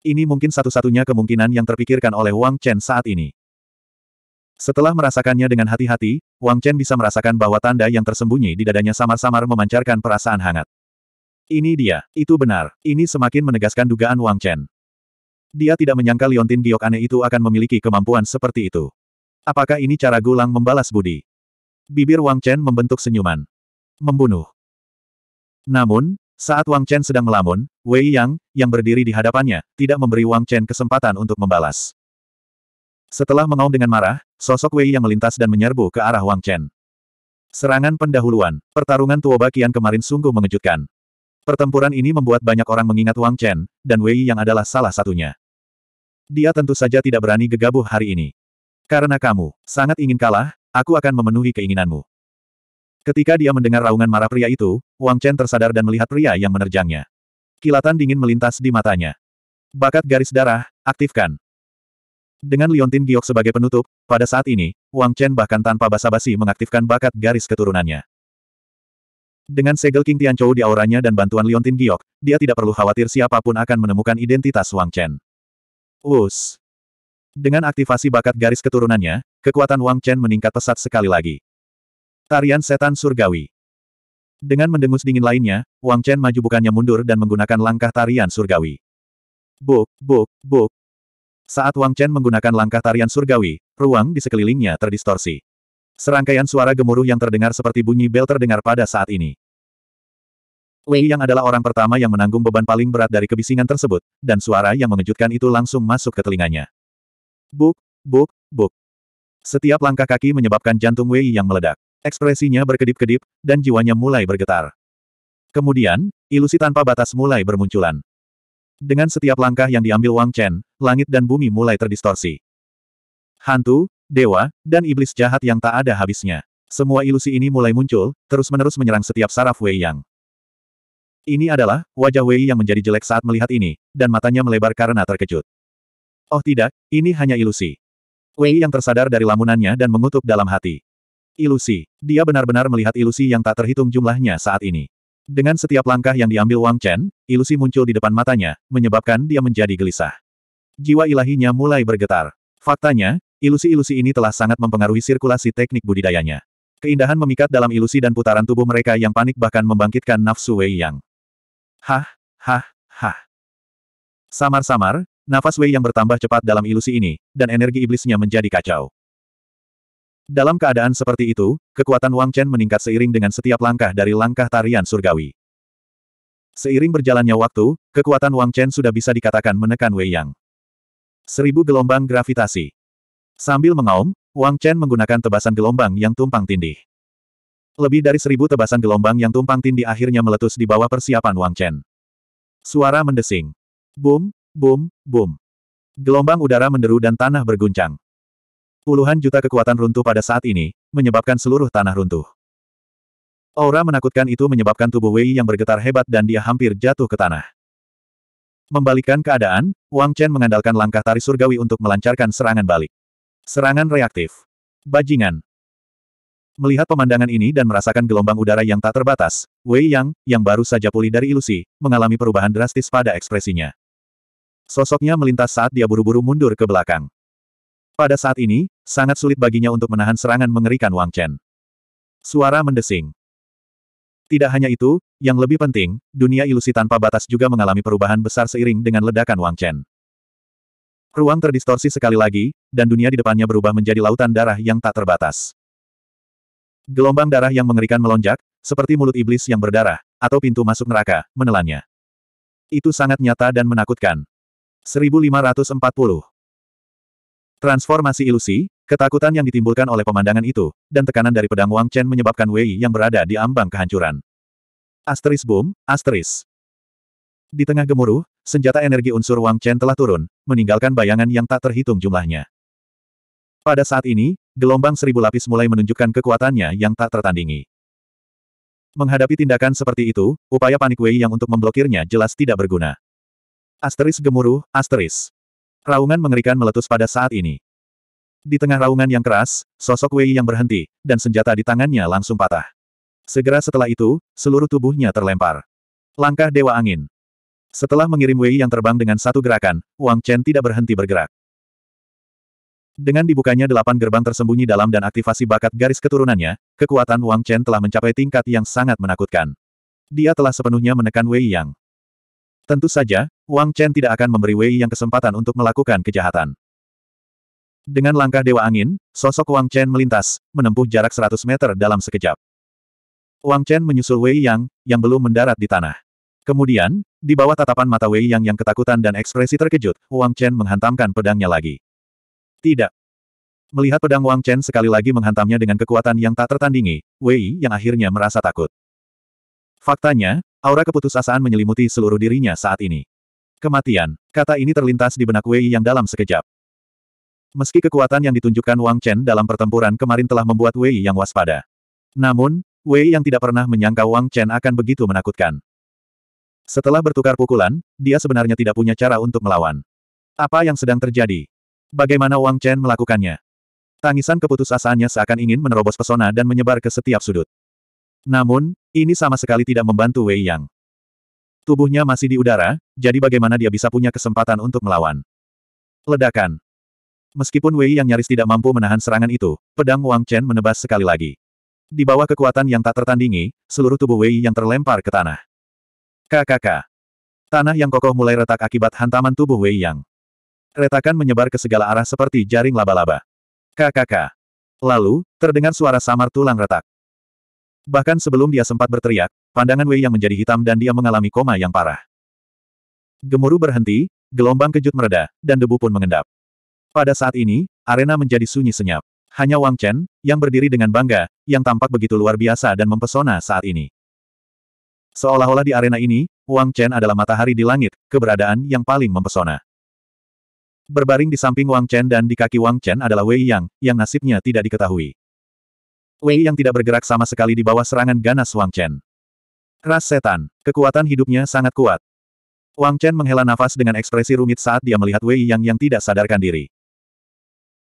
Ini mungkin satu-satunya kemungkinan yang terpikirkan oleh Wang Chen saat ini. Setelah merasakannya dengan hati-hati, Wang Chen bisa merasakan bahwa tanda yang tersembunyi di dadanya samar-samar memancarkan perasaan hangat. Ini dia, itu benar. Ini semakin menegaskan dugaan Wang Chen. Dia tidak menyangka liontin giok aneh itu akan memiliki kemampuan seperti itu. Apakah ini cara Gulang membalas budi? Bibir Wang Chen membentuk senyuman. Membunuh. Namun, saat Wang Chen sedang melamun, Wei Yang, yang berdiri di hadapannya, tidak memberi Wang Chen kesempatan untuk membalas. Setelah mengaum dengan marah, sosok Wei Yang melintas dan menyerbu ke arah Wang Chen. Serangan pendahuluan, pertarungan Tuo Kian kemarin sungguh mengejutkan. Pertempuran ini membuat banyak orang mengingat Wang Chen, dan Wei Yang adalah salah satunya. Dia tentu saja tidak berani gegabah hari ini. Karena kamu sangat ingin kalah, Aku akan memenuhi keinginanmu. Ketika dia mendengar raungan marah pria itu, Wang Chen tersadar dan melihat pria yang menerjangnya. Kilatan dingin melintas di matanya. Bakat garis darah, aktifkan. Dengan Liontin Giok sebagai penutup, pada saat ini, Wang Chen bahkan tanpa basa-basi mengaktifkan bakat garis keturunannya. Dengan segel King Tianchou di auranya dan bantuan Liontin Giok, dia tidak perlu khawatir siapapun akan menemukan identitas Wang Chen. Us. Dengan aktivasi bakat garis keturunannya, kekuatan Wang Chen meningkat pesat sekali lagi. Tarian Setan Surgawi Dengan mendengus dingin lainnya, Wang Chen maju bukannya mundur dan menggunakan langkah tarian surgawi. Buk, buk, buk. Saat Wang Chen menggunakan langkah tarian surgawi, ruang di sekelilingnya terdistorsi. Serangkaian suara gemuruh yang terdengar seperti bunyi bel terdengar pada saat ini. Wei yang adalah orang pertama yang menanggung beban paling berat dari kebisingan tersebut, dan suara yang mengejutkan itu langsung masuk ke telinganya. Buk, buk, buk. Setiap langkah kaki menyebabkan jantung Wei yang meledak. Ekspresinya berkedip-kedip, dan jiwanya mulai bergetar. Kemudian, ilusi tanpa batas mulai bermunculan. Dengan setiap langkah yang diambil Wang Chen, langit dan bumi mulai terdistorsi. Hantu, dewa, dan iblis jahat yang tak ada habisnya. Semua ilusi ini mulai muncul, terus-menerus menyerang setiap saraf Wei Yang. Ini adalah wajah Wei yang menjadi jelek saat melihat ini, dan matanya melebar karena terkejut. Oh tidak, ini hanya ilusi. Wei yang tersadar dari lamunannya dan mengutuk dalam hati. Ilusi. Dia benar-benar melihat ilusi yang tak terhitung jumlahnya saat ini. Dengan setiap langkah yang diambil Wang Chen, ilusi muncul di depan matanya, menyebabkan dia menjadi gelisah. Jiwa ilahinya mulai bergetar. Faktanya, ilusi-ilusi ini telah sangat mempengaruhi sirkulasi teknik budidayanya. Keindahan memikat dalam ilusi dan putaran tubuh mereka yang panik bahkan membangkitkan nafsu Wei Yang. Hah, hah, hah. Samar-samar, Nafas Wei yang bertambah cepat dalam ilusi ini, dan energi iblisnya menjadi kacau. Dalam keadaan seperti itu, kekuatan Wang Chen meningkat seiring dengan setiap langkah dari langkah tarian surgawi. Seiring berjalannya waktu, kekuatan Wang Chen sudah bisa dikatakan menekan Wei Yang. Seribu gelombang gravitasi. Sambil mengaum, Wang Chen menggunakan tebasan gelombang yang tumpang tindih. Lebih dari seribu tebasan gelombang yang tumpang tindih akhirnya meletus di bawah persiapan Wang Chen. Suara mendesing. Boom, Boom, boom. Gelombang udara menderu dan tanah berguncang. Puluhan juta kekuatan runtuh pada saat ini, menyebabkan seluruh tanah runtuh. Aura menakutkan itu menyebabkan tubuh Wei yang bergetar hebat dan dia hampir jatuh ke tanah. Membalikkan keadaan, Wang Chen mengandalkan langkah tari surgawi untuk melancarkan serangan balik. Serangan reaktif. Bajingan. Melihat pemandangan ini dan merasakan gelombang udara yang tak terbatas, Wei Yang, yang baru saja pulih dari ilusi, mengalami perubahan drastis pada ekspresinya. Sosoknya melintas saat dia buru-buru mundur ke belakang. Pada saat ini, sangat sulit baginya untuk menahan serangan mengerikan Wang Chen. Suara mendesing. Tidak hanya itu, yang lebih penting, dunia ilusi tanpa batas juga mengalami perubahan besar seiring dengan ledakan Wang Chen. Ruang terdistorsi sekali lagi, dan dunia di depannya berubah menjadi lautan darah yang tak terbatas. Gelombang darah yang mengerikan melonjak, seperti mulut iblis yang berdarah, atau pintu masuk neraka, menelannya. Itu sangat nyata dan menakutkan. 1540. Transformasi ilusi, ketakutan yang ditimbulkan oleh pemandangan itu, dan tekanan dari pedang Wang Chen menyebabkan Wei yang berada di ambang kehancuran. Asteris boom, asteris. Di tengah gemuruh, senjata energi unsur Wang Chen telah turun, meninggalkan bayangan yang tak terhitung jumlahnya. Pada saat ini, gelombang seribu lapis mulai menunjukkan kekuatannya yang tak tertandingi. Menghadapi tindakan seperti itu, upaya panik Wei yang untuk memblokirnya jelas tidak berguna. Asteris gemuruh, asteris. Raungan mengerikan meletus pada saat ini. Di tengah raungan yang keras, sosok Wei yang berhenti, dan senjata di tangannya langsung patah. Segera setelah itu, seluruh tubuhnya terlempar. Langkah Dewa Angin. Setelah mengirim Wei yang terbang dengan satu gerakan, Wang Chen tidak berhenti bergerak. Dengan dibukanya delapan gerbang tersembunyi dalam dan aktivasi bakat garis keturunannya, kekuatan Wang Chen telah mencapai tingkat yang sangat menakutkan. Dia telah sepenuhnya menekan Wei Yang. Tentu saja, Wang Chen tidak akan memberi Wei yang kesempatan untuk melakukan kejahatan. Dengan langkah Dewa Angin, sosok Wang Chen melintas, menempuh jarak 100 meter dalam sekejap. Wang Chen menyusul Wei Yang, yang belum mendarat di tanah. Kemudian, di bawah tatapan mata Wei Yang yang ketakutan dan ekspresi terkejut, Wang Chen menghantamkan pedangnya lagi. Tidak. Melihat pedang Wang Chen sekali lagi menghantamnya dengan kekuatan yang tak tertandingi, Wei yang akhirnya merasa takut. Faktanya, aura keputusasaan menyelimuti seluruh dirinya saat ini. Kematian. Kata ini terlintas di benak Wei yang dalam sekejap. Meski kekuatan yang ditunjukkan Wang Chen dalam pertempuran kemarin telah membuat Wei yang waspada. Namun, Wei yang tidak pernah menyangka Wang Chen akan begitu menakutkan. Setelah bertukar pukulan, dia sebenarnya tidak punya cara untuk melawan. Apa yang sedang terjadi? Bagaimana Wang Chen melakukannya? Tangisan keputusasaannya seakan ingin menerobos pesona dan menyebar ke setiap sudut. Namun, ini sama sekali tidak membantu Wei Yang. Tubuhnya masih di udara, jadi bagaimana dia bisa punya kesempatan untuk melawan. Ledakan. Meskipun Wei yang nyaris tidak mampu menahan serangan itu, pedang Wang Chen menebas sekali lagi. Di bawah kekuatan yang tak tertandingi, seluruh tubuh Wei yang terlempar ke tanah. KKK. Tanah yang kokoh mulai retak akibat hantaman tubuh Wei Yang. Retakan menyebar ke segala arah seperti jaring laba-laba. KKK. Lalu, terdengar suara samar tulang retak. Bahkan sebelum dia sempat berteriak, Pandangan Wei yang menjadi hitam dan dia mengalami koma yang parah. Gemuruh berhenti, gelombang kejut mereda, dan debu pun mengendap. Pada saat ini, arena menjadi sunyi senyap. Hanya Wang Chen, yang berdiri dengan bangga, yang tampak begitu luar biasa dan mempesona saat ini. Seolah-olah di arena ini, Wang Chen adalah matahari di langit, keberadaan yang paling mempesona. Berbaring di samping Wang Chen dan di kaki Wang Chen adalah Wei Yang, yang nasibnya tidak diketahui. Wei Yang tidak bergerak sama sekali di bawah serangan ganas Wang Chen. Ras setan. Kekuatan hidupnya sangat kuat. Wang Chen menghela nafas dengan ekspresi rumit saat dia melihat Wei Yang yang tidak sadarkan diri.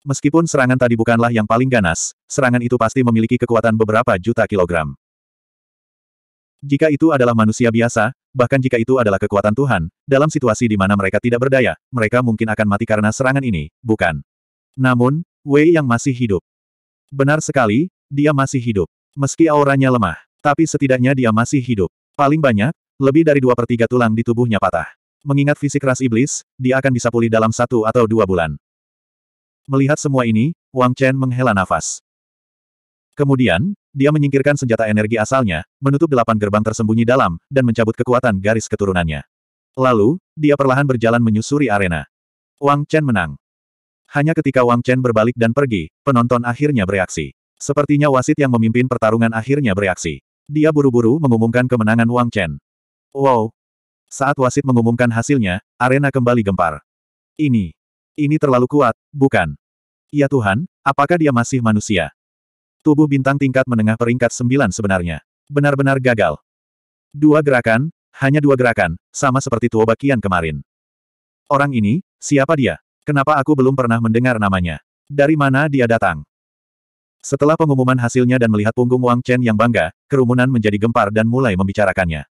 Meskipun serangan tadi bukanlah yang paling ganas, serangan itu pasti memiliki kekuatan beberapa juta kilogram. Jika itu adalah manusia biasa, bahkan jika itu adalah kekuatan Tuhan, dalam situasi di mana mereka tidak berdaya, mereka mungkin akan mati karena serangan ini, bukan? Namun, Wei yang masih hidup. Benar sekali, dia masih hidup. Meski auranya lemah, tapi setidaknya dia masih hidup. Paling banyak, lebih dari dua per tiga tulang di tubuhnya patah. Mengingat fisik ras iblis, dia akan bisa pulih dalam satu atau dua bulan. Melihat semua ini, Wang Chen menghela nafas. Kemudian, dia menyingkirkan senjata energi asalnya, menutup delapan gerbang tersembunyi dalam, dan mencabut kekuatan garis keturunannya. Lalu, dia perlahan berjalan menyusuri arena. Wang Chen menang. Hanya ketika Wang Chen berbalik dan pergi, penonton akhirnya bereaksi. Sepertinya wasit yang memimpin pertarungan akhirnya bereaksi. Dia buru-buru mengumumkan kemenangan Wang Chen. Wow! Saat wasit mengumumkan hasilnya, arena kembali gempar. Ini. Ini terlalu kuat, bukan? Ya Tuhan, apakah dia masih manusia? Tubuh bintang tingkat menengah peringkat sembilan sebenarnya. Benar-benar gagal. Dua gerakan, hanya dua gerakan, sama seperti Tuo Bakian kemarin. Orang ini, siapa dia? Kenapa aku belum pernah mendengar namanya? Dari mana dia datang? Setelah pengumuman hasilnya dan melihat punggung Wang Chen yang bangga, kerumunan menjadi gempar dan mulai membicarakannya.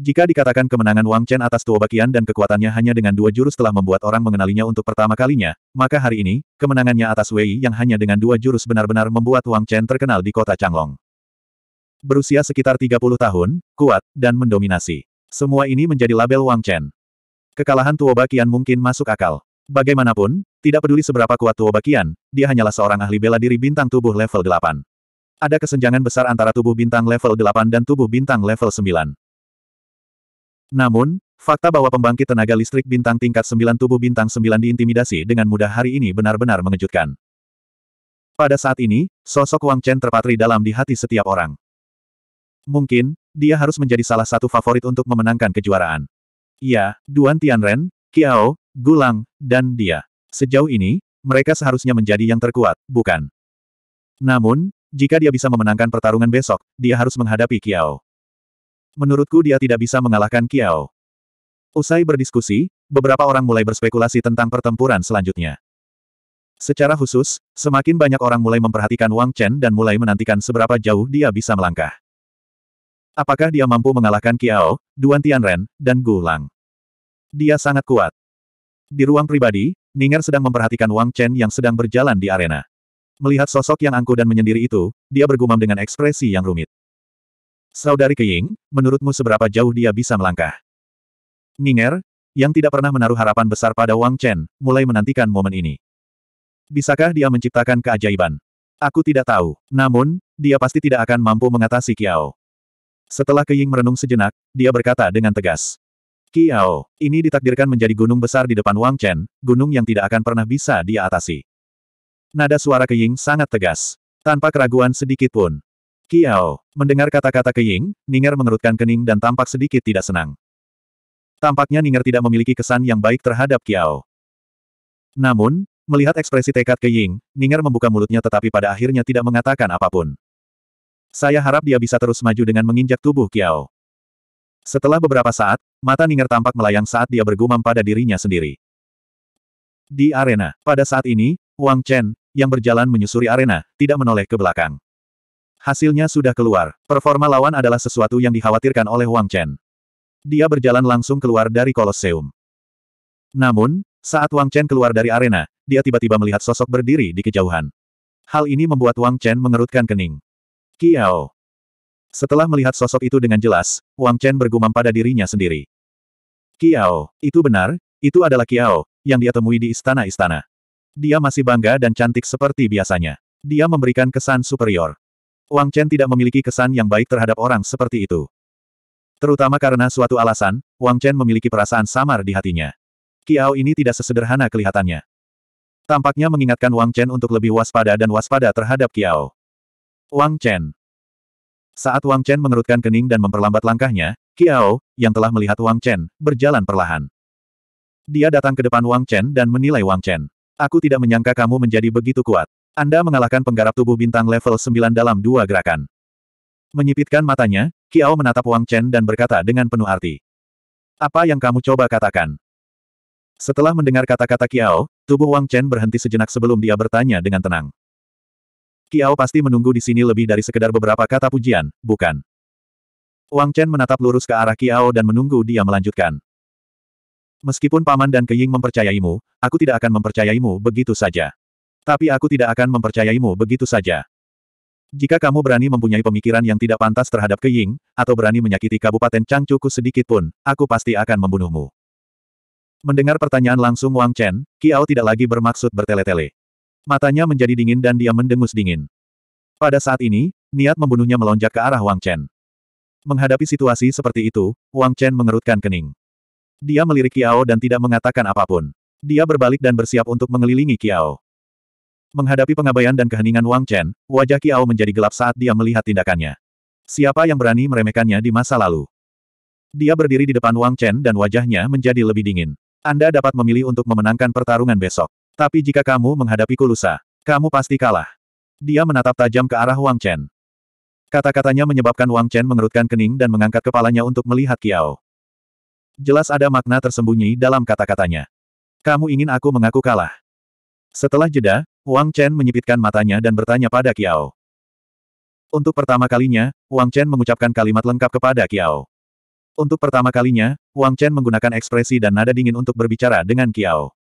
Jika dikatakan kemenangan Wang Chen atas Tuo Bakian dan kekuatannya hanya dengan dua jurus telah membuat orang mengenalinya untuk pertama kalinya, maka hari ini, kemenangannya atas Wei yang hanya dengan dua jurus benar-benar membuat Wang Chen terkenal di kota Changlong. Berusia sekitar 30 tahun, kuat, dan mendominasi. Semua ini menjadi label Wang Chen. Kekalahan Tuo Bakian mungkin masuk akal. Bagaimanapun, tidak peduli seberapa kuat Tuo Bakian, dia hanyalah seorang ahli bela diri bintang tubuh level 8. Ada kesenjangan besar antara tubuh bintang level 8 dan tubuh bintang level 9. Namun, fakta bahwa pembangkit tenaga listrik bintang tingkat 9 tubuh bintang 9 diintimidasi dengan mudah hari ini benar-benar mengejutkan. Pada saat ini, sosok Wang Chen terpatri dalam di hati setiap orang. Mungkin, dia harus menjadi salah satu favorit untuk memenangkan kejuaraan. Ya, Duan Tianren, Kiao, Gulang, dan dia. Sejauh ini, mereka seharusnya menjadi yang terkuat, bukan? Namun, jika dia bisa memenangkan pertarungan besok, dia harus menghadapi Kiao. Menurutku dia tidak bisa mengalahkan Kiao. Usai berdiskusi, beberapa orang mulai berspekulasi tentang pertempuran selanjutnya. Secara khusus, semakin banyak orang mulai memperhatikan Wang Chen dan mulai menantikan seberapa jauh dia bisa melangkah. Apakah dia mampu mengalahkan Kiao, Duan Tianren, dan Gu Lang? Dia sangat kuat. Di ruang pribadi, Ninger sedang memperhatikan Wang Chen yang sedang berjalan di arena. Melihat sosok yang angkuh dan menyendiri itu, dia bergumam dengan ekspresi yang rumit. Saudari Keying, menurutmu seberapa jauh dia bisa melangkah? Ninger, yang tidak pernah menaruh harapan besar pada Wang Chen, mulai menantikan momen ini. Bisakah dia menciptakan keajaiban? Aku tidak tahu, namun, dia pasti tidak akan mampu mengatasi Kiao. Setelah Keying merenung sejenak, dia berkata dengan tegas. Kiao, ini ditakdirkan menjadi gunung besar di depan Wang Chen, gunung yang tidak akan pernah bisa dia atasi. Nada suara Keying sangat tegas. Tanpa keraguan sedikit pun. Kiao, mendengar kata-kata Keying, Ninger mengerutkan kening dan tampak sedikit tidak senang. Tampaknya Ninger tidak memiliki kesan yang baik terhadap Kiao. Namun, melihat ekspresi tekad Keying, Ninger membuka mulutnya tetapi pada akhirnya tidak mengatakan apapun. Saya harap dia bisa terus maju dengan menginjak tubuh Kiao. Setelah beberapa saat, mata Ninger tampak melayang saat dia bergumam pada dirinya sendiri. Di arena, pada saat ini, Wang Chen, yang berjalan menyusuri arena, tidak menoleh ke belakang. Hasilnya sudah keluar, performa lawan adalah sesuatu yang dikhawatirkan oleh Wang Chen. Dia berjalan langsung keluar dari koloseum. Namun, saat Wang Chen keluar dari arena, dia tiba-tiba melihat sosok berdiri di kejauhan. Hal ini membuat Wang Chen mengerutkan kening. Kiao, setelah melihat sosok itu dengan jelas, Wang Chen bergumam pada dirinya sendiri. Kiao, itu benar, itu adalah Kiao, yang dia temui di istana-istana. Dia masih bangga dan cantik seperti biasanya. Dia memberikan kesan superior. Wang Chen tidak memiliki kesan yang baik terhadap orang seperti itu. Terutama karena suatu alasan, Wang Chen memiliki perasaan samar di hatinya. Kiao ini tidak sesederhana kelihatannya. Tampaknya mengingatkan Wang Chen untuk lebih waspada dan waspada terhadap Kiao. Wang Chen, saat Wang Chen mengerutkan kening dan memperlambat langkahnya, Kiao, yang telah melihat Wang Chen, berjalan perlahan. Dia datang ke depan Wang Chen dan menilai Wang Chen. Aku tidak menyangka kamu menjadi begitu kuat. Anda mengalahkan penggarap tubuh bintang level 9 dalam dua gerakan. Menyipitkan matanya, Kiao menatap Wang Chen dan berkata dengan penuh arti. Apa yang kamu coba katakan? Setelah mendengar kata-kata Kiao, tubuh Wang Chen berhenti sejenak sebelum dia bertanya dengan tenang. Kiao pasti menunggu di sini lebih dari sekedar beberapa kata pujian, bukan? Wang Chen menatap lurus ke arah Kiao dan menunggu dia melanjutkan. Meskipun Paman dan Keying mempercayaimu, aku tidak akan mempercayaimu begitu saja. Tapi aku tidak akan mempercayaimu begitu saja. Jika kamu berani mempunyai pemikiran yang tidak pantas terhadap Keying, atau berani menyakiti Kabupaten Changcuku sedikit pun, aku pasti akan membunuhmu. Mendengar pertanyaan langsung Wang Chen, Kiao tidak lagi bermaksud bertele-tele. Matanya menjadi dingin dan dia mendengus dingin. Pada saat ini, niat membunuhnya melonjak ke arah Wang Chen. Menghadapi situasi seperti itu, Wang Chen mengerutkan kening. Dia melirik Kiao dan tidak mengatakan apapun. Dia berbalik dan bersiap untuk mengelilingi Kiao. Menghadapi pengabaian dan keheningan Wang Chen, wajah Kiao menjadi gelap saat dia melihat tindakannya. Siapa yang berani meremehkannya di masa lalu? Dia berdiri di depan Wang Chen dan wajahnya menjadi lebih dingin. Anda dapat memilih untuk memenangkan pertarungan besok. Tapi jika kamu menghadapi lusa, kamu pasti kalah. Dia menatap tajam ke arah Wang Chen. Kata-katanya menyebabkan Wang Chen mengerutkan kening dan mengangkat kepalanya untuk melihat Kiao. Jelas ada makna tersembunyi dalam kata-katanya. Kamu ingin aku mengaku kalah. Setelah jeda, Wang Chen menyipitkan matanya dan bertanya pada Kiao. Untuk pertama kalinya, Wang Chen mengucapkan kalimat lengkap kepada Kiao. Untuk pertama kalinya, Wang Chen menggunakan ekspresi dan nada dingin untuk berbicara dengan Kiao.